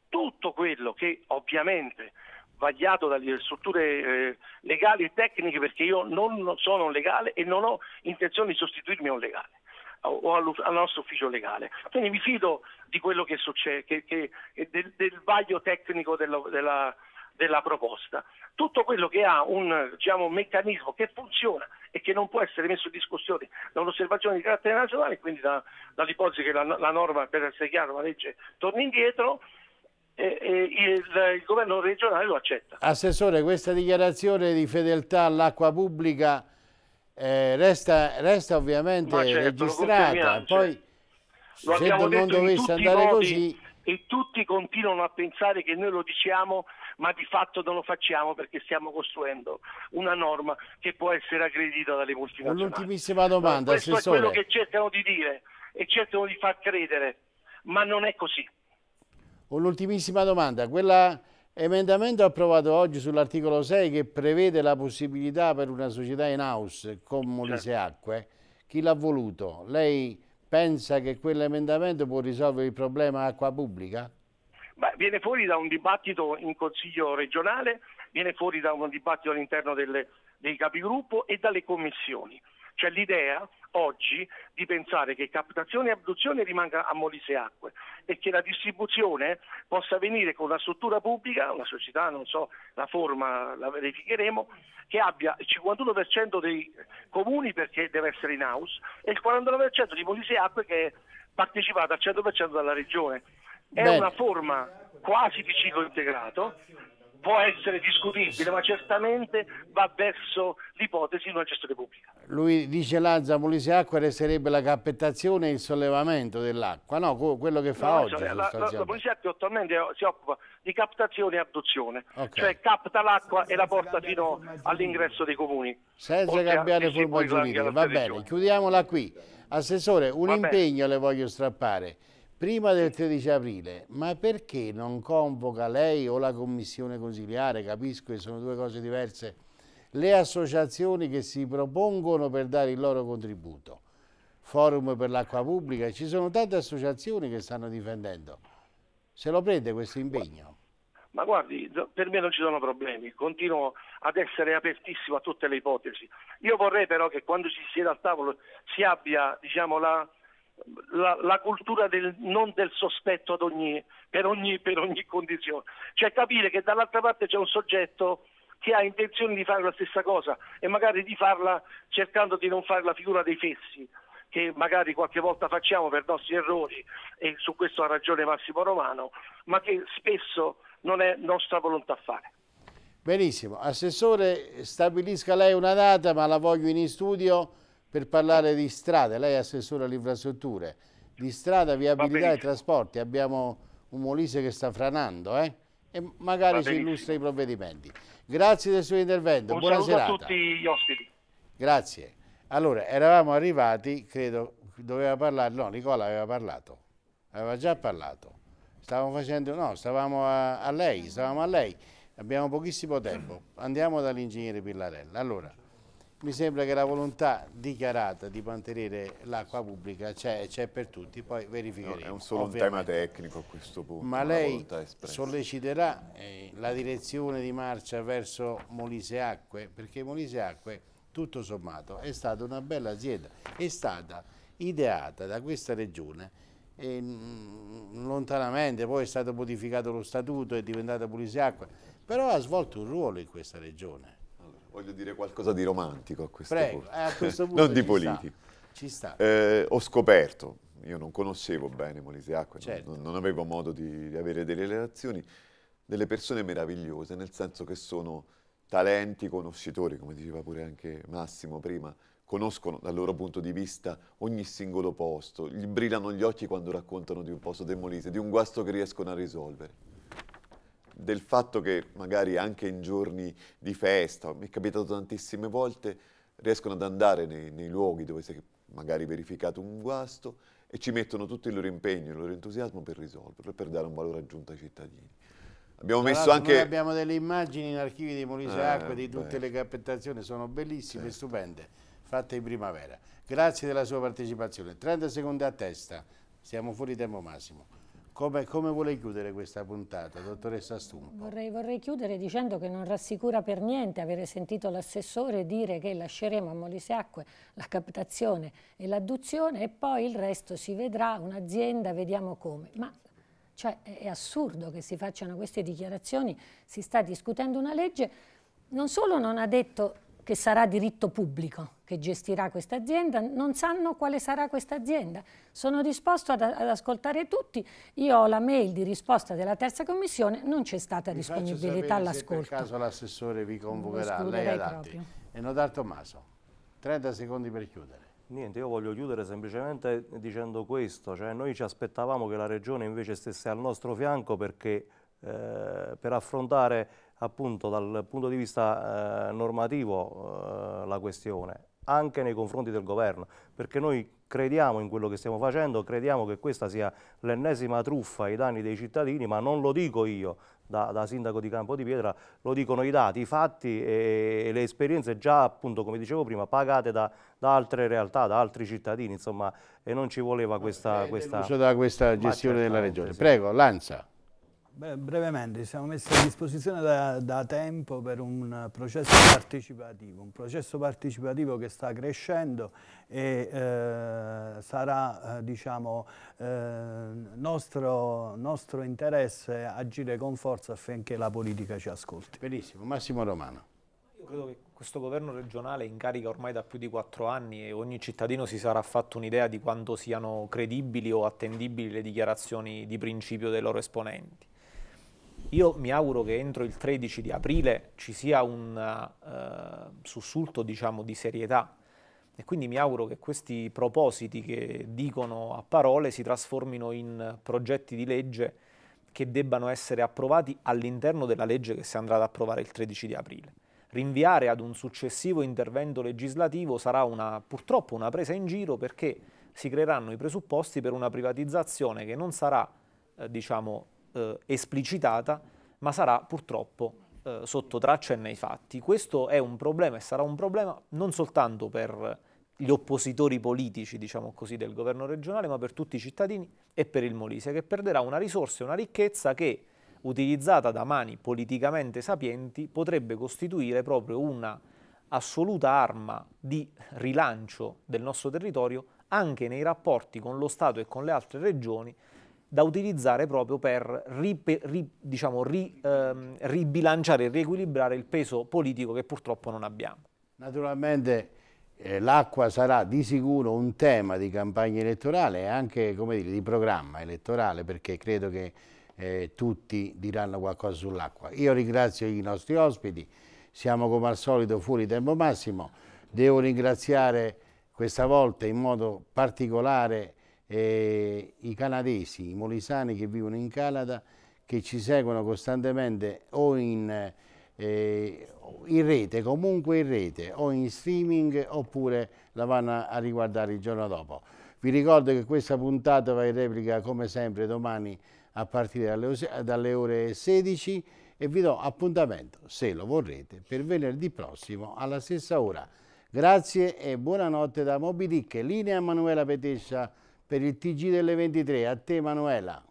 tutto quello che ovviamente vagliato dalle strutture eh, legali e tecniche perché io non sono un legale e non ho intenzione di sostituirmi a un legale o al, nostro ufficio legale. Quindi mi fido di quello che succede, che, che, del, del vaglio tecnico della, della della proposta. Tutto quello che ha un, diciamo, meccanismo che funziona e che non può essere messo in discussione da un'osservazione di carattere nazionale, quindi da, dall'ipotesi che la, la, norma, per essere chiaro, la legge torni indietro, eh, eh, il, il governo regionale lo accetta. Assessore, questa dichiarazione di fedeltà all'acqua pubblica... Eh, resta, resta, ovviamente certo, registrata. Poi, certo. se non dovesse andare modi, così. E tutti continuano a pensare che noi lo diciamo ma di fatto non lo facciamo perché stiamo costruendo una norma che può essere aggredita dalle multinazionali. Un'ultimissima domanda, Questo assessore. è quello che cercano di dire e cercano di far credere, ma non è così. Un'ultimissima domanda, quella... Emendamento approvato oggi sull'articolo 6 che prevede la possibilità per una società in house con certo. Molise Acque, chi l'ha voluto? Lei pensa che quell'emendamento può risolvere il problema acqua pubblica? ma viene fuori da un dibattito in Consiglio regionale, viene fuori da un dibattito all'interno delle, dei capigruppo e dalle commissioni. C'è l'idea oggi di pensare che captazione e abduzione rimanga a Molise Acque e che la distribuzione possa venire con una struttura pubblica, una società, non so la forma, la verificheremo, che abbia il 51% dei comuni perché deve essere in house e il 49% di Molise Acque che è partecipata al 100% dalla regione è Bene. una forma quasi di ciclo integrato, può essere discutibile, ma certamente va verso l'ipotesi di una gestione pubblica. Lui dice Lanza, Molise acqua resterebbe la cappettazione e il sollevamento dell'acqua, no? Quello che fa no, oggi. La, la, la Polizia Acquare attualmente si occupa di captazione e abduzione, okay. cioè capta l'acqua e la porta fino all'ingresso dei comuni. Senza cambiare forma giuridica, va bene, chiudiamola qui. Assessore, un impegno le voglio strappare prima del 13 aprile, ma perché non convoca lei o la commissione consigliare, capisco che sono due cose diverse, le associazioni che si propongono per dare il loro contributo? Forum per l'acqua pubblica, ci sono tante associazioni che stanno difendendo. Se lo prende questo impegno? Ma guardi, per me non ci sono problemi, continuo ad essere apertissimo a tutte le ipotesi. Io vorrei però che quando si siede al tavolo si abbia diciamo, la, la, la cultura del, non del sospetto ogni, per, ogni, per ogni condizione, cioè capire che dall'altra parte c'è un soggetto che ha intenzione di fare la stessa cosa e magari di farla cercando di non fare la figura dei fessi che magari qualche volta facciamo per nostri errori e su questo ha ragione Massimo Romano, ma che spesso non è nostra volontà fare. Benissimo, Assessore stabilisca lei una data ma la voglio in studio per parlare di strada, lei è assessore alle infrastrutture, di strada, viabilità e trasporti, abbiamo un Molise che sta franando, eh? e magari ci illustra i provvedimenti. Grazie del suo intervento, un buona serata. a tutti gli ospiti. Grazie. Allora, eravamo arrivati, credo, doveva parlare, no, Nicola aveva parlato, aveva già parlato. Stavamo facendo, no, stavamo a, a lei, stavamo a lei. Abbiamo pochissimo tempo. Andiamo dall'ingegnere Pillarella. Allora, mi sembra che la volontà dichiarata di mantenere l'acqua pubblica c'è, per tutti, poi verificheremo. No, è un solo ovviamente. un tema tecnico a questo punto. Ma lei solleciterà eh, la direzione di marcia verso Molise Acque, perché Molise Acque, tutto sommato, è stata una bella azienda, è stata ideata da questa regione e, mh, mm, lontanamente, poi è stato modificato lo statuto, è diventata Molise Acque, però ha svolto un ruolo in questa regione voglio dire qualcosa di romantico a questo Prego, punto, eh, a questo (laughs) punto non di politico. Ci sta. Eh, ho scoperto, io non conoscevo bene Molise certo. non, non, avevo modo di, di, avere delle relazioni, delle persone meravigliose, nel senso che sono talenti conoscitori, come diceva pure anche Massimo prima, conoscono dal loro punto di vista ogni singolo posto, gli brillano gli occhi quando raccontano di un posto demolito, di un guasto che riescono a risolvere del fatto che magari anche in giorni di festa, mi è capitato tantissime volte, riescono ad andare nei, nei luoghi dove si è magari verificato un guasto e ci mettono tutto il loro impegno, il loro entusiasmo per risolverlo e per dare un valore aggiunto ai cittadini. Abbiamo Tra messo anche... Noi abbiamo delle immagini in archivi di Molise eh, Acqua di tutte beh. le captazioni, sono bellissime, certo. stupende, fatte in primavera. Grazie della sua partecipazione. 30 secondi a testa, siamo fuori tempo massimo. Come, come, vuole chiudere questa puntata, dottoressa Stumpo? Vorrei, vorrei, chiudere dicendo che non rassicura per niente avere sentito l'assessore dire che lasceremo a Moliseacque la captazione e l'adduzione e poi il resto si vedrà, un'azienda, vediamo come. Ma cioè, è assurdo che si facciano queste dichiarazioni, si sta discutendo una legge, non solo non ha detto che sarà diritto pubblico che gestirà questa azienda, non sanno quale sarà questa azienda. Sono disposto ad, ad, ascoltare tutti, io ho la mail di risposta della terza commissione, non c'è stata Mi disponibilità all'ascolto. Se per caso l'assessore vi convocherà, lei adatti. Enodar Tommaso, 30 secondi per chiudere. Niente, io voglio chiudere semplicemente dicendo questo, cioè noi ci aspettavamo che la Regione invece stesse al nostro fianco perché eh, per affrontare appunto dal punto di vista eh, normativo eh, la questione, anche nei confronti del governo, perché noi crediamo in quello che stiamo facendo, crediamo che questa sia l'ennesima truffa ai danni dei cittadini, ma non lo dico io da, da, sindaco di Campo di Pietra, lo dicono i dati, i fatti e, e le esperienze già appunto, come dicevo prima, pagate da, da, altre realtà, da altri cittadini, insomma, e non ci voleva questa... Eh, questa... da questa gestione della regione. Prego, Lanza. Beh, brevemente, siamo messi a disposizione da, da, tempo per un processo partecipativo, un processo partecipativo che sta crescendo e eh, sarà eh, diciamo, eh, nostro, nostro interesse agire con forza affinché la politica ci ascolti. Benissimo, Massimo Romano. Io credo che questo governo regionale in carica ormai da più di quattro anni e ogni cittadino si sarà fatto un'idea di quanto siano credibili o attendibili le dichiarazioni di principio dei loro esponenti io mi auguro che entro il 13 di aprile ci sia un eh, sussulto diciamo, di serietà e quindi mi auguro che questi propositi che dicono a parole si trasformino in progetti di legge che debbano essere approvati all'interno della legge che si andrà ad approvare il 13 di aprile. Rinviare ad un successivo intervento legislativo sarà una, purtroppo una presa in giro perché si creeranno i presupposti per una privatizzazione che non sarà eh, diciamo, eh, esplicitata, ma sarà purtroppo eh, sotto traccia e nei fatti. Questo è un problema e sarà un problema non soltanto per gli oppositori politici, diciamo così, del governo regionale, ma per tutti i cittadini e per il Molise, che perderà una risorsa e una ricchezza che, utilizzata da mani politicamente sapienti, potrebbe costituire proprio una assoluta arma di rilancio del nostro territorio anche nei rapporti con lo Stato e con le altre regioni da utilizzare proprio per ri, ri, diciamo, ri, ehm, ribilanciare e riequilibrare il peso politico che purtroppo non abbiamo. Naturalmente eh, l'acqua sarà di sicuro un tema di campagna elettorale e anche dire, di programma elettorale perché credo che eh, tutti diranno qualcosa sull'acqua. Io ringrazio i nostri ospiti, siamo come al solito fuori tempo massimo, devo ringraziare questa volta in modo particolare eh, i canadesi, i molisani che vivono in Canada, che ci seguono costantemente o in, eh, in rete, comunque in rete, o in streaming, oppure la vanno a riguardare il giorno dopo. Vi ricordo che questa puntata va in replica come sempre domani a partire dalle, dalle ore 16 e vi do appuntamento, se lo vorrete, per venerdì prossimo alla stessa ora. Grazie e buonanotte da Moby linea Emanuela Petescia per il TG delle 23. A te Manuela.